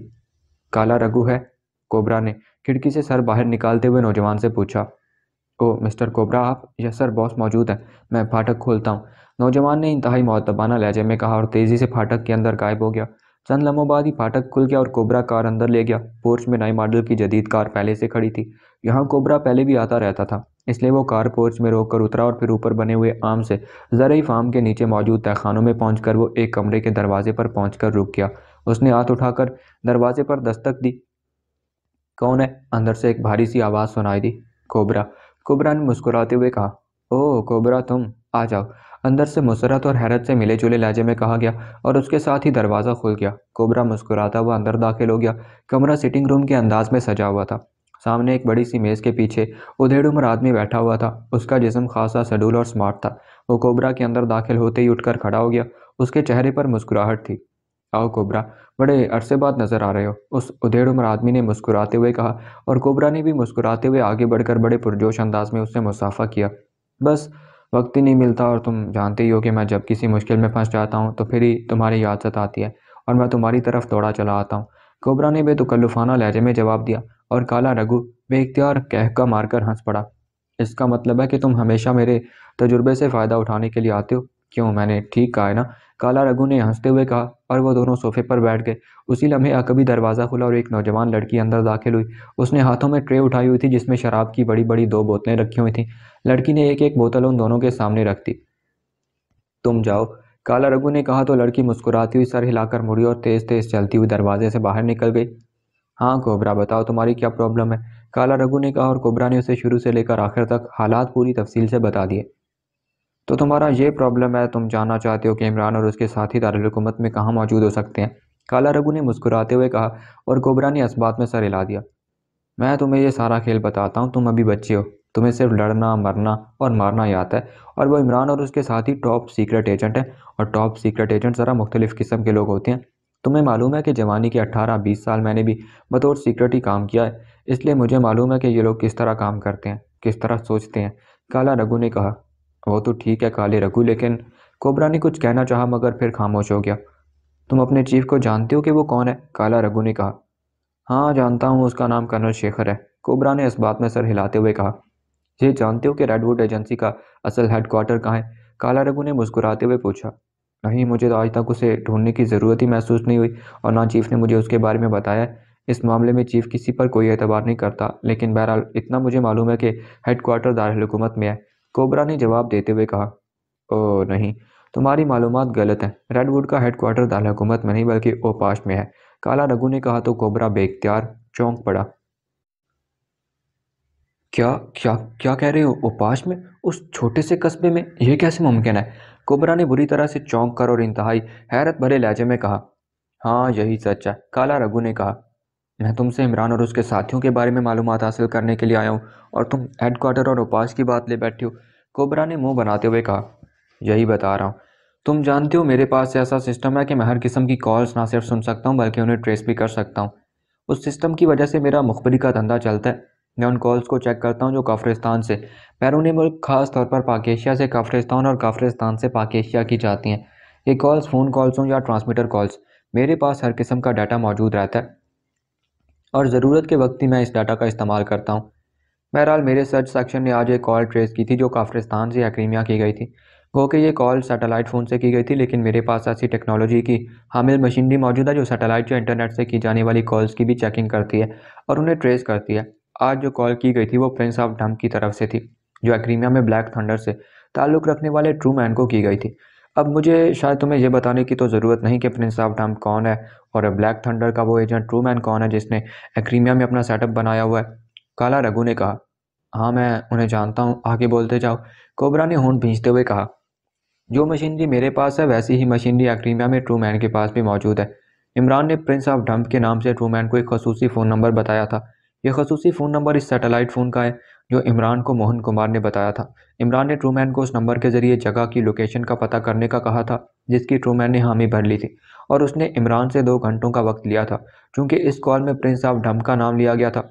काला रघु है कोबरा ने खिड़की से सर बाहर निकालते हुए नौजवान से पूछा ओ मिस्टर कोबरा आप यस सर बॉस मौजूद है मैं फाटक खोलता हूँ नौजवान ने इंतहाई मोतबाना लहजे में कहा और तेज़ी से फाटक के अंदर गायब हो गया चंद लम्हों बाद ही फाटक खुल गया और कोबरा कार अंदर ले गया पोर्च में नए मॉडल की जदीद कार पहले से खड़ी थी यहाँ कोबरा पहले भी आता रहता था इसलिए वो कार पोर्च में रोककर उतरा और फिर ऊपर बने हुए आम से ज़रई फार्म के नीचे मौजूद तहखानों में पहुंचकर वो एक कमरे के दरवाजे पर पहुंचकर रुक गया उसने हाथ उठाकर दरवाजे पर दस्तक दी कौन है अंदर से एक भारी सी आवाज़ सुनाई दी कोबरा कोबरा ने मुस्कुराते हुए कहा ओह कोबरा तुम आ जाओ अंदर से मुसरत और हैरत से मिले जुले लहजे में कहा गया और उसके साथ ही दरवाज़ा खुल गया कोबरा मुस्कुराता हुआ अंदर दाखिल हो गया कमरा सिटिंग रूम के अंदाज में सजा हुआ था सामने एक बड़ी सी मेज़ के पीछे उधेड़ उम्र आदमी बैठा हुआ था उसका जिसम खासा शेडूल और स्मार्ट था वो कोबरा के अंदर दाखिल होते ही उठकर खड़ा हो गया उसके चेहरे पर मुस्कुराहट थी आओ कोबरा बड़े अरसे बाद नज़र आ रहे हो उस उधेड़ उम्र आदमी ने मुस्कुराते हुए कहा और कोबरा ने भी मुस्कुराते हुए आगे बढ़कर बड़े पुरजोश अंदाज में उससे मुसाफा किया बस वक्त ही नहीं मिलता और तुम जानते ही हो कि मैं जब किसी मुश्किल में फंस जाता हूँ तो फिर ही तुम्हारी याद आती है और मैं तुम्हारी तरफ दौड़ा चला आता हूँ कोबरा ने बेतकल्लुफाना लहजे में जवाब दिया और काला रघु बेख्तियार कहका मारकर हंस पड़ा इसका मतलब है कि तुम हमेशा मेरे तजुर्बे से फ़ायदा उठाने के लिए आते हो क्यों मैंने ठीक कहा है ना काला रघु ने हंसते हुए कहा और वो दोनों सोफे पर बैठ गए उसी लम्हे अकबी दरवाज़ा खुला और एक नौजवान लड़की अंदर दाखिल हुई उसने हाथों में ट्रे उठाई हुई थी जिसमें शराब की बड़ी बड़ी दो बोतलें रखी हुई थीं लड़की ने एक एक बोतल उन दोनों के सामने रख दी तुम जाओ काला रघु ने कहा तो लड़की मुस्कुराती हुई सर हिलाकर मुड़ी और तेज़ तेज़ चलती हुई दरवाजे से बाहर निकल गई हाँ कोबरा बताओ तुम्हारी क्या प्रॉब्लम है काला रघु ने कहा और कोबरा ने उसे शुरू से लेकर आखिर तक हालात पूरी तफसील से बता दिए तो तुम्हारा ये प्रॉब्लम है तुम जानना चाहते हो कि इमरान और उसके साथी दारकूमत में कहाँ मौजूद हो सकते हैं काला रघु ने मुस्कुराते हुए कहा और कोबरा ने इस में सर हिला दिया मैं तुम्हें ये सारा खेल बताता हूँ तुम अभी बच्चे हो तुम्हें सिर्फ लड़ना मरना और मारना याद है और वो इमरान और उसके साथ ही टॉप सीक्रेट एजेंट हैं और टॉप सीक्रेट एजेंट ज़रा मुख्तलिफ़ किस्म के लोग होते हैं तुम्हें मालूम है कि जवानी के 18-20 साल मैंने भी बतौर सीक्रेट ही काम किया है इसलिए मुझे मालूम है कि ये लोग किस तरह काम करते हैं किस तरह सोचते हैं काला रघु ने कहा वो तो ठीक है काले रघु लेकिन कोबरा ने कुछ कहना चाहा मगर फिर खामोश हो गया तुम अपने चीफ को जानते हो कि वो कौन है काला रघु ने कहा हाँ जानता हूँ उसका नाम कर्नल शेखर है कोबरा ने इस बात में सर हिलाते हुए कहा ये जानते हो कि रेडवुड एजेंसी का असल हेडक्वार्टर कहाँ है काला रघु ने मुस्कुराते हुए पूछा नहीं मुझे तो आज तक उसे ढूंढने की ज़रूरत ही महसूस नहीं हुई और ना चीफ ने मुझे उसके बारे में बताया इस मामले में चीफ किसी पर कोई एतबार नहीं करता लेकिन बहरहाल इतना मुझे मालूम है कि हेडकोार्टर दारकूमत में है कोबरा ने जवाब देते हुए कहा ओ नहीं तुम्हारी मालूम गलत है रेडवुड का हेडकोार्टर दारकूमत में नहीं बल्कि ओपाश में है काला रघु ने कहा तो कोबरा बेख्तियार चौंक पड़ा क्या क्या क्या कह रहे हो उपास में उस छोटे से कस्बे में यह कैसे मुमकिन है कुबरा ने बुरी तरह से चौंक कर और इंतहाई हैरत भरे लहजे में कहा हाँ यही सच है काला रघु ने कहा मैं तुमसे इमरान और उसके साथियों के बारे में मालूम हासिल करने के लिए आया हूँ और तुम हेड क्वार्टर और उपास की बात ले बैठे हो कोबरा ने मुंह बनाते हुए कहा यही बता रहा हूँ तुम जानते हो मेरे पास ऐसा सिस्टम है कि मैं हर किस्म की कॉल्स ना सिर्फ सुन सकता हूँ बल्कि उन्हें ट्रेस भी कर सकता हूँ उस सिस्टम की वजह से मेरा मुखबरी का धंधा चलता है मैं उन कॉल्स को चेक करता हूँ जो काफ्रिस्तान से बैरून मुल्क खास तौर पर पाकिस्तान से काफ्रिस्तान और काफ्रिस्तान से पाकिस्तान की जाती हैं ये कॉल्स फ़ोन कॉल्स हों या ट्रांसमीटर कॉल्स मेरे पास हर किस्म का डाटा मौजूद रहता है और ज़रूरत के वक्त ही मैं इस डाटा का इस्तेमाल करता हूँ बहरहाल मेरे सर्च सेक्शन ने आज एक कॉल ट्रेस की थी जो काफ्रिस्तान से अक्रीमिया की गई थी गो कि ये कॉल सैटेलाइट फ़ोन से की गई थी लेकिन मेरे पास ऐसी टेक्नोलॉजी की हामिल मशीनरी मौजूद है जो सैटेलाइट या इंटरनेट से की जाने वाली कॉल्स की भी चेकिंग करती है और उन्हें ट्रेस करती है आज जो कॉल की गई थी वो प्रिंस ऑफ डम की तरफ से थी जो एक्रीमिया में ब्लैक थंडर से ताल्लुक़ रखने वाले ट्रू मैन को की गई थी अब मुझे शायद तुम्हें यह बताने की तो ज़रूरत नहीं कि प्रिंस ऑफ डम कौन है और ब्लैक थंडर का वो एजेंट ट्रू मैन कौन है जिसने एक्रीमिया में अपना सेटअप बनाया हुआ है काला रघु ने कहा हाँ मैं उन्हें जानता हूँ आगे बोलते जाओ कोबरा ने होंड भींचते हुए कहा जो मशीनरी मेरे पास है वैसी ही मशीनरी एक्रीमिया में ट्रू मैन के पास भी मौजूद है इमरान ने प्रिंस ऑफ डम्प के नाम से ट्रू मैन को एक खसूसी फ़ोन नंबर बताया था यह खसूसी फ़ोन नंबर इस सैटेलाइट फ़ोन का है जो इमरान को मोहन कुमार ने बताया था इमरान ने ट्रूमैन को उस नंबर के ज़रिए जगह की लोकेशन का पता करने का कहा था जिसकी ट्रूमैन ने हामी भर ली थी और उसने इमरान से दो घंटों का वक्त लिया था क्योंकि इस कॉल में प्रिंस ऑफ ढम का नाम लिया गया था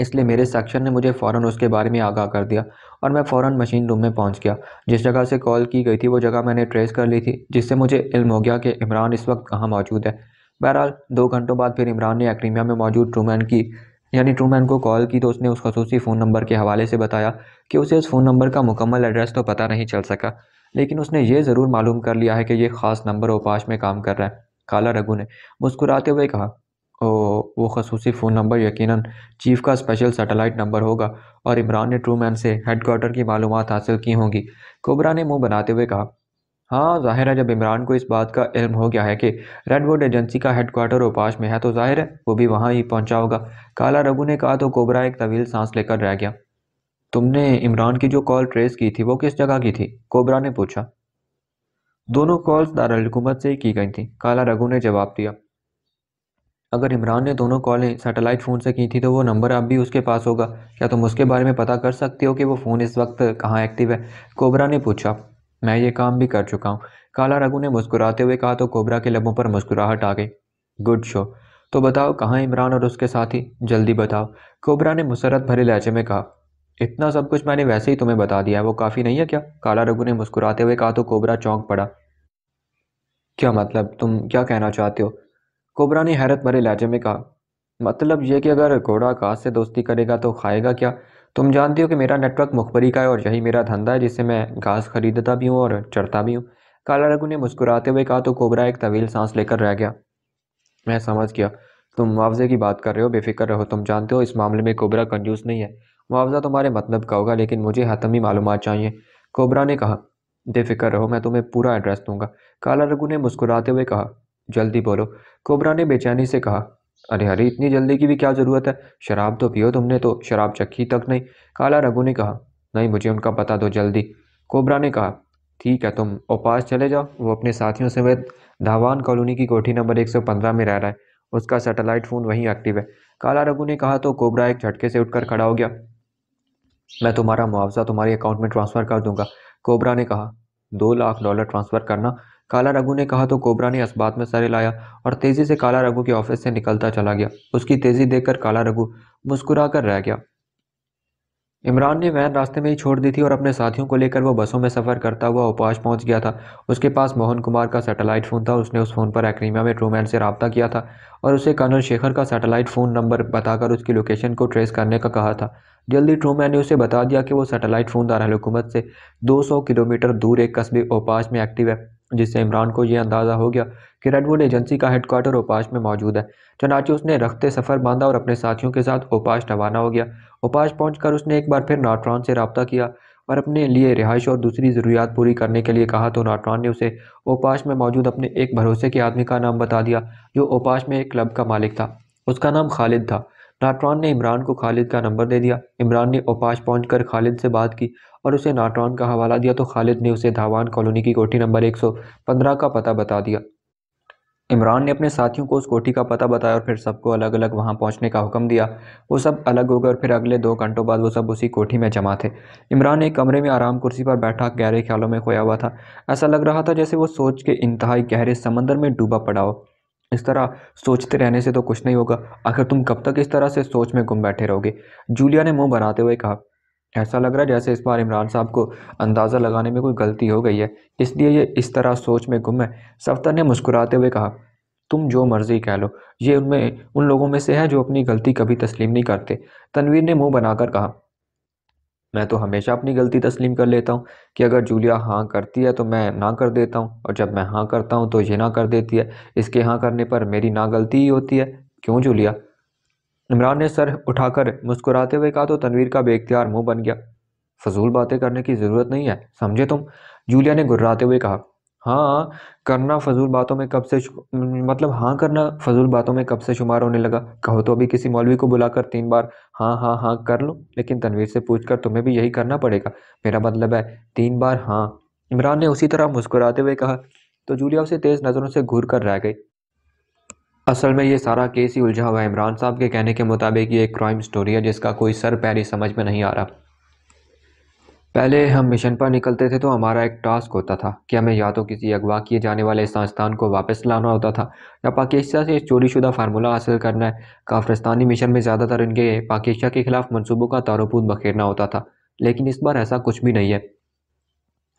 इसलिए मेरे सेक्शन ने मुझे फ़ौरन उसके बारे में आगाह कर दिया और मैं फ़ौर मशीन रूम में पहुंच गया जिस जगह से कॉल की गई थी वो जगह मैंने ट्रेस कर ली थी जिससे मुझे इल्म हो गया कि इमरान इस वक्त कहाँ मौजूद है बहरहाल दो घंटों बाद फिर इमरान ने एक्रीमिया में मौजूद ट्रूमैन की यानी ट्रूमैन को कॉल की तो उसने उस खसूसी फ़ोन नंबर के हवाले से बताया कि उसे उस फ़ोन नंबर का मुकम्मल एड्रेस तो पता नहीं चल सका लेकिन उसने ये ज़रूर मालूम कर लिया है कि ये ख़ास नंबर ओपाश में काम कर रहा है काला रघु ने मुस्कुराते हुए कहा ओ वो खसूसी फ़ोन नंबर यकीनन चीफ़ का स्पेशल सैटेलाइट नंबर होगा और इमरान ने ट्रूमैन से हेड क्वार्टर की मालूम हासिल की होंगी कोबरा ने मुंह बनाते हुए कहा हाँ ज़ाहिर है जब इमरान को इस बात का इल्म हो गया है कि रेडवुड एजेंसी का हेडकोार्टर ओपाश में है तो ज़ाहिर है वो भी वहाँ ही पहुँचा होगा काला रघु ने कहा तो कोबरा एक तवील सांस लेकर रह गया तुमने इमरान की जो कॉल ट्रेस की थी वो किस जगह की थी कोबरा ने पूछा दोनों कॉल्स दारकूमत से ही की गई थी काला रघु ने जवाब दिया अगर इमरान ने दोनों कॉलें सैटेलाइट फ़ोन से की थी तो वो नंबर अब भी उसके पास होगा क्या तुम उसके बारे में पता कर सकते हो कि वो फ़ोन इस वक्त कहाँ एक्टिव है कोबरा ने पूछा मैं ये काम भी कर चुका हूँ काला रघु ने मुस्कुराते हुए कहा तो कोबरा के लबों पर मुस्कुराहट आ गई गुड शो तो बताओ कहाँ इमरान और उसके साथी जल्दी बताओ कोबरा ने मुसरत भरे लहजे में कहा इतना सब कुछ मैंने वैसे ही तुम्हें बता दिया है वो काफ़ी नहीं है क्या काला रघु ने मुस्कुराते हुए कहा तो कोबरा चौंक पड़ा क्या मतलब तुम क्या कहना चाहते हो कोबरा ने हैरत भरे लहजे में कहा मतलब ये कि अगर घोड़ा काज से दोस्ती करेगा तो खाएगा क्या तुम जानती हो कि मेरा नेटवर्क मुखबरी का है और यही मेरा धंधा है जिससे मैं घास खरीदता भी हूँ और चढ़ता भी हूँ काला रघु ने मुस्कुराते हुए कहा तो कोबरा एक तवील सांस लेकर रह गया मैं समझ गया तुम मुआवजे की बात कर रहे हो बेफिक्र रहो तुम जानते हो इस मामले में कोबरा कंजूस नहीं है मुआवजा तुम्हारे मतलब का होगा लेकिन मुझे हतमी मालूम चाहिए कोबरा ने कहा बेफिक्र रहो मैं तुम्हें पूरा एड्रेस दूंगा काला रघु ने मुस्कुराते हुए कहा जल्दी बोलो कोबरा ने बेचैनी से कहा अरे अरे इतनी जल्दी की भी क्या ज़रूरत है शराब तो पियो तुमने तो शराब चखी तक नहीं काला रघु ने कहा नहीं मुझे उनका पता दो जल्दी कोबरा ने कहा ठीक है तुम उपास चले जाओ वो अपने साथियों समेत धावान कॉलोनी की कोठी नंबर 115 में रह रहा है उसका सैटेलाइट फ़ोन वहीं एक्टिव है काला रघु ने कहा तो कोबरा एक झटके से उठकर खड़ा हो गया मैं तुम्हारा मुआवजा तुम्हारे अकाउंट में ट्रांसफ़र कर दूंगा कोबरा ने कहा दो लाख डॉलर ट्रांसफ़र करना काला रघु ने कहा तो कोबरा ने इस्बात में सरे लाया और तेज़ी से काला रघु के ऑफिस से निकलता चला गया उसकी तेज़ी देखकर काला रघु मुस्कुरा कर रह गया इमरान ने वैन रास्ते में ही छोड़ दी थी और अपने साथियों को लेकर वो बसों में सफ़र करता हुआ उपाश पहुंच गया था उसके पास मोहन कुमार का सैटेलाइट फ़ोन था उसने उस फ़ोन पर एक्रीमिया में ट्रूमैन से रबता किया था और उसे कर्नल शेखर का सैटेलाइट फ़ोन नंबर बताकर उसकी लोकेशन को ट्रेस करने का कहा था जल्दी ट्रूमैन ने उसे बता दिया कि वो सैटेलाइट फ़ोन दारकूमत से सौ किलोमीटर दूर एक कस्बे ओपाश में एक्टिव है जिससे इमरान को यह अंदाज़ा हो गया कि रेडवुड एजेंसी का हेडकोर्टर ओपाश में मौजूद है चनाचे उसने रखते सफ़र बांधा और अपने साथियों के साथ ओपाश रवाना हो गया ओपाश पहुंचकर उसने एक बार फिर नाट्रॉन से रबता किया और अपने लिए रिहाइश और दूसरी ज़रूरियात पूरी करने के लिए कहा तो नाट्रॉन ने उसे ओपाश में मौजूद अपने एक भरोसे के आदमी का नाम बता दिया जो ओपाश में एक क्लब का मालिक था उसका नाम खालिद था नाट्रॉन ने इमरान को खालिद का नंबर दे दिया इमरान ने ओपाश पहुंचकर खालिद से बात की और उसे नाटवान का हवाला दिया तो खालिद ने उसे धावान कॉलोनी की कोठी नंबर 115 का पता बता दिया इमरान ने अपने साथियों को उस कोठी का पता बताया और फिर सबको अलग अलग वहां पहुंचने का हुक्म दिया वो सब अलग हो गए और फिर अगले दो घंटों बाद वो सब उसी कोठी में जमा थे इमरान एक कमरे में आराम कुर्सी पर बैठा गहरे ख्यालों में खोया हुआ था ऐसा लग रहा था जैसे वो सोच के इंतहाई गहरे समंदर में डूबा पड़ा हो इस तरह सोचते रहने से तो कुछ नहीं होगा आखिर तुम कब तक इस तरह से सोच में गुम बैठे रहोगे जूलिया ने मुंह बनाते हुए कहा ऐसा लग रहा है जैसे इस बार इमरान साहब को अंदाज़ा लगाने में कोई गलती हो गई है इसलिए ये इस तरह सोच में गुम है सफ्तर ने मुस्कुराते हुए कहा तुम जो मर्ज़ी कह लो ये उनमें उन लोगों में से है जो अपनी गलती कभी तस्लीम नहीं करते तनवीर ने मुंह बनाकर कहा मैं तो हमेशा अपनी गलती तस्लीम कर लेता हूँ कि अगर जूलिया हाँ करती है तो मैं ना कर देता हूँ और जब मैं हाँ करता हूँ तो ये ना कर देती है इसके हाँ करने पर मेरी ना गलती ही होती है क्यों जूलिया इमरान ने सर उठाकर मुस्कुराते हुए कहा तो तनवीर का बेख्तियार मुंह बन गया फजूल बातें करने की ज़रूरत नहीं है समझे तुम जूलिया ने गुर्राते हुए कहा हाँ करना फजूल बातों में कब से मतलब हाँ करना फजूल बातों में कब से शुमार होने लगा कहो तो अभी किसी मौलवी को बुलाकर तीन बार हाँ हाँ हाँ कर लो लेकिन तनवीर से पूछकर तुम्हें भी यही करना पड़ेगा मेरा मतलब है तीन बार हाँ इमरान ने उसी तरह मुस्कुराते हुए कहा तो जूलिया उसे तेज़ नज़रों से घूर कर रह गई असल में ये सारा केस ही उलझा हुआ है इमरान साहब के कहने के मुताबिक ये एक क्राइम स्टोरी है जिसका कोई सर पैरी समझ में नहीं आ रहा पहले हम मिशन पर निकलते थे तो हमारा एक टास्क होता था कि हमें या तो किसी अगवा किए जाने वाले संस्थान को वापस लाना होता था या पाकिस्तान से चोरी शुदा फार्मूला हासिल करना है काफ्रिस्तानी मिशन में ज़्यादातर इनके पाकिस्तान के खिलाफ मनसूबों का तारोपूत बखेरना होता था लेकिन इस बार ऐसा कुछ भी नहीं है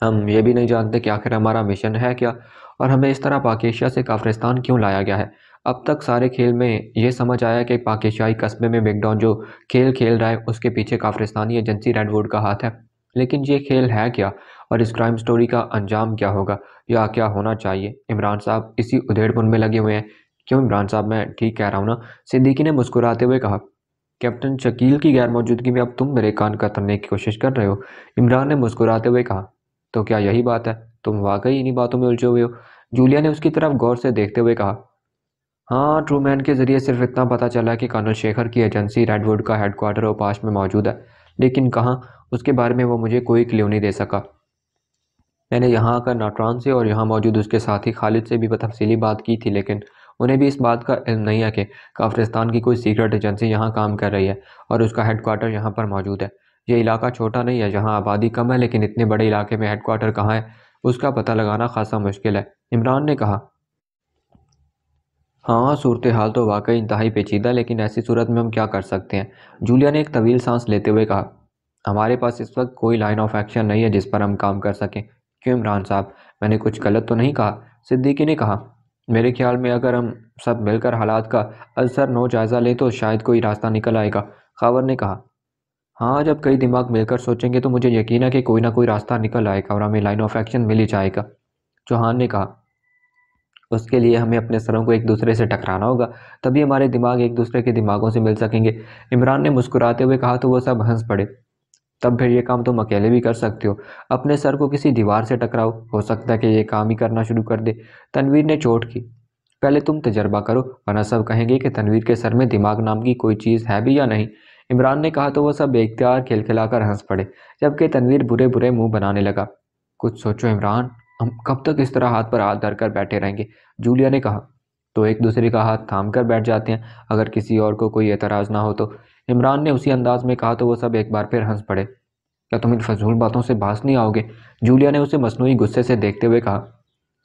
हम ये भी नहीं जानते कि आखिर हमारा मिशन है क्या और हमें इस तरह पाकिस्तान से काफ्रिस्तान क्यों लाया गया है अब तक सारे खेल में यह समझ आया कि पाकिस्तानी कस्बे में बेगडॉन जो खेल खेल रहा है उसके पीछे काफ्रिस्तानी एजेंसी रेडवुड का हाथ है लेकिन ये खेल है क्या और इस क्राइम स्टोरी का अंजाम क्या होगा या क्या होना चाहिए इमरान साहब इसी उधेड़पुन में लगे हुए हैं क्यों इमरान साहब मैं ठीक कह रहा हूँ ना सिद्दीकी ने मुस्कुराते हुए कहा कैप्टन शकील की गैर मौजूदगी में अब तुम मेरे कान कतरने की कोशिश कर रहे हो इमरान ने मुस्कुराते हुए कहा तो क्या यही बात है तुम वाकई इन्हीं बातों में उलझे हुए हो जूलिया ने उसकी तरफ गौर से देखते हुए कहा हाँ ट्रू मैन के जरिए सिर्फ इतना पता चला कि कर्नल शेखर की एजेंसी रेडवुड का हेडक्वार्टर ओपाश में मौजूद है लेकिन कहाँ उसके बारे में वो मुझे कोई क्ल्यू नहीं दे सका मैंने यहाँ आकर नाट्रान से और यहाँ मौजूद उसके साथी खालिद से भी तफसीली बात की थी लेकिन उन्हें भी इस बात का इल्म नहीं है कि काफ्रिस्तान की कोई सीक्रेट एजेंसी यहाँ काम कर रही है और उसका हेडकोार्टर यहाँ पर मौजूद है ये इलाका छोटा नहीं है जहाँ आबादी कम है लेकिन इतने बड़े इलाके में हेडकोार्टर कहाँ है उसका पता लगाना खासा मुश्किल है इमरान ने कहा हाँ सूरत हाल तो वाकई इंतहाई पेचीदा लेकिन ऐसी सूरत में हम क्या कर सकते हैं जूलिया ने एक तवील सांस लेते हुए कहा हमारे पास इस वक्त कोई लाइन ऑफ एक्शन नहीं है जिस पर हम काम कर सकें क्यों इमरान साहब मैंने कुछ गलत तो नहीं कहा सिद्दीकी ने कहा मेरे ख्याल में अगर हम सब मिलकर हालात का असर नो जायज़ा लें तो शायद कोई रास्ता निकल आएगा खावर ने कहा हाँ जब कई दिमाग मिलकर सोचेंगे तो मुझे यकीन है कि कोई ना कोई रास्ता निकल आएगा और हमें लाइन ऑफ एक्शन मिल ही जाएगा चौहान ने कहा उसके लिए हमें अपने सरों को एक दूसरे से टकराना होगा तभी हमारे दिमाग एक दूसरे के दिमागों से मिल सकेंगे इमरान ने मुस्कुराते हुए कहा तो वो सब हंस पड़े तब फिर ये काम तुम अकेले भी कर सकते हो अपने सर को किसी दीवार से टकराओ हो सकता है कि ये काम ही करना शुरू कर दे तनवीर ने चोट की पहले तुम तजर्बा करो वरना सब कहेंगे कि तनवीर के सर में दिमाग नाम की कोई चीज़ है भी या नहीं इमरान ने कहा तो वह सब बेख्तियार खिलखिलाकर हंस पड़े जबकि तनवीर बुरे बुरे मुंह बनाने लगा कुछ सोचो इमरान हम कब तक इस तरह हाथ पर हाथ धर कर बैठे रहेंगे जूलिया ने कहा तो एक दूसरे का हाथ थाम कर बैठ जाते हैं अगर किसी और को कोई एतराज़ ना हो तो इमरान ने उसी अंदाज में कहा तो वो सब एक बार फिर हंस पड़े क्या तुम इन फजूल बातों से बास नहीं आओगे जूलिया ने उसे मसनू गुस्से से देखते हुए कहा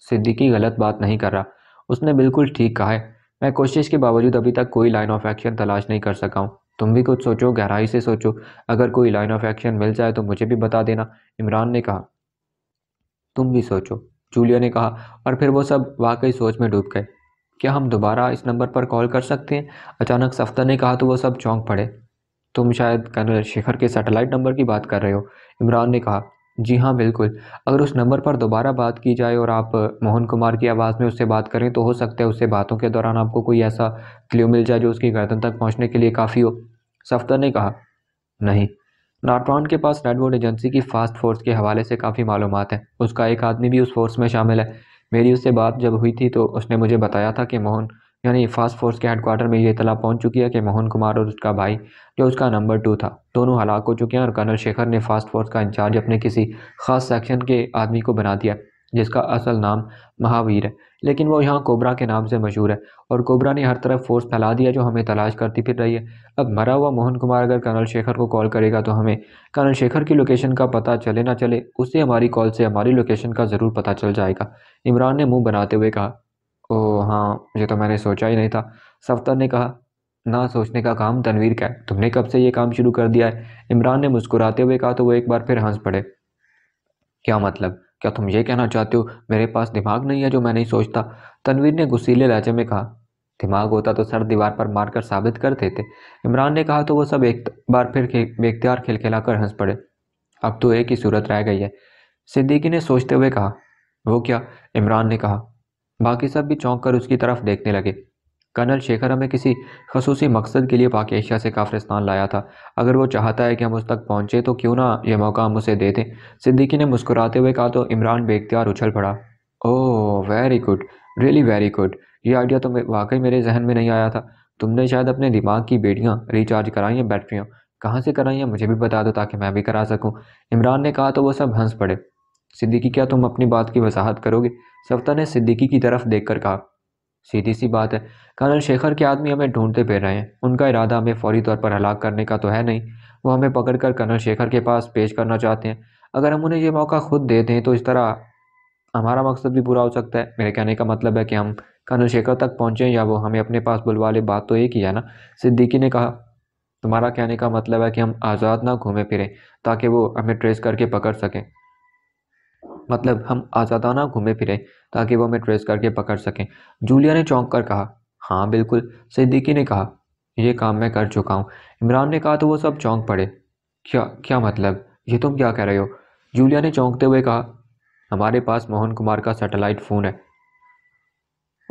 सिद्दीकी गलत बात नहीं कर रहा उसने बिल्कुल ठीक कहा है मैं कोशिश के बावजूद अभी तक कोई लाइन ऑफ एक्शन तलाश नहीं कर सका हूँ तुम भी कुछ सोचो गहराई से सोचो अगर कोई लाइन ऑफ एक्शन मिल जाए तो मुझे भी बता देना इमरान ने कहा तुम भी सोचो जूलिया ने कहा और फिर वो सब वाकई सोच में डूब गए क्या हम दोबारा इस नंबर पर कॉल कर सकते हैं अचानक सफ्तर ने कहा तो वो सब चौंक पड़े तुम शायद कर्नल शेखर के सैटेलाइट नंबर की बात कर रहे हो इमरान ने कहा जी हाँ बिल्कुल अगर उस नंबर पर दोबारा बात की जाए और आप मोहन कुमार की आवाज़ में उससे बात करें तो हो सकता है उससे बातों के दौरान आपको कोई ऐसा क्ल्यू मिल जाए जो उसकी गर्दन तक पहुँचने के लिए काफ़ी हो सफ्तर ने कहा नहीं नाटवान के पास रेडवर्ड एजेंसी की फास्ट फोर्स के हवाले से काफ़ी मालूम है उसका एक आदमी भी उस फोर्स में शामिल है मेरी उससे बात जब हुई थी तो उसने मुझे बताया था कि मोहन यानी फास्ट फोर्स के हेडकोार्टर में ये इतला पहुंच चुकी है कि मोहन कुमार और उसका भाई जो उसका नंबर टू था दोनों हलाक हो चुके हैं और कर्नल शेखर ने फास्ट फोर्स का इंचार्ज अपने किसी खास सेक्शन के आदमी को बना दिया जिसका असल नाम महावीर है लेकिन वो यहाँ कोबरा के नाम से मशहूर है और कोबरा ने हर तरफ फोर्स फैला दिया जो हमें तलाश करती फिर रही है अब मरा हुआ मोहन कुमार अगर कर्नल शेखर को कॉल करेगा तो हमें कर्नल शेखर की लोकेशन का पता चले ना चले उसे हमारी कॉल से हमारी लोकेशन का ज़रूर पता चल जाएगा इमरान ने मुँह बनाते हुए कहा ओ हाँ मुझे तो मैंने सोचा ही नहीं था सफ्तर ने कहा ना सोचने का काम तनवीर का है तुमने कब से ये काम शुरू कर दिया है इमरान ने मुस्कुराते हुए कहा तो वो एक बार फिर हंस पड़े क्या मतलब क्या तुम ये कहना चाहते हो मेरे पास दिमाग नहीं है जो मैं नहीं सोचता तनवीर ने गुस्सीले लहजे में कहा दिमाग होता तो सर दीवार पर मारकर साबित कर देते इमरान ने कहा तो वो सब एक बार फिर बेख्तियार खिलखिला कर हंस पड़े अब तो एक ही सूरत रह गई है सिद्दीकी ने सोचते हुए कहा वो क्या इमरान ने कहा बाकी सब भी चौंक कर उसकी तरफ देखने लगे कर्नल शेखर हमें किसी खसूस मकसद के लिए पाक एशिया से काफ्रिस्तान लाया था अगर वो चाहता है कि हम उस तक पहुँचें तो क्यों ना ये मौका हम उसे दे दें सिद्दीकी ने मुस्कुराते हुए कहा तो इमरान बेख्तियार उछल पड़ा oh very good really very good ये आइडिया तो वाकई मेरे जहन में नहीं आया था तुमने शायद अपने दिमाग की बेटियाँ रिचार्ज कराई हैं बैटरियाँ कहाँ से कराई हैं मुझे भी बता दो ताकि मैं भी करा सकूँ इमरान ने कहा तो वो सब हंस पड़े सिद्दीकी क्या तुम अपनी बात की वजाहत करोगे सफ्ता ने सिद्दीकी की तरफ देख कर कहा सीधी सी बात है कर्नल शेखर के आदमी हमें ढूंढते फिर रहे हैं उनका इरादा हमें फौरी तौर पर हलाक करने का तो है नहीं वो हमें पकड़कर कर्नल शेखर के पास पेश करना चाहते हैं अगर हम उन्हें ये मौका खुद दे दें तो इस तरह हमारा मकसद भी पूरा हो सकता है मेरे कहने का मतलब है कि हम कर्नल शेखर तक पहुँचें या वो हमें अपने पास बुलवा ले बात तो एक ही है ना सिद्दीकी ने कहा तुम्हारा कहने का मतलब है कि हम आज़ाद ना घूमें फिरें ताकि वो हमें ट्रेस करके पकड़ सकें मतलब हम आज़ादाना घूमे फिरें ताकि वो हमें ट्रेस करके पकड़ सकें जूलिया ने चौंक कर कहा हाँ बिल्कुल सिद्दीकी ने कहा ये काम मैं कर चुका हूँ इमरान ने कहा तो वो सब चौंक पड़े क्या क्या मतलब ये तुम क्या कह रहे हो जूलिया ने चौंकते हुए कहा हमारे पास मोहन कुमार का सैटेलाइट फ़ोन है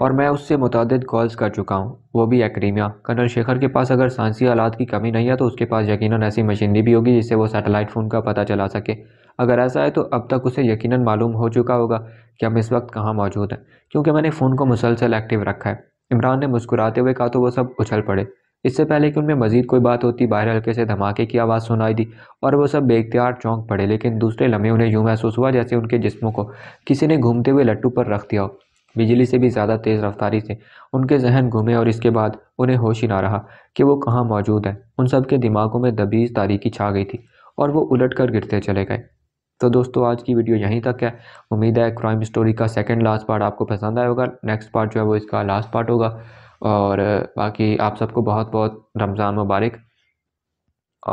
और मैं उससे मुतद कॉल्स कर चुका हूँ वो भी एक्रीमिया कर्नल शेखर के पास अगर सांसी आलात की कमी नहीं है तो उसके पास यकीनन ऐसी मशीनरी भी होगी जिससे वो सैटेलाइट फ़ोन का पता चला सके अगर ऐसा है तो अब तक उसे यकीनन मालूम हो चुका होगा कि हम इस वक्त कहाँ मौजूद हैं क्योंकि मैंने फ़ोन को मुसलसल एक्टिव रखा है इमरान ने मुस्कुराते हुए कहा तो वो सब उछल पड़े इससे पहले कि उनमें मजीद कोई बात होती बाहर हल्के से धमाके की आवाज़ सुनाई दी और वो सब बेख्तियार चौंक पड़े लेकिन दूसरे लम्हे उन्हें यूँ महसूस हुआ जैसे उनके जिस्मों को किसी ने घूमते हुए लट्टू पर रख दिया हो बिजली से भी ज़्यादा तेज़ रफ्तारी से उनके जहन घूमे और इसके बाद उन्हें होश ही ना रहा कि वो कहाँ मौजूद है उन सब के दिमागों में दबीज तारीखी छा गई थी और वो उलट कर गिरते चले गए तो दोस्तों आज की वीडियो यहीं तक है उम्मीद है क्राइम स्टोरी का सेकंड लास्ट पार्ट आपको पसंद आया होगा नेक्स्ट पार्ट जो है वो इसका लास्ट पार्ट होगा और बाकी आप सबको बहुत बहुत रमज़ान मुबारक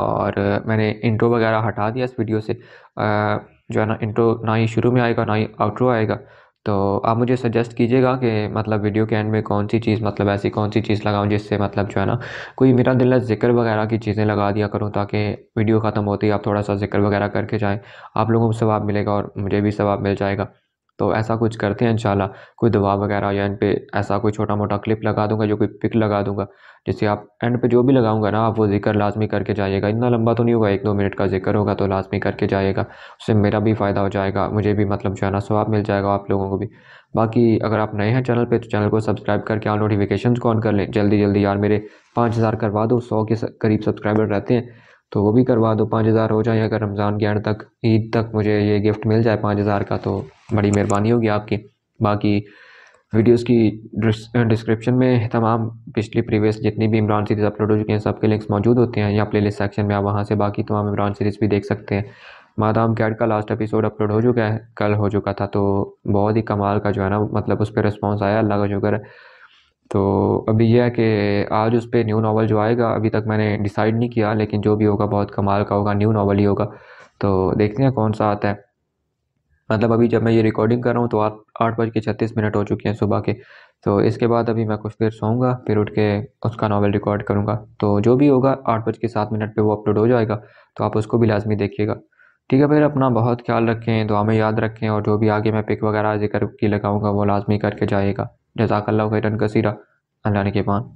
और मैंने इंट्रो वगैरह हटा दिया इस वीडियो से जो है ना इंट्रो ना ही शुरू में आएगा ना ही आउट्रो आएगा तो आप मुझे सजेस्ट कीजिएगा कि मतलब वीडियो के एंड में कौन सी चीज़ मतलब ऐसी कौन सी चीज़ लगाऊं जिससे मतलब जो है ना कोई मेरा दिल जिक्र वगैरह की चीज़ें लगा दिया करूं ताकि वीडियो ख़त्म होती तो आप थोड़ा सा जिक्र वगैरह करके जाएं आप लोगों को सवाब मिलेगा और मुझे भी सवाब मिल जाएगा तो ऐसा कुछ करते हैं इन कोई दवा वगैरह या इन पर ऐसा कोई छोटा मोटा क्लिप लगा दूंगा जो कोई पिक लगा दूंगा जिससे आप एंड पे जो भी लगाऊंगा ना आप वो जिक्र लाजमी करके जाइएगा इतना लंबा तो नहीं होगा एक दो मिनट का जिक्र होगा तो लाजमी करके जाइएगा उससे मेरा भी फ़ायदा हो जाएगा मुझे भी मतलब जो है ना स्वाब मिल जाएगा आप लोगों को भी बाकी अगर आप नए हैं चैनल पे तो चैनल को सब्सक्राइब करके ऑल नोटिफिकेशन को ऑन कर लें जल्दी जल्दी यार मेरे पाँच हज़ार करवा दो सौ के करीब सब्सक्राइबर रहते हैं तो वो भी करवा दो पाँच हज़ार हो जाए अगर रमज़ान के एंड तक ईद तक मुझे ये गिफ्ट मिल जाए पाँच हज़ार का तो बड़ी मेहरबानी होगी आपकी बाकी वीडियोस की डिस्क्रिप्शन में तमाम पिछली प्रीवियस जितनी भी इमरान सीरीज़ अपलोड हो चुकी हैं सबके लिंक्स मौजूद होते हैं या लिस्ट सेक्शन में आप वहाँ से बाकी तमाम इमरान सीरीज़ भी देख सकते हैं मादाम कैट का लास्ट एपिसोड अपलोड हो चुका है कल हो चुका था तो बहुत ही कमाल का जो है ना मतलब उस पर रिस्पॉन्स आया अल्लाह का शुक्र है तो अभी यह है कि आज उस पर न्यू नावल जो आएगा अभी तक मैंने डिसाइड नहीं किया लेकिन जो भी होगा बहुत कमाल का होगा न्यू नावल ही होगा तो देखते हैं कौन सा आता है मतलब अभी जब मैं ये रिकॉर्डिंग कर रहा हूँ तो आठ आठ बज के छत्तीस मिनट हो चुके हैं सुबह के तो इसके बाद अभी मैं कुछ देर सोऊंगा फिर उठ के उसका नावल रिकॉर्ड करूँगा तो जो भी होगा आठ बज के सात मिनट पर वो अपलोड हो जाएगा तो आप उसको भी लाजमी देखिएगा ठीक है फिर अपना बहुत ख्याल रखें दुआ में याद रखें और जो भी आगे मैं पिक वगैरह जिक्र की लगाऊँगा वो लाजमी करके जाएगा जजाकल्ला खैरन कसीरा अल्लाह ने के पान